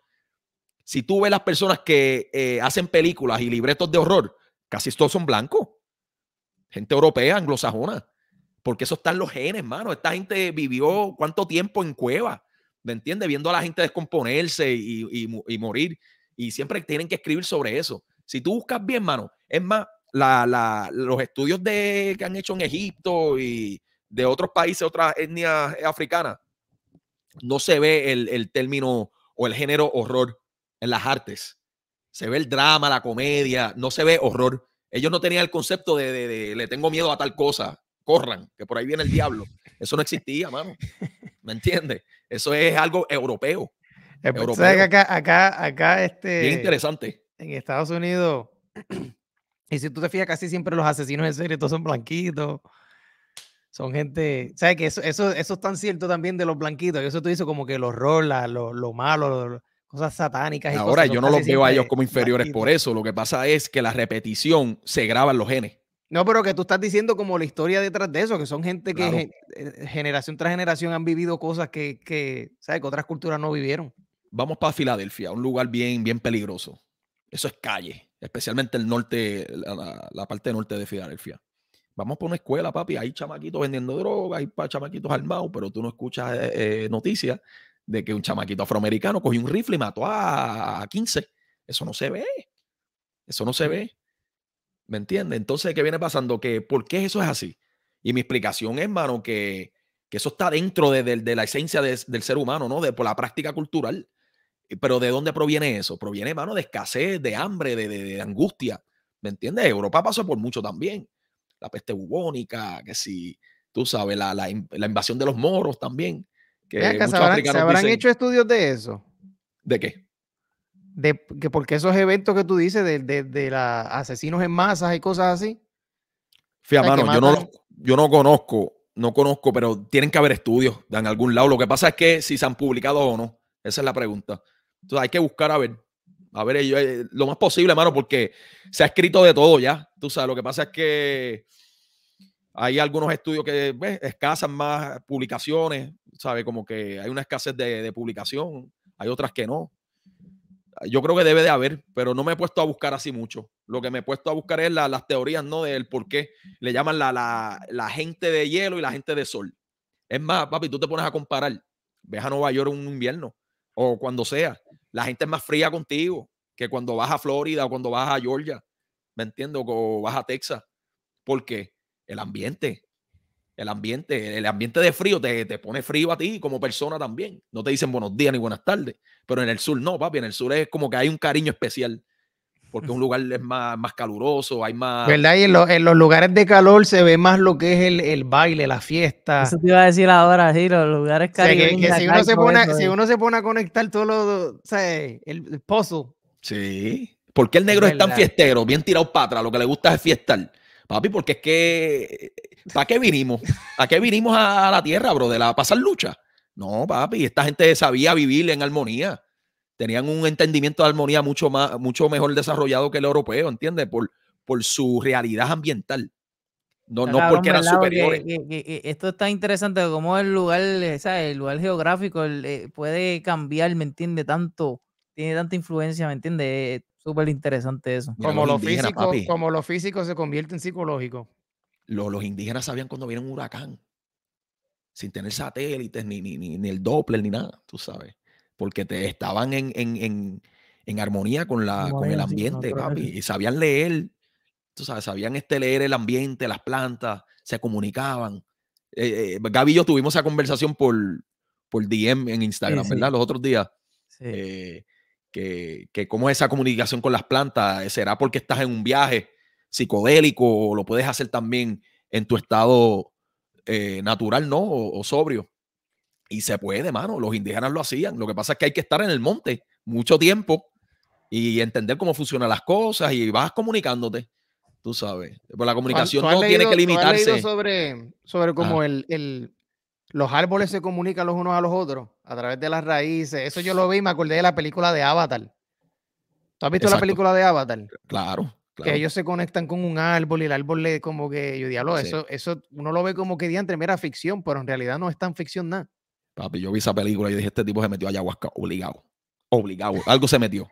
Si tú ves las personas que eh, hacen películas y libretos de horror, casi todos son blancos. Gente europea, anglosajona. Porque eso están los genes, mano. Esta gente vivió cuánto tiempo en cueva, ¿me entiendes? Viendo a la gente descomponerse y, y, y morir. Y siempre tienen que escribir sobre eso. Si tú buscas bien, mano, es más, la, los estudios que han hecho en Egipto y de otros países, otras etnias eh, africanas, no se ve el, término o el género horror en las artes. Se ve el drama, la comedia, no se ve horror. Ellos no tenían el concepto de, le tengo miedo a tal cosa, corran, que por ahí viene el diablo. Eso no existía, mano. ¿Me entiendes? Eso es algo europeo. Eh, pues, acá, acá, acá, este. interesante. En Estados Unidos, Y si tú te fijas, casi siempre los asesinos en serie todos son blanquitos. Son gente, ¿sabes que eso, eso, es tan cierto también de los blanquitos. y Eso tú dices como que los horror, lo, malo, cosas satánicas. Ahora yo no los veo a ellos como inferiores por eso. Lo que pasa es que la repetición se graba en los genes. No, pero que tú estás diciendo como la historia detrás de eso, que son gente que eh, generación tras generación han vivido cosas que, que, ¿sabes? que otras culturas no vivieron. Vamos para Filadelfia, un lugar bien, bien peligroso. Eso es calle especialmente el norte, la, parte norte de Filadelfia. Vamos por una escuela, papi, hay chamaquitos vendiendo droga, hay chamaquitos armados, pero tú no escuchas eh, eh, noticias de que un chamaquito afroamericano cogió un rifle y mató a 15. Eso no se ve. Eso no se ve. ¿Me entiendes? Entonces, ¿qué viene pasando? ¿Que, ¿Por qué eso es así? Y mi explicación es, mano, que, eso está dentro de, la esencia del ser humano, ¿no? De, por la práctica cultural. Eh, pero ¿de dónde proviene eso? Proviene, hermano, de escasez, de hambre, de, angustia. ¿Me entiendes? Europa pasó por mucho también. La peste bubónica, que si, tú sabes, la, invasión de los moros también. Que ¿se, habrán, hecho estudios de eso? ¿De qué? De, que porque esos eventos que tú dices de, de, asesinos en masas y cosas así. Fíjate, hermano, yo no, yo no conozco, no conozco, pero tienen que haber estudios en algún lado. Lo que pasa es que si se han publicado o no, esa es la pregunta. Entonces hay que buscar a ver. A ver, eh, eh, lo más posible, hermano, porque se ha escrito de todo ya. Tú sabes, lo que pasa es que hay algunos estudios que pues, escasan más publicaciones, ¿sabes? Como que hay una escasez de, publicación, hay otras que no. Yo creo que debe de haber, pero no me he puesto a buscar así mucho. Lo que me he puesto a buscar es las teorías, ¿no? Del por qué le llaman la, la, gente de hielo y la gente de sol. Es más, papi, tú te pones a comparar. Ves a Nueva York un invierno o cuando sea. La gente es más fría contigo que cuando vas a Florida o cuando vas a Georgia, ¿me entiendo, O vas a Texas. Porque el ambiente, el ambiente, el ambiente de frío te, te, pone frío a ti como persona también. No te dicen buenos días ni buenas tardes, pero en el sur no, papi, en el sur es como que hay un cariño especial porque un lugar es más, caluroso, hay más... ¿Verdad? Y en, los lugares de calor se ve más lo que es el, baile, la fiesta. Eso te iba a decir ahora, sí, los lugares calientes. si, uno se pone, a conectar todo lo... el, pozo. Sí. ¿Por qué el negro es, tan fiestero? Bien tirado para lo que le gusta es fiestar. Papi, porque es que... ¿Para qué vinimos? ¿Para qué vinimos a, la tierra, bro? ¿De la pasar lucha? No, papi, esta gente sabía vivir en armonía tenían un entendimiento de armonía mucho, más, mucho mejor desarrollado que el europeo, ¿entiendes? Por, por su realidad ambiental. No, no porque eran superiores. Eh, eh, eh, esto está interesante, como el lugar, el lugar geográfico puede cambiar, ¿me entiende? Tanto, tiene tanta influencia, ¿me entiende? Es súper interesante eso. Como lo, físico, como se convierte en psicológico. Los, indígenas sabían cuando viene un huracán, sin tener satélites, ni, ni, ni el Doppler, ni nada, tú sabes porque te estaban en, armonía con, la, el ambiente, y sabían leer, tú sabes, sabían este leer el ambiente, las plantas, se comunicaban. Eh, eh, Gaby y yo tuvimos esa conversación por, por DM en Instagram, ¿verdad? Los otros días. Eh, que, que, cómo es esa comunicación con las plantas, será porque estás en un viaje psicodélico o lo puedes hacer también en tu estado natural, ¿no? o sobrio. Y se puede, mano. Los indígenas lo hacían. Lo que pasa es que hay que estar en el monte mucho tiempo y entender cómo funcionan las cosas y vas comunicándote. Tú sabes. Pues la comunicación no tiene que limitarse. sobre, sobre cómo el, los árboles se comunican los unos a los otros a través de las raíces. Eso yo lo vi y me acordé de la película de Avatar. ¿Tú has visto la película de Avatar? Claro. Eh, claro. que ellos se conectan con un árbol y el árbol le como que yo diablo, eso, eso uno lo ve como que diantre, mera ficción, pero en realidad no es tan ficción nada. Papi, yo vi esa película y dije, este tipo se metió a ayahuasca, obligado, obligado, algo se metió.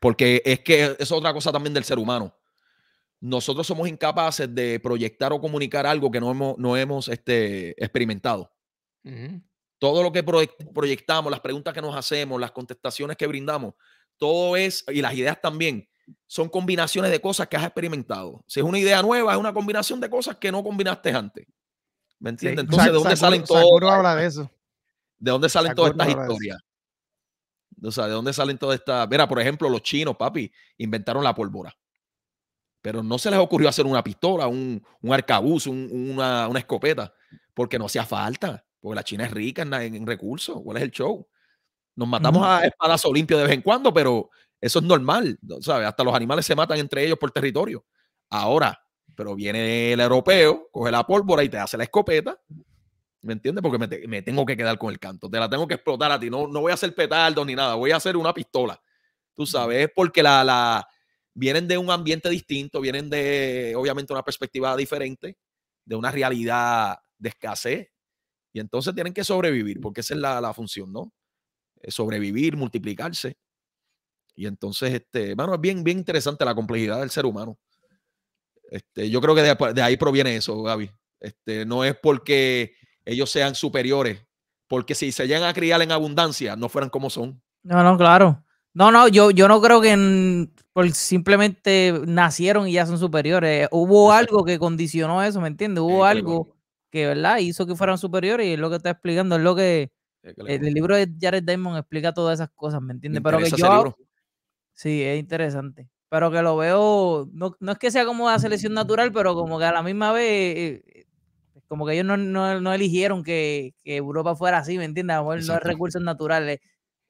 Porque es que es otra cosa también del ser humano. Nosotros somos incapaces de proyectar o comunicar algo que no hemos, no hemos este, experimentado. Todo lo que proyectamos, las preguntas que nos hacemos, las contestaciones que brindamos, todo es, y las ideas también, son combinaciones de cosas que has experimentado. Si es una idea nueva, es una combinación de cosas que no combinaste antes. ¿Me entiendes? Entonces, ¿de dónde salen todos? habla de eso. ¿De dónde salen todas estas historias? O sea, ¿de dónde salen todas estas? Mira, por ejemplo, los chinos, papi, inventaron la pólvora. Pero no se les ocurrió hacer una pistola, un, un arcabuz, una, escopeta, porque no hacía falta, porque la China es rica en, recursos. ¿Cuál es el show? Nos matamos a espadazo limpio de vez en cuando, pero eso es normal, sabe Hasta los animales se matan entre ellos por territorio. Ahora, pero viene el europeo, coge la pólvora y te hace la escopeta ¿Me entiendes? Porque me, tengo que quedar con el canto. Te la tengo que explotar a ti. No, no voy a hacer petardos ni nada. Voy a hacer una pistola. Tú sabes, porque la, la, vienen de un ambiente distinto, vienen de, obviamente, una perspectiva diferente, de una realidad de escasez. Y entonces tienen que sobrevivir, porque esa es la, función, ¿no? Eh, sobrevivir, multiplicarse. Y entonces, este, bueno, es bien, bien interesante la complejidad del ser humano. Este, yo creo que de, ahí proviene eso, Gaby. Este, no es porque ellos sean superiores, porque si se llegan a criar en abundancia, no fueran como son. No, no, claro. No, no, yo, yo no creo que simplemente nacieron y ya son superiores. Hubo algo que condicionó eso, ¿me entiendes? Hubo algo que, ¿verdad? Hizo que fueran superiores y es lo que está explicando, es lo que... El, libro de Jared Diamond explica todas esas cosas, ¿me entiendes? Pero que yo... Sí, es interesante. Pero que lo veo, no, no es que sea como la selección natural, pero como que a la misma vez eh, como que ellos no, no, eligieron que, Europa fuera así, ¿me entiendes? A lo mejor no hay recursos naturales.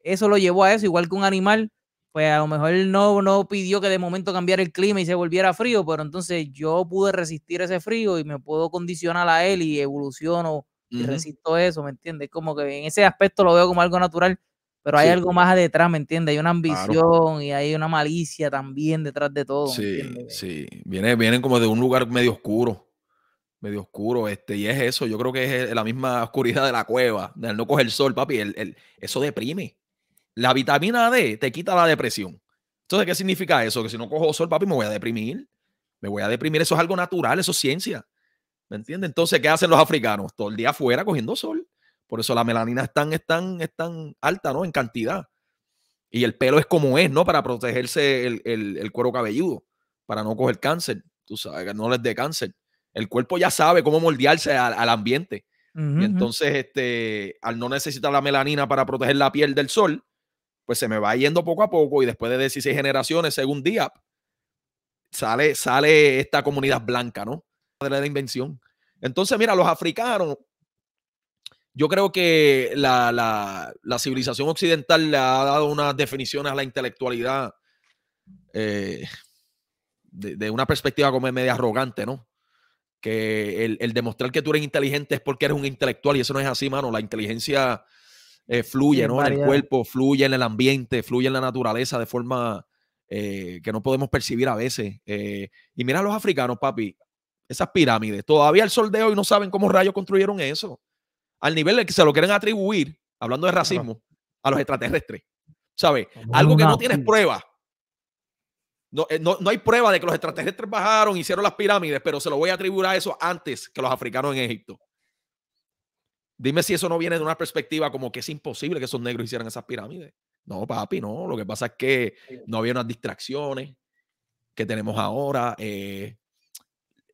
Eso lo llevó a eso, igual que un animal, pues a lo mejor no, no pidió que de momento cambiara el clima y se volviera frío, pero entonces yo pude resistir ese frío y me puedo condicionar a él y evoluciono y resisto eso, ¿me entiendes? Como que en ese aspecto lo veo como algo natural, pero hay algo más detrás, ¿me entiendes? Hay una ambición y hay una malicia también detrás de todo. Sí, sí, viene, vienen como de un lugar medio oscuro medio oscuro, este, y es eso, yo creo que es e, la misma oscuridad de la cueva, de no coger sol, papi, el, eso deprime. La vitamina D te quita la depresión. Entonces, ¿qué significa eso? Que si no cojo sol, papi, me voy a deprimir. Me voy a deprimir, eso es algo natural, eso es ciencia. ¿Me entiendes? Entonces, ¿qué hacen los africanos? Todo el día afuera cogiendo sol. Por eso la melanina es tan, es alta, ¿no? En cantidad. Y el pelo es como es, ¿no? Para protegerse el, el cuero cabelludo, para no coger cáncer. Tú sabes, que no les dé cáncer el cuerpo ya sabe cómo moldearse al, ambiente. entonces, este, al no necesitar la melanina para proteger la piel del sol, pues se me va yendo poco a poco y después de 16 generaciones, según DIAP, sale, sale esta comunidad blanca, ¿no? De la invención. Entonces, mira, los africanos, yo creo que la, civilización occidental le ha dado unas definiciones a la intelectualidad eh, de, de, una perspectiva como media arrogante, ¿no? que el, demostrar que tú eres inteligente es porque eres un intelectual y eso no es así, mano. La inteligencia eh, fluye, ¿no? En el cuerpo, fluye en el ambiente, fluye en la naturaleza de forma eh, que no podemos percibir a veces. Eh, y mira a los africanos, papi, esas pirámides. Todavía el sol de hoy no saben cómo rayos construyeron eso. Al nivel de que se lo quieren atribuir, hablando de racismo, a los extraterrestres. ¿Sabes? Algo que no tienes prueba eh, no, hay prueba de que los extraterrestres bajaron, hicieron las pirámides, pero se lo voy a atribuir a eso antes que los africanos en Egipto. Dime si eso no viene de una perspectiva como que es imposible que esos negros hicieran esas pirámides. No, papi, no. Lo que pasa es que no había unas distracciones que tenemos ahora. Eh,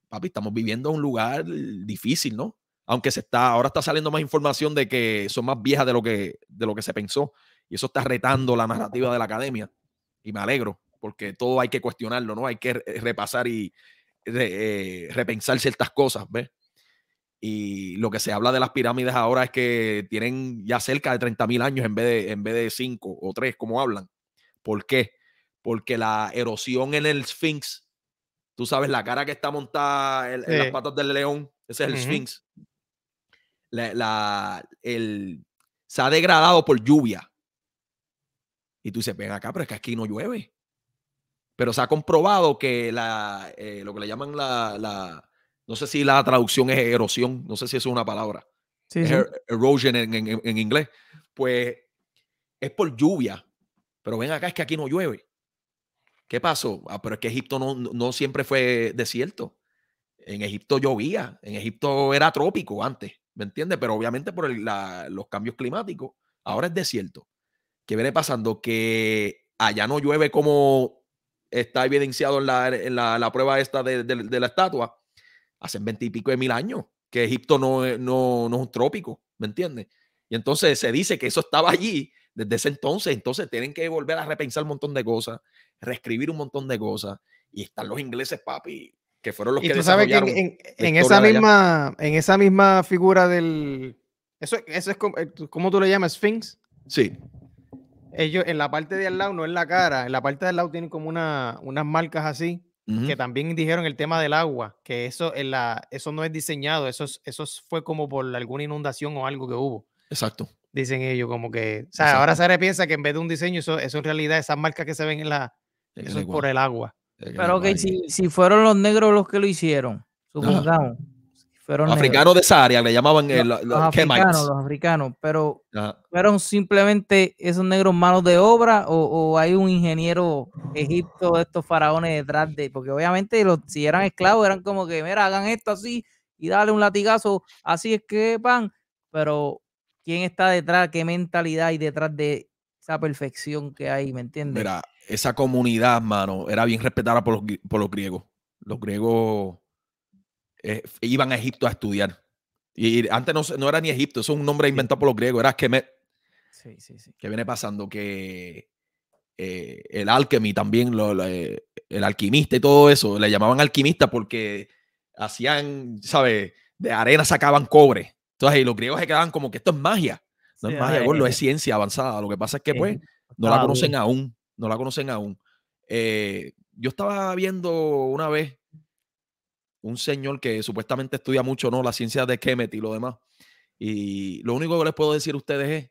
papi, estamos viviendo un lugar difícil, ¿no? Aunque se está, ahora está saliendo más información de que son más viejas de lo que, de lo que se pensó. Y eso está retando la narrativa de la academia. Y me alegro porque todo hay que cuestionarlo, ¿no? Hay que eh, repasar y eh, repensar ciertas cosas, ¿ves? Y lo que se habla de las pirámides ahora es que tienen ya cerca de 30.000 años en vez de, en vez de 5 o 3, como hablan. ¿Por qué? Porque la erosión en el Sphinx, tú sabes, la cara que está montada en, las patas del león, ese es el Sphinx. La, se ha degradado por lluvia. Y tú dices, ven acá, pero es que aquí no llueve pero se ha comprobado que eh, lo que le llaman la, no sé si la traducción es erosión, no sé si es una palabra, er, erosion en, inglés, pues es por lluvia, pero ven acá, es que aquí no llueve. ¿Qué pasó? Ah, pero es que Egipto no, siempre fue desierto. En Egipto llovía, en Egipto era trópico antes, ¿me entiendes? Pero obviamente por los cambios climáticos, ahora es desierto. ¿Qué viene pasando? Que allá no llueve como está evidenciado en la, prueba esta de, de, la estatua, hace veintipico de mil años, que Egipto eh, no, no, es un trópico, ¿me entiendes? Y entonces se dice que eso estaba allí desde ese entonces, entonces tienen que volver a repensar un montón de cosas, reescribir un montón de cosas, y están los ingleses, papi, que fueron los que... Tú en, esa misma, en esa misma figura del... Eso, es, eh, ¿cómo tú le llamas? Sphinx. Sí. Ellos en la parte de al lado, no en la cara, en la parte de al lado tienen como una, unas marcas así, que también dijeron el tema del agua, que eso, en la, eso no es diseñado, eso, fue como por alguna inundación o algo que hubo. Exacto. Dicen ellos, como que. O sea, ahora se piensa que en vez de un diseño, eso, en realidad, esas marcas que se ven en la. eso es por el agua. Pero que si, fueron los negros los que lo hicieron, supongamos. Eh, africanos de esa área, le llamaban eh, los, los, africanos, los africanos, pero fueron simplemente esos negros manos de obra o, hay un ingeniero egipto de estos faraones detrás de, porque obviamente si eran esclavos eran como que, mira, hagan esto así y dale un latigazo, así es que van. pero ¿quién está detrás? ¿Qué mentalidad hay detrás de esa perfección que hay? ¿Me entiendes? Mira, esa comunidad, mano, era bien respetada por por los griegos. Los griegos eh, iban a Egipto a estudiar. Y antes no, no era ni Egipto, eso es un nombre inventado por los griegos, era Kemet. Sí, sí, sí. ¿Qué viene pasando? Que eh, el alchemy también, lo, eh, el alquimista y todo eso, le llamaban alquimista porque hacían, ¿sabes? De arena sacaban cobre. Entonces, y los griegos se quedaban como que esto es magia. No es magia, es ciencia avanzada. Lo que pasa es que, pues, no la conocen aún. No la conocen aún. Eh, yo estaba viendo una vez un señor que supuestamente estudia mucho, ¿no? La ciencia de Kemet y lo demás. Y lo único que les puedo decir a ustedes es,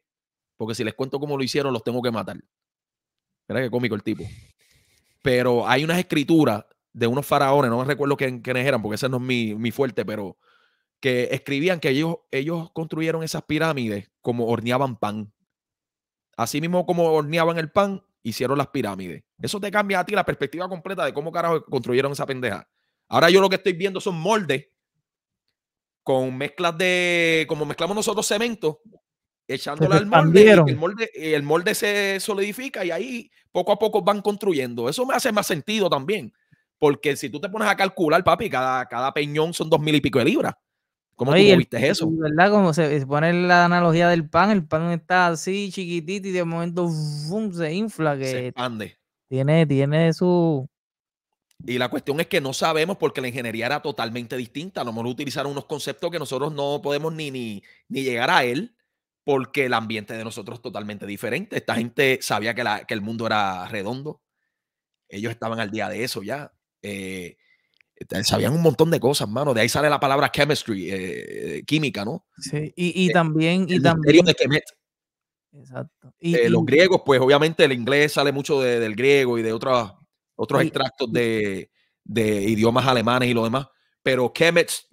porque si les cuento cómo lo hicieron, los tengo que matar. Mira qué cómico el tipo. Pero hay unas escrituras de unos faraones, no me recuerdo quiénes eran, porque ese no es mi, fuerte, pero que escribían que ellos, ellos construyeron esas pirámides como horneaban pan. Así mismo como horneaban el pan, hicieron las pirámides. Eso te cambia a ti la perspectiva completa de cómo carajo construyeron esa pendeja. Ahora yo lo que estoy viendo son moldes con mezclas de, como mezclamos nosotros cemento, echándole al molde, el molde, eh, el molde se solidifica y ahí poco a poco van construyendo. Eso me hace más sentido también, porque si tú te pones a calcular, papi, cada, cada peñón son dos mil y pico de libras. ¿Cómo tú viste eso? ¿Verdad? Como se, pone la analogía del pan, el pan está así chiquitito y de momento se infla. Que se expande. Tiene, tiene su, y la cuestión es que no sabemos porque la ingeniería era totalmente distinta. A lo mejor utilizaron unos conceptos que nosotros no podemos ni, ni, llegar a él porque el ambiente de nosotros es totalmente diferente. Esta gente sabía que, la, que el mundo era redondo. Ellos estaban al día de eso ya. Eh, eh, sabían un montón de cosas, mano. De ahí sale la palabra chemistry, eh, química, ¿no? Sí, y, y también... El y también... De Kemet. Exacto. los griegos, pues obviamente el inglés sale mucho del griego y de otras otros extractos de, de, idiomas alemanes y lo demás. Pero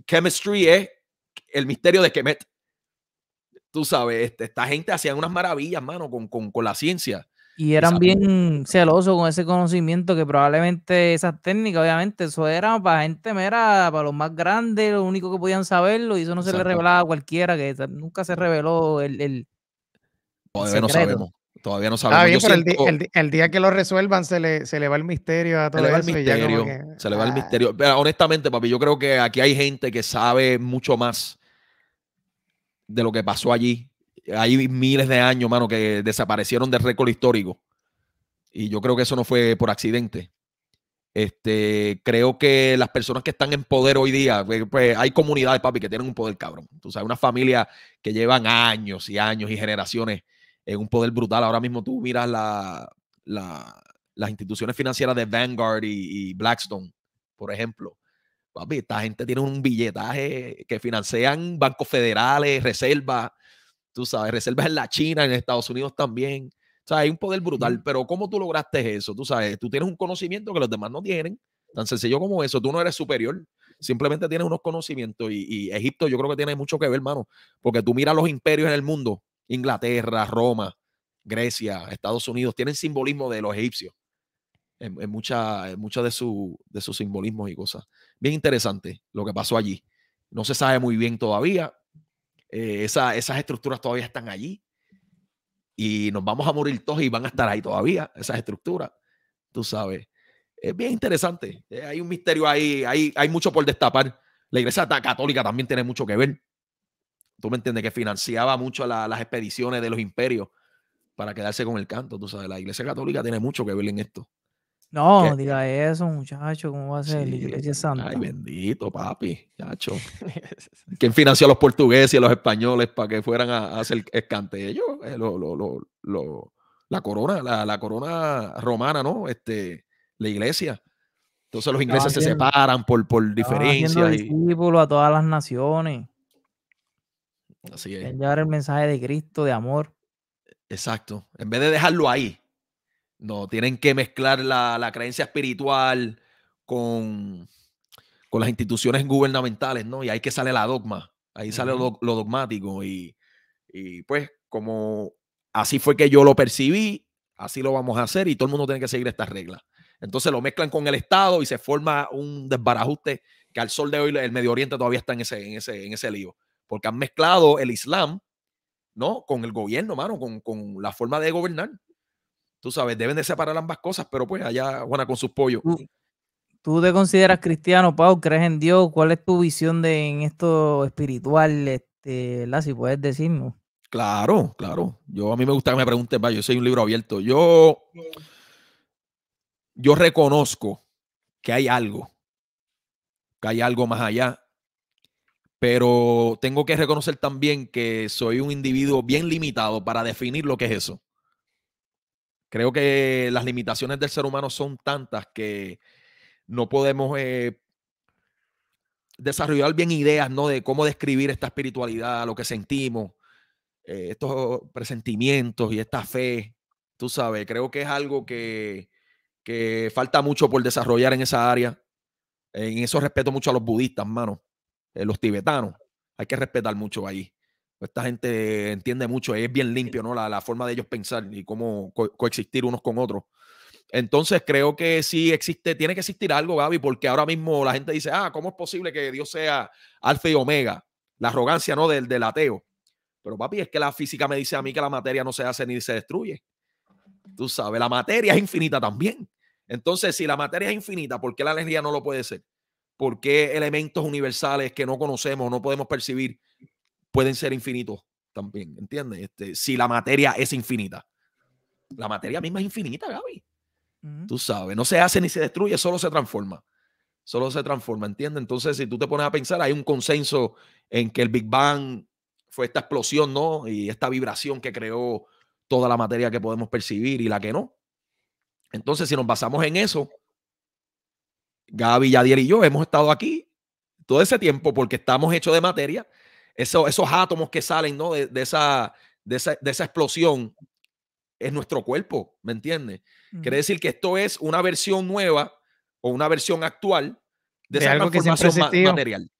chemistry es el misterio de Kemet. Tú sabes, este, esta gente hacía unas maravillas, mano, con, con, con la ciencia. Y eran bien celosos con ese conocimiento que probablemente esas técnicas, obviamente, eso era para gente mera, para los más grandes, lo único que podían saberlo, y eso no se le revelaba a cualquiera, que nunca se reveló el... no sabemos. Todavía no sabemos. el, día que lo resuelvan se le, va el misterio a todo Se le va el misterio. Se le va el ah. misterio. Pero honestamente, papi, yo creo que aquí hay gente que sabe mucho más de lo que pasó allí. Hay miles de años, mano, que desaparecieron del récord histórico. Y yo creo que eso no fue por accidente. Este, creo que las personas que están en poder hoy día, pues, pues hay comunidades, papi, que tienen un poder cabrón. Tú sabes, una familia que llevan años y años y generaciones es un poder brutal. Ahora mismo tú miras la, las instituciones financieras de Vanguard y, Blackstone, por ejemplo. Papi, esta gente tiene un billetaje que financian bancos federales, reservas, tú sabes, reservas en la China, en Estados Unidos también. O sea, hay un poder brutal, pero ¿cómo tú lograste eso? Tú sabes, tú tienes un conocimiento que los demás no tienen, tan sencillo como eso, tú no eres superior, simplemente tienes unos conocimientos y, y Egipto yo creo que tiene mucho que ver, hermano, porque tú miras los imperios en el mundo Inglaterra, Roma, Grecia, Estados Unidos, tienen simbolismo de los egipcios en, muchas muchos de, sus simbolismos y cosas. Bien interesante lo que pasó allí. No se sabe muy bien todavía. Eh, esas estructuras todavía están allí. Y nos vamos a morir todos y van a estar ahí todavía, esas estructuras. Tú sabes. Es bien interesante. Eh, hay un misterio ahí, hay, hay mucho por destapar. La iglesia católica también tiene mucho que ver tú me entiendes, que financiaba mucho las expediciones de los imperios para quedarse con el canto, tú sabes, la Iglesia Católica tiene mucho que ver en esto. No, diga eso, muchacho, ¿cómo va a ser la Iglesia Santa? Ay, bendito, papi, muchacho. ¿Quién financió a los portugueses y a los españoles para que fueran a, hacer escante? Ellos, eh, la corona, la, corona romana, ¿no? Este, la Iglesia. Entonces los ingleses se separan por, por diferencias. Y... discípulos a todas las naciones. Así es. Llevar el mensaje de Cristo, de amor. Exacto. En vez de dejarlo ahí, no, tienen que mezclar la, creencia espiritual con, con, las instituciones gubernamentales, ¿no? Y ahí que sale la dogma, ahí sale lo, dogmático. Y, pues como así fue que yo lo percibí, así lo vamos a hacer y todo el mundo tiene que seguir estas reglas. Entonces lo mezclan con el Estado y se forma un desbarajuste que al sol de hoy el Medio Oriente todavía está en ese, en ese, en ese lío porque han mezclado el Islam, ¿no? Con el gobierno, mano, con, la forma de gobernar. Tú sabes, deben de separar ambas cosas, pero pues allá, Juana, con sus pollos. ¿Tú te consideras cristiano, Pau? ¿Crees en Dios? ¿Cuál es tu visión de, en esto espiritual, este, si puedes decirnos? Claro, claro. Yo a mí me gusta que me pregunten, va, yo soy un libro abierto. Yo, yo reconozco que hay algo, que hay algo más allá pero tengo que reconocer también que soy un individuo bien limitado para definir lo que es eso. Creo que las limitaciones del ser humano son tantas que no podemos eh, desarrollar bien ideas ¿no? de cómo describir esta espiritualidad, lo que sentimos, eh, estos presentimientos y esta fe. Tú sabes, creo que es algo que, falta mucho por desarrollar en esa área. En eso respeto mucho a los budistas, hermano. Eh, los tibetanos. Hay que respetar mucho ahí. Esta gente entiende mucho, es bien limpio, ¿no? La, forma de ellos pensar y cómo coexistir unos con otros. Entonces creo que sí existe, tiene que existir algo, Gaby, porque ahora mismo la gente dice, ah, ¿cómo es posible que Dios sea alfa y omega? La arrogancia, ¿no? Del, del ateo. Pero papi, es que la física me dice a mí que la materia no se hace ni se destruye. Tú sabes, la materia es infinita también. Entonces, si la materia es infinita, ¿por qué la alegría no lo puede ser? por qué elementos universales que no conocemos, no podemos percibir, pueden ser infinitos también, ¿entiendes? Este, si la materia es infinita. La materia misma es infinita, Gaby. Tú sabes, no se hace ni se destruye, solo se transforma. Solo se transforma, ¿entiendes? Entonces, si tú te pones a pensar, hay un consenso en que el Big Bang fue esta explosión, ¿no? Y esta vibración que creó toda la materia que podemos percibir y la que no. Entonces, si nos basamos en eso, Gaby, Yadier y yo hemos estado aquí todo ese tiempo porque estamos hechos de materia. Eso, esos átomos que salen ¿no? de, esa, esa, explosión es nuestro cuerpo, ¿me entiendes? Quiere decir que esto es una versión nueva o una versión actual de, esa transformación material.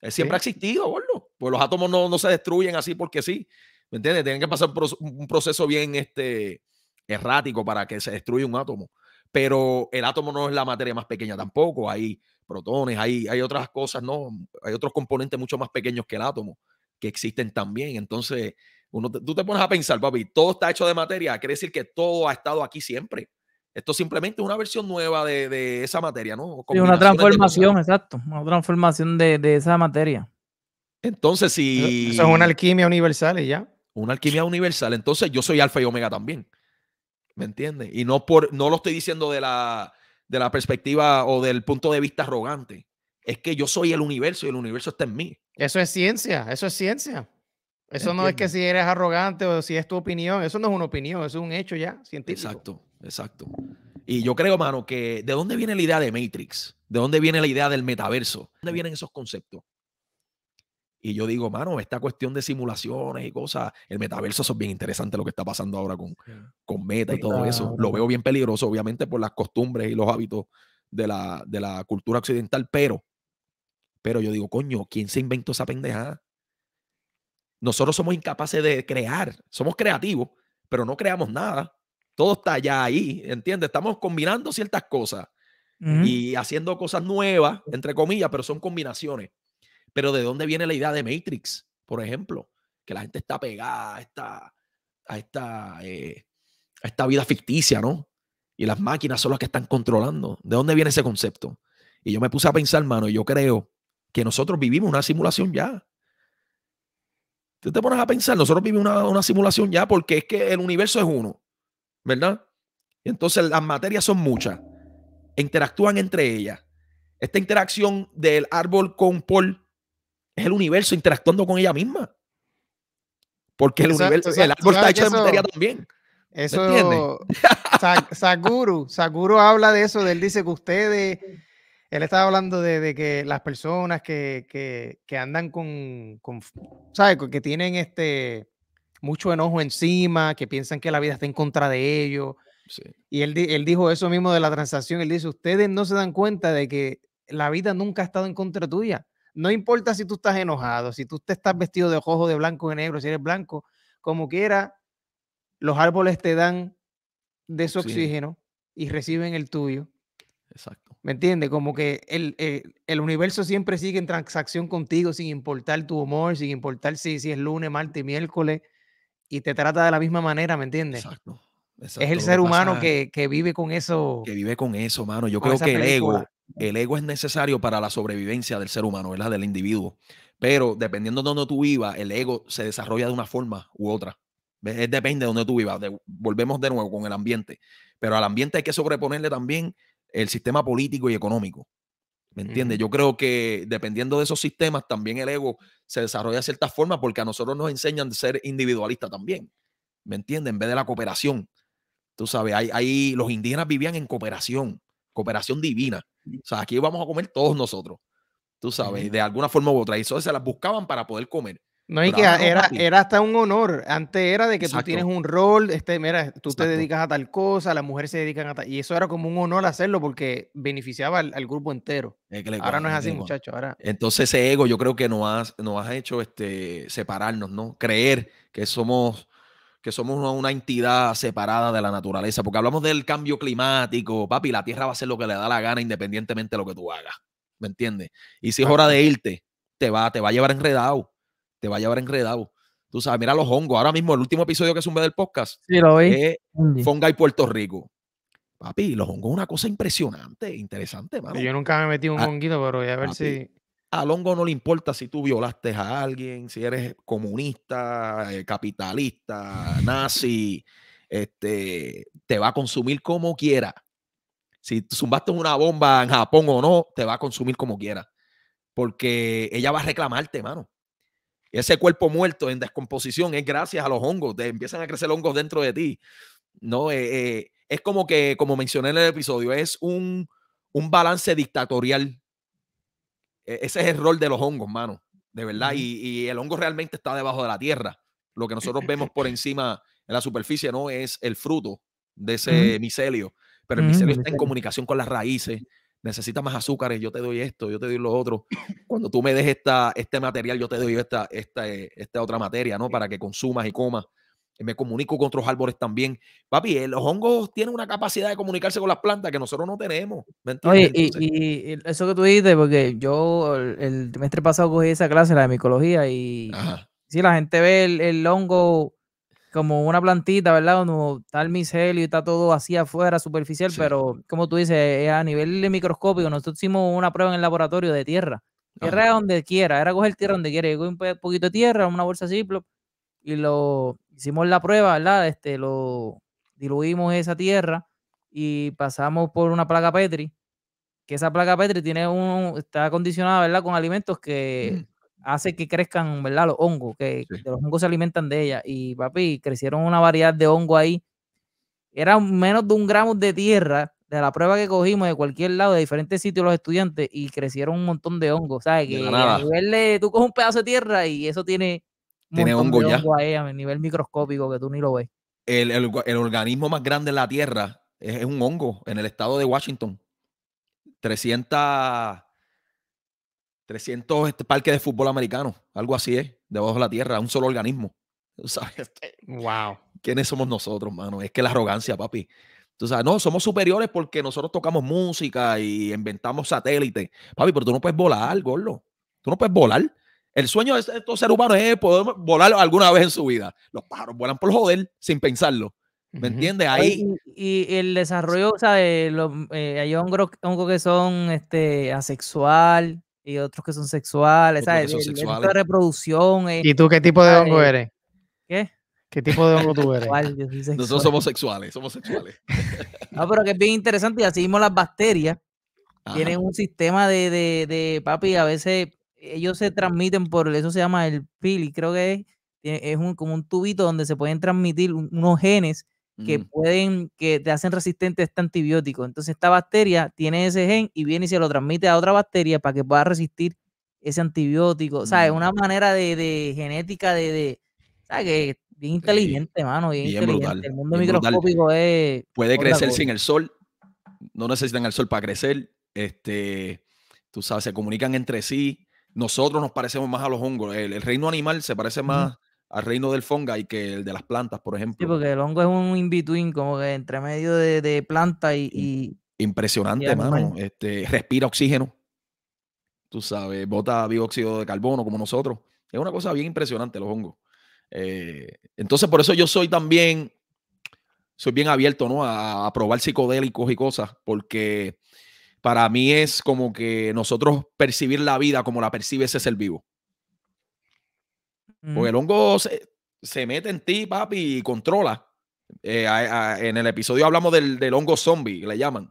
Es siempre ha existido, boludo. Pues los átomos no, se destruyen así porque sí. ¿Me entiendes? Tienen que pasar un proceso bien este, errático para que se destruya un átomo pero el átomo no es la materia más pequeña tampoco. Hay protones, hay, hay otras cosas, ¿no? Hay otros componentes mucho más pequeños que el átomo que existen también. Entonces, uno, tú te pones a pensar, papi, todo está hecho de materia, quiere decir que todo ha estado aquí siempre. Esto simplemente es una versión nueva de, esa materia, ¿no? Es una transformación, exacto, una transformación de, de, esa materia. Entonces, si... Eso es una alquimia universal y ya. Una alquimia universal. Entonces, yo soy alfa y omega también. ¿Me entiendes? Y no, por, no lo estoy diciendo de la, de la perspectiva o del punto de vista arrogante. Es que yo soy el universo y el universo está en mí. Eso es ciencia, eso es ciencia. Eso no es que si eres arrogante o si es tu opinión, eso no es una opinión, eso es un hecho ya científico. Exacto, exacto. Y yo creo, mano, que ¿de dónde viene la idea de Matrix? ¿De dónde viene la idea del metaverso? ¿De dónde vienen esos conceptos? Y yo digo, mano, esta cuestión de simulaciones y cosas, el metaverso, es bien interesante lo que está pasando ahora con, con Meta y todo eso. Lo veo bien peligroso, obviamente, por las costumbres y los hábitos de la, cultura occidental, pero, pero yo digo, coño, ¿quién se inventó esa pendejada? Nosotros somos incapaces de crear, somos creativos, pero no creamos nada. Todo está ya ahí, ¿entiendes? Estamos combinando ciertas cosas y haciendo cosas nuevas, entre comillas, pero son combinaciones. Pero ¿de dónde viene la idea de Matrix, por ejemplo? Que la gente está pegada a esta, a esta, eh, esta vida ficticia, ¿no? Y las máquinas son las que están controlando. ¿De dónde viene ese concepto? Y yo me puse a pensar, mano, yo creo que nosotros vivimos una simulación ya. Tú te pones a pensar, nosotros vivimos una, una simulación ya porque es que el universo es uno, ¿verdad? Y entonces las materias son muchas, interactúan entre ellas. Esta interacción del árbol con Paul es el universo interactuando con ella misma. Porque el universo, el árbol está hecho de materia también. Eso, Saguru, Saguru habla de eso, él dice que ustedes, él estaba hablando de, que las personas que, que, que andan con, con, ¿sabes? Que tienen este mucho enojo encima, que piensan que la vida está en contra de ellos. Y él, él dijo eso mismo de la transacción, él dice, ustedes no se dan cuenta de que la vida nunca ha estado en contra tuya. No importa si tú estás enojado, si tú te estás vestido de rojo, de blanco, de negro, si eres blanco, como quiera, los árboles te dan de su oxígeno y reciben el tuyo. Exacto. ¿Me entiendes? Como que eh, el, universo siempre sigue en transacción contigo sin importar tu humor, sin importar si, si es lunes, martes, miércoles, y te trata de la misma manera, ¿me entiendes? Exacto. Es el ser humano que, vive con eso. Que vive con eso, mano. Yo creo que el ego, el ego es necesario para la sobrevivencia del ser humano, ¿verdad? Del individuo. Pero dependiendo de donde tú vivas, el ego se desarrolla de una forma u otra. depende de donde tú vivas. volvemos de nuevo con el ambiente. Pero al ambiente hay que sobreponerle también el sistema político y económico. ¿Me entiendes? Yo creo que dependiendo de esos sistemas, también el ego se desarrolla de cierta forma porque a nosotros nos enseñan a ser individualistas también. ¿Me entiendes? En vez de la cooperación. Tú sabes, ahí los indígenas vivían en cooperación, cooperación divina. O sea, aquí vamos a comer todos nosotros, tú sabes, de alguna forma u otra. Y eso se las buscaban para poder comer. No, y que era, hasta un honor. Antes era de que tú tienes un rol, este, mira, tú te dedicas a tal cosa, las mujeres se dedican a tal. Y eso era como un honor hacerlo porque beneficiaba al, grupo entero. ahora no es así, muchachos. Ahora... Entonces, ese ego yo creo que nos ha, has hecho este, separarnos, ¿no? Creer que somos que somos una, entidad separada de la naturaleza, porque hablamos del cambio climático, papi, la Tierra va a hacer lo que le da la gana independientemente de lo que tú hagas, ¿me entiendes? Y si es hora de irte, te va, te va a llevar enredado, te va a llevar enredado. Tú sabes, mira los hongos, ahora mismo el último episodio que es sube del podcast sí, lo vi. es Fonga y Puerto Rico. Papi, los hongos una cosa impresionante, interesante, mano. Yo nunca me he metido un ah, honguito, pero voy a ver si a hongo no le importa si tú violaste a alguien, si eres comunista, eh, capitalista, nazi, este, te va a consumir como quiera. Si zumbaste una bomba en Japón o no, te va a consumir como quiera. Porque ella va a reclamarte, mano. Ese cuerpo muerto en descomposición es gracias a los hongos. Te empiezan a crecer hongos dentro de ti. No, eh, eh, es como que, como mencioné en el episodio, es un, un balance dictatorial e, ese es el rol de los hongos, mano. De verdad. Y, el hongo realmente está debajo de la tierra. Lo que nosotros vemos por encima en la superficie no es el fruto de ese micelio. Pero el mm, micelio está en comunicación con las raíces. Necesita más azúcares, yo te doy esto, yo te doy lo otro. Cuando tú me des esta, este material, yo te doy esta, esta, eh, esta otra materia, ¿no? Para que consumas y comas me comunico con otros árboles también. Papi, eh, los hongos tienen una capacidad de comunicarse con las plantas que nosotros no tenemos. Oye, y, eso que tú dices, porque yo el trimestre pasado cogí esa clase, la de micología, y si la gente ve el, hongo como una plantita, ¿verdad? Donde está el micelio y está todo así afuera, superficial, pero como tú dices, eh, a nivel microscópico. Nosotros hicimos una prueba en el laboratorio de tierra. Tierra donde quiera, era coger tierra donde quiera. Yo un poquito de tierra, una bolsa así, y lo hicimos la prueba, ¿verdad? Este, lo diluimos esa tierra y pasamos por una placa Petri, que esa placa Petri tiene un, está acondicionada ¿verdad? Con alimentos que hace que crezcan, ¿verdad? Los hongos, que, los hongos se alimentan de ella. Y papi, crecieron una variedad de hongo ahí. Era menos de un gramo de tierra de la prueba que cogimos de cualquier lado, de diferentes sitios, los estudiantes, y crecieron un montón de hongos. ¿Sabes? Que tú coges un pedazo de tierra y eso tiene tiene hongo a nivel microscópico que tú ni lo ves. El, organismo más grande en la Tierra es, un hongo en el estado de Washington. 300, 300 este parques de fútbol americano, algo así es, debajo de la Tierra, un solo organismo. Wow. Este, ¿Quiénes somos nosotros, mano? Es que la arrogancia, papi. Tú sabes, no, somos superiores porque nosotros tocamos música y inventamos satélites. Papi, pero tú no puedes volar, gordo. Tú no puedes volar. El sueño de estos seres humanos es poder volar alguna vez en su vida. Los pájaros vuelan por joder sin pensarlo. ¿Me entiendes? Ahí. Y, el desarrollo, o sea, eh, hay hongos, que son este, asexual y otros que son sexuales, ¿sabes? Son de reproducción. ¿Y tú qué tipo de hongo eres? ¿Qué? ¿Qué tipo de hongo tú eres? Nosotros somos sexuales, somos sexuales. no, pero que es bien interesante y así mismo las bacterias tienen un sistema de, de, papi, a veces ellos se transmiten por, eso se llama el pili, creo que es, es un, como un tubito donde se pueden transmitir unos genes que pueden, que te hacen resistente a este antibiótico. Entonces esta bacteria tiene ese gen y viene y se lo transmite a otra bacteria para que pueda resistir ese antibiótico. O sea, es una mm. manera de, de genética de, de ¿sabes? Que bien inteligente, mano, bien, inteligente. El mundo microscópico es... Puede crecer sin el sol, no necesitan el sol para crecer, este, tú sabes, se comunican entre sí, nosotros nos parecemos más a los hongos. El, reino animal se parece más al reino del y que el de las plantas, por ejemplo. Sí, porque el hongo es un in-between, como que entre medio de, de planta y, Impresionante, mano. Este, respira oxígeno. Tú sabes, bota dióxido de carbono como nosotros. Es una cosa bien impresionante los hongos. Eh, entonces, por eso yo soy también, soy bien abierto, ¿no? a probar psicodélicos y cosas, porque para mí es como que nosotros percibir la vida como la percibe ese ser vivo. Porque mm. el hongo se, mete en ti, papi, y controla. Eh, en el episodio hablamos del, hongo zombie, le llaman.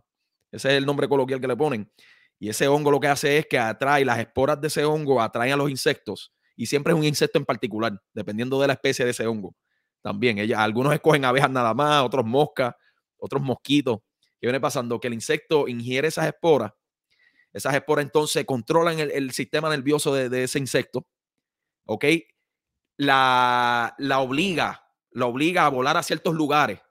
Ese es el nombre coloquial que le ponen. Y ese hongo lo que hace es que atrae, las esporas de ese hongo atraen a los insectos. Y siempre es un insecto en particular, dependiendo de la especie de ese hongo. También, ella, algunos escogen abejas nada más, otros moscas, otros mosquitos. Y viene pasando? Que el insecto ingiere esas esporas. Esas esporas entonces controlan el, sistema nervioso de, ese insecto. ¿Ok? La, la obliga, la obliga a volar a ciertos lugares.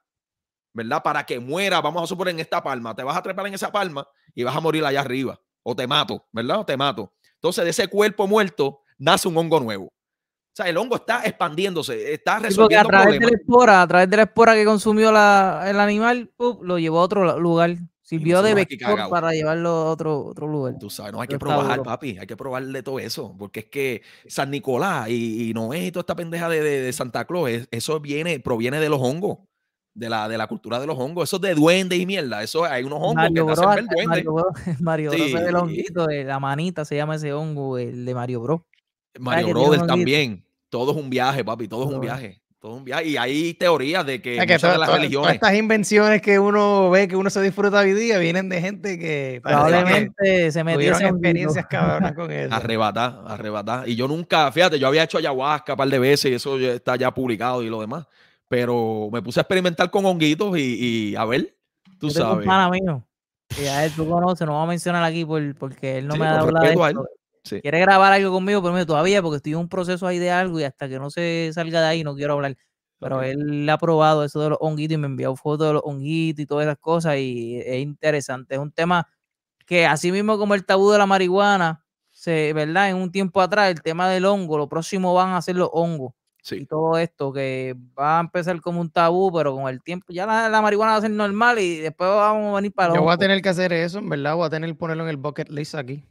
¿verdad? Para que muera, vamos a suponer en esta palma, te vas a trepar en esa palma y vas a morir allá arriba, o te mato, ¿verdad? O te mato. Entonces, de ese cuerpo muerto nace un hongo nuevo. O sea, el hongo está expandiéndose, está resolviendo a través De la espora, a través de la espora que consumió el animal, lo llevó a otro lugar. Sirvió de vector para llevarlo a otro, otro lugar. Tú sabes, no hay que probar, papi, hay que probarle todo eso, porque es que San Nicolás y, y Noé y toda esta pendeja de, Santa Claus, eso viene, proviene de los hongos, de la, de la cultura de los hongos, eso es de duende y mierda, eso hay unos hongos que Bro, hacen Mario el honguito, de la manita se llama ese hongo, el de Mario Bro. Mario Brother también. Todo es un viaje, papi, todo es un viaje. Y hay teorías de que, las religiones. estas invenciones que uno ve, que uno se disfruta hoy día, vienen de gente que probablemente se en experiencias cabronas con eso. Arrebatar, arrebatar. Y yo nunca, fíjate, yo había hecho ayahuasca un par de veces y eso está ya publicado y lo demás. Pero me puse a experimentar con honguitos y, a ver, tú sabes. un Y a él tú conoces, no vamos a mencionar aquí porque él no me ha dado la. Quiere grabar algo conmigo, pero pues, todavía porque estoy en un proceso ahí de algo y hasta que no se salga de ahí no quiero hablar. Pero él ha probado eso de los honguitos y me ha enviado fotos de los honguitos y todas esas cosas y es interesante. Es un tema que así mismo como el tabú de la marihuana, ¿verdad? En un tiempo atrás, el tema del hongo, lo próximo van a ser los hongos. Y todo esto que va a empezar como un tabú, pero con el tiempo ya la, marihuana va a ser normal y después vamos a venir para los Yo voy a tener que hacer eso, verdad, voy a tener que ponerlo en el bucket list aquí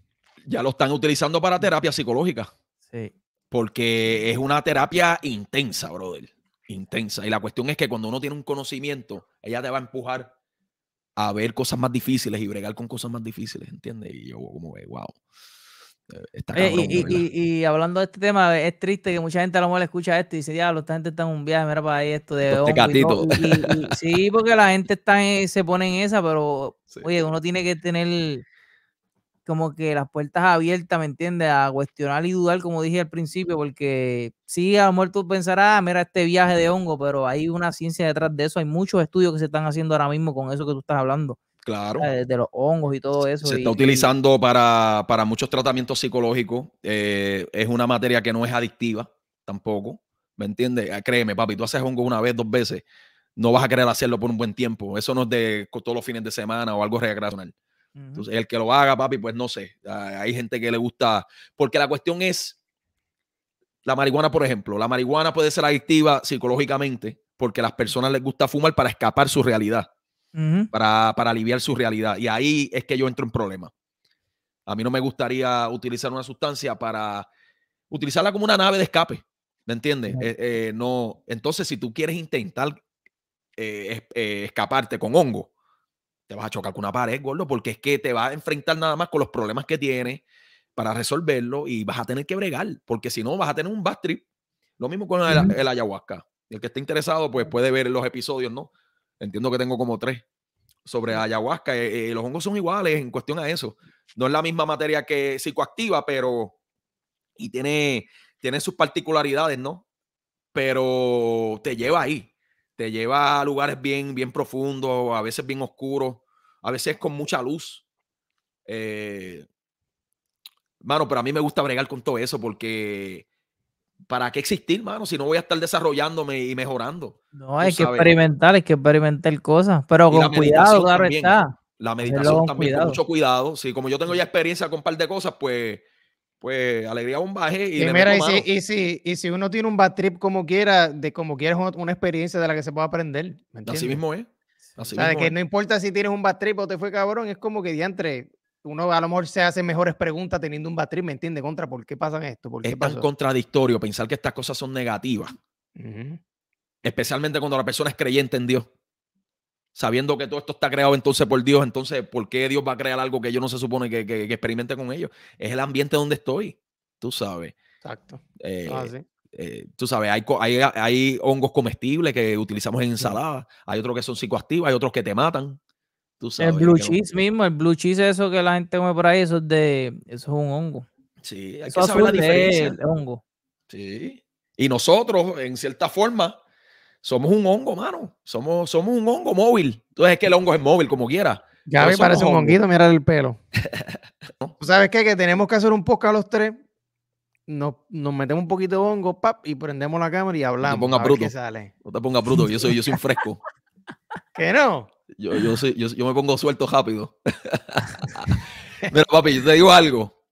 ya lo están utilizando para terapia psicológica. Sí. Porque es una terapia intensa, brother. Intensa. Y la cuestión es que cuando uno tiene un conocimiento, ella te va a empujar a ver cosas más difíciles y bregar con cosas más difíciles, ¿entiendes? Y yo como, wow. Eh, está eh, y, y, y, hablando de este tema, es triste que mucha gente a lo mejor escucha esto y dice, diablo, esta gente está en un viaje, mira para ahí esto de... gatito. sí, porque la gente está se pone en esa, pero oye, uno tiene que tener como que las puertas abiertas, ¿me entiendes? A cuestionar y dudar, como dije al principio, porque sí, a lo mejor tú pensarás, ah, mira este viaje de hongo, pero hay una ciencia detrás de eso, hay muchos estudios que se están haciendo ahora mismo con eso que tú estás hablando. Claro. De, los hongos y todo eso. Se está utilizando para, muchos tratamientos psicológicos. Eh, es una materia que no es adictiva tampoco. ¿Me entiendes? Ah, créeme, papi, tú haces hongo una vez, dos veces. No vas a querer hacerlo por un buen tiempo. Eso no es de todos los fines de semana o algo recreacional. Entonces, el que lo haga, papi, pues no sé. Ah, hay gente que le gusta, porque la cuestión es, la marihuana, por ejemplo, la marihuana puede ser adictiva psicológicamente porque a las personas les gusta fumar para escapar su realidad, para, aliviar su realidad. Y ahí es que yo entro en problema. A mí no me gustaría utilizar una sustancia para utilizarla como una nave de escape. ¿Me entiendes? Eh, eh, no. Entonces, si tú quieres intentar eh, escaparte con hongo, te vas a chocar con una pared, gordo, porque es que te vas a enfrentar nada más con los problemas que tienes para resolverlo y vas a tener que bregar, porque si no vas a tener un bad trip. Lo mismo con el, ayahuasca. El que esté interesado, pues puede ver los episodios, ¿no? Entiendo que tengo como tres sobre ayahuasca. Eh, eh, los hongos son iguales en cuestión a eso. No es la misma materia que psicoactiva, pero. Y tiene, tiene sus particularidades, ¿no? Pero te lleva ahí lleva a lugares bien, bien profundos, a veces bien oscuros, a veces con mucha luz. Eh, mano, pero a mí me gusta bregar con todo eso porque ¿para qué existir, mano? Si no voy a estar desarrollándome y mejorando. No, hay que experimentar, hay que experimentar cosas, pero con cuidado, La meditación también, mucho cuidado. Sí, como yo tengo ya experiencia con un par de cosas, pues pues alegría bombaje eh, y, y y si, y, si, uno tiene un bad trip como quiera, de como quiera es una experiencia de la que se puede aprender. Así mismo es. que no importa si tienes un bad trip o te fue cabrón, es como que diantre. Uno a lo mejor se hace mejores preguntas teniendo un bad trip, ¿me entiende Contra, ¿por qué pasan esto? es tan contradictorio pensar que estas cosas son negativas. Especialmente cuando la persona es creyente en Dios sabiendo que todo esto está creado entonces por Dios, entonces, ¿por qué Dios va a crear algo que yo no se supone que, que, experimente con ellos? Es el ambiente donde estoy, tú sabes. Exacto. Eh, ah, eh, tú sabes, hay, hongos comestibles que utilizamos en ensaladas, hay otros que son psicoactivos, hay otros que te matan. el blue cheese mismo, el blue cheese eso que la gente come por ahí, eso es, de, eso es un hongo. Sí, hay eso que saber diferencia. hongo. Sí. Y nosotros, en cierta forma, somos un hongo, mano. Somos, somos un hongo móvil. Entonces es que el hongo es móvil, como quiera. Ya me parece un honguito, mira el pelo. ¿Sabes qué? Que tenemos que hacer un podcast los tres. Nos, nos, metemos un poquito de hongo, pap, y prendemos la cámara y hablamos. No te pongas bruto. No te pongas bruto, yo soy, yo soy un fresco. ¿Qué no? Yo, me pongo suelto rápido. Mira, papi, yo te digo algo.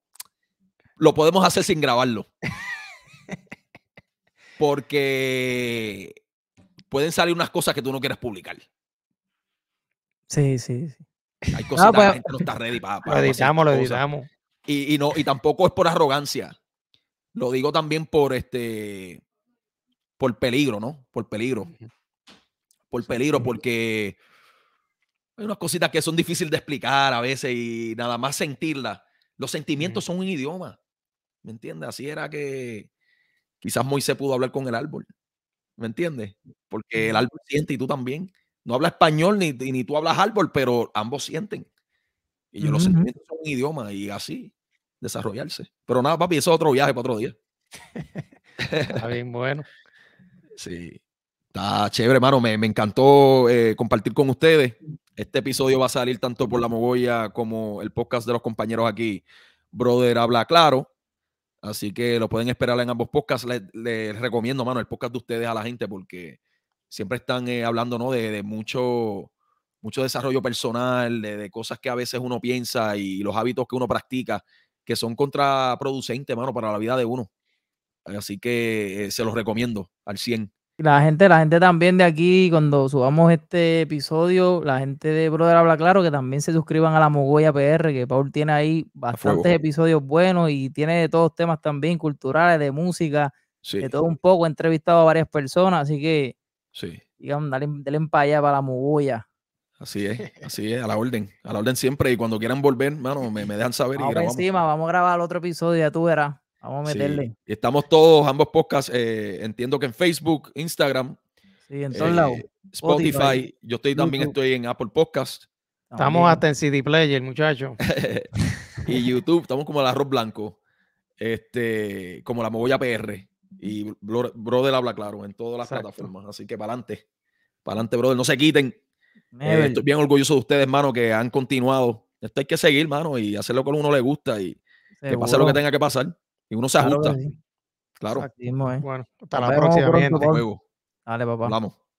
Lo podemos hacer sin grabarlo. Porque pueden salir unas cosas que tú no quieres publicar. Sí, sí, sí. Hay cosas que la pues, gente no está ready para. para lo editamos, lo editamos. Y, no, y tampoco es por arrogancia. Lo digo también por este. Por peligro, ¿no? Por peligro. Por peligro, porque hay unas cositas que son difíciles de explicar a veces y nada más sentirlas. Los sentimientos son un idioma. ¿Me entiendes? Así era que quizás Moisés pudo hablar con el árbol. ¿Me entiendes? Porque el árbol siente y tú también. No habla español ni, ni tú hablas árbol, pero ambos sienten. Y yo los sentimientos son un idioma y así desarrollarse. Pero nada, papi, eso es otro viaje para otro día. Está bien, bueno. Sí. Está chévere, hermano. Me, encantó eh, compartir con ustedes. Este episodio va a salir tanto por la mogolla como el podcast de los compañeros aquí. Brother habla claro. Así que lo pueden esperar en ambos podcasts. Les, recomiendo, mano, el podcast de ustedes a la gente porque siempre están eh, hablando ¿no? de, mucho, mucho desarrollo personal, de, cosas que a veces uno piensa y los hábitos que uno practica que son contraproducentes, mano, para la vida de uno. Así que eh, se los recomiendo al 100 la gente, la gente también de aquí, cuando subamos este episodio, la gente de Brother Habla Claro, que también se suscriban a la Mogoya PR, que Paul tiene ahí bastantes episodios buenos y tiene de todos temas también culturales, de música, de todo un poco. He entrevistado a varias personas, así que sí. digamos, dale, para allá, para la mugoya Así es, así es, a la orden, a la orden siempre. Y cuando quieran volver, mano, me, dejan saber. y grabamos. encima, vamos a grabar otro episodio, ya tú verás. Vamos a meterle. Estamos todos, ambos podcasts, eh, entiendo que en Facebook, Instagram. Sí, en todos eh, Spotify. Yo estoy también estoy en Apple Podcasts. Estamos hasta en CD Player, muchachos. y YouTube, estamos como el arroz blanco. Este, como la mogolla PR. Y Brother habla claro en todas las plataformas. Así que para adelante. Para adelante, brother. No se quiten. Eh, estoy bien orgulloso de ustedes, mano, que han continuado. Esto hay que seguir, mano, y hacer lo que a uno le gusta y que pase lo que tenga que pasar. Y uno se ajusta. Claro. Bueno, hasta la próxima, pronto, Dale, papá. Vamos.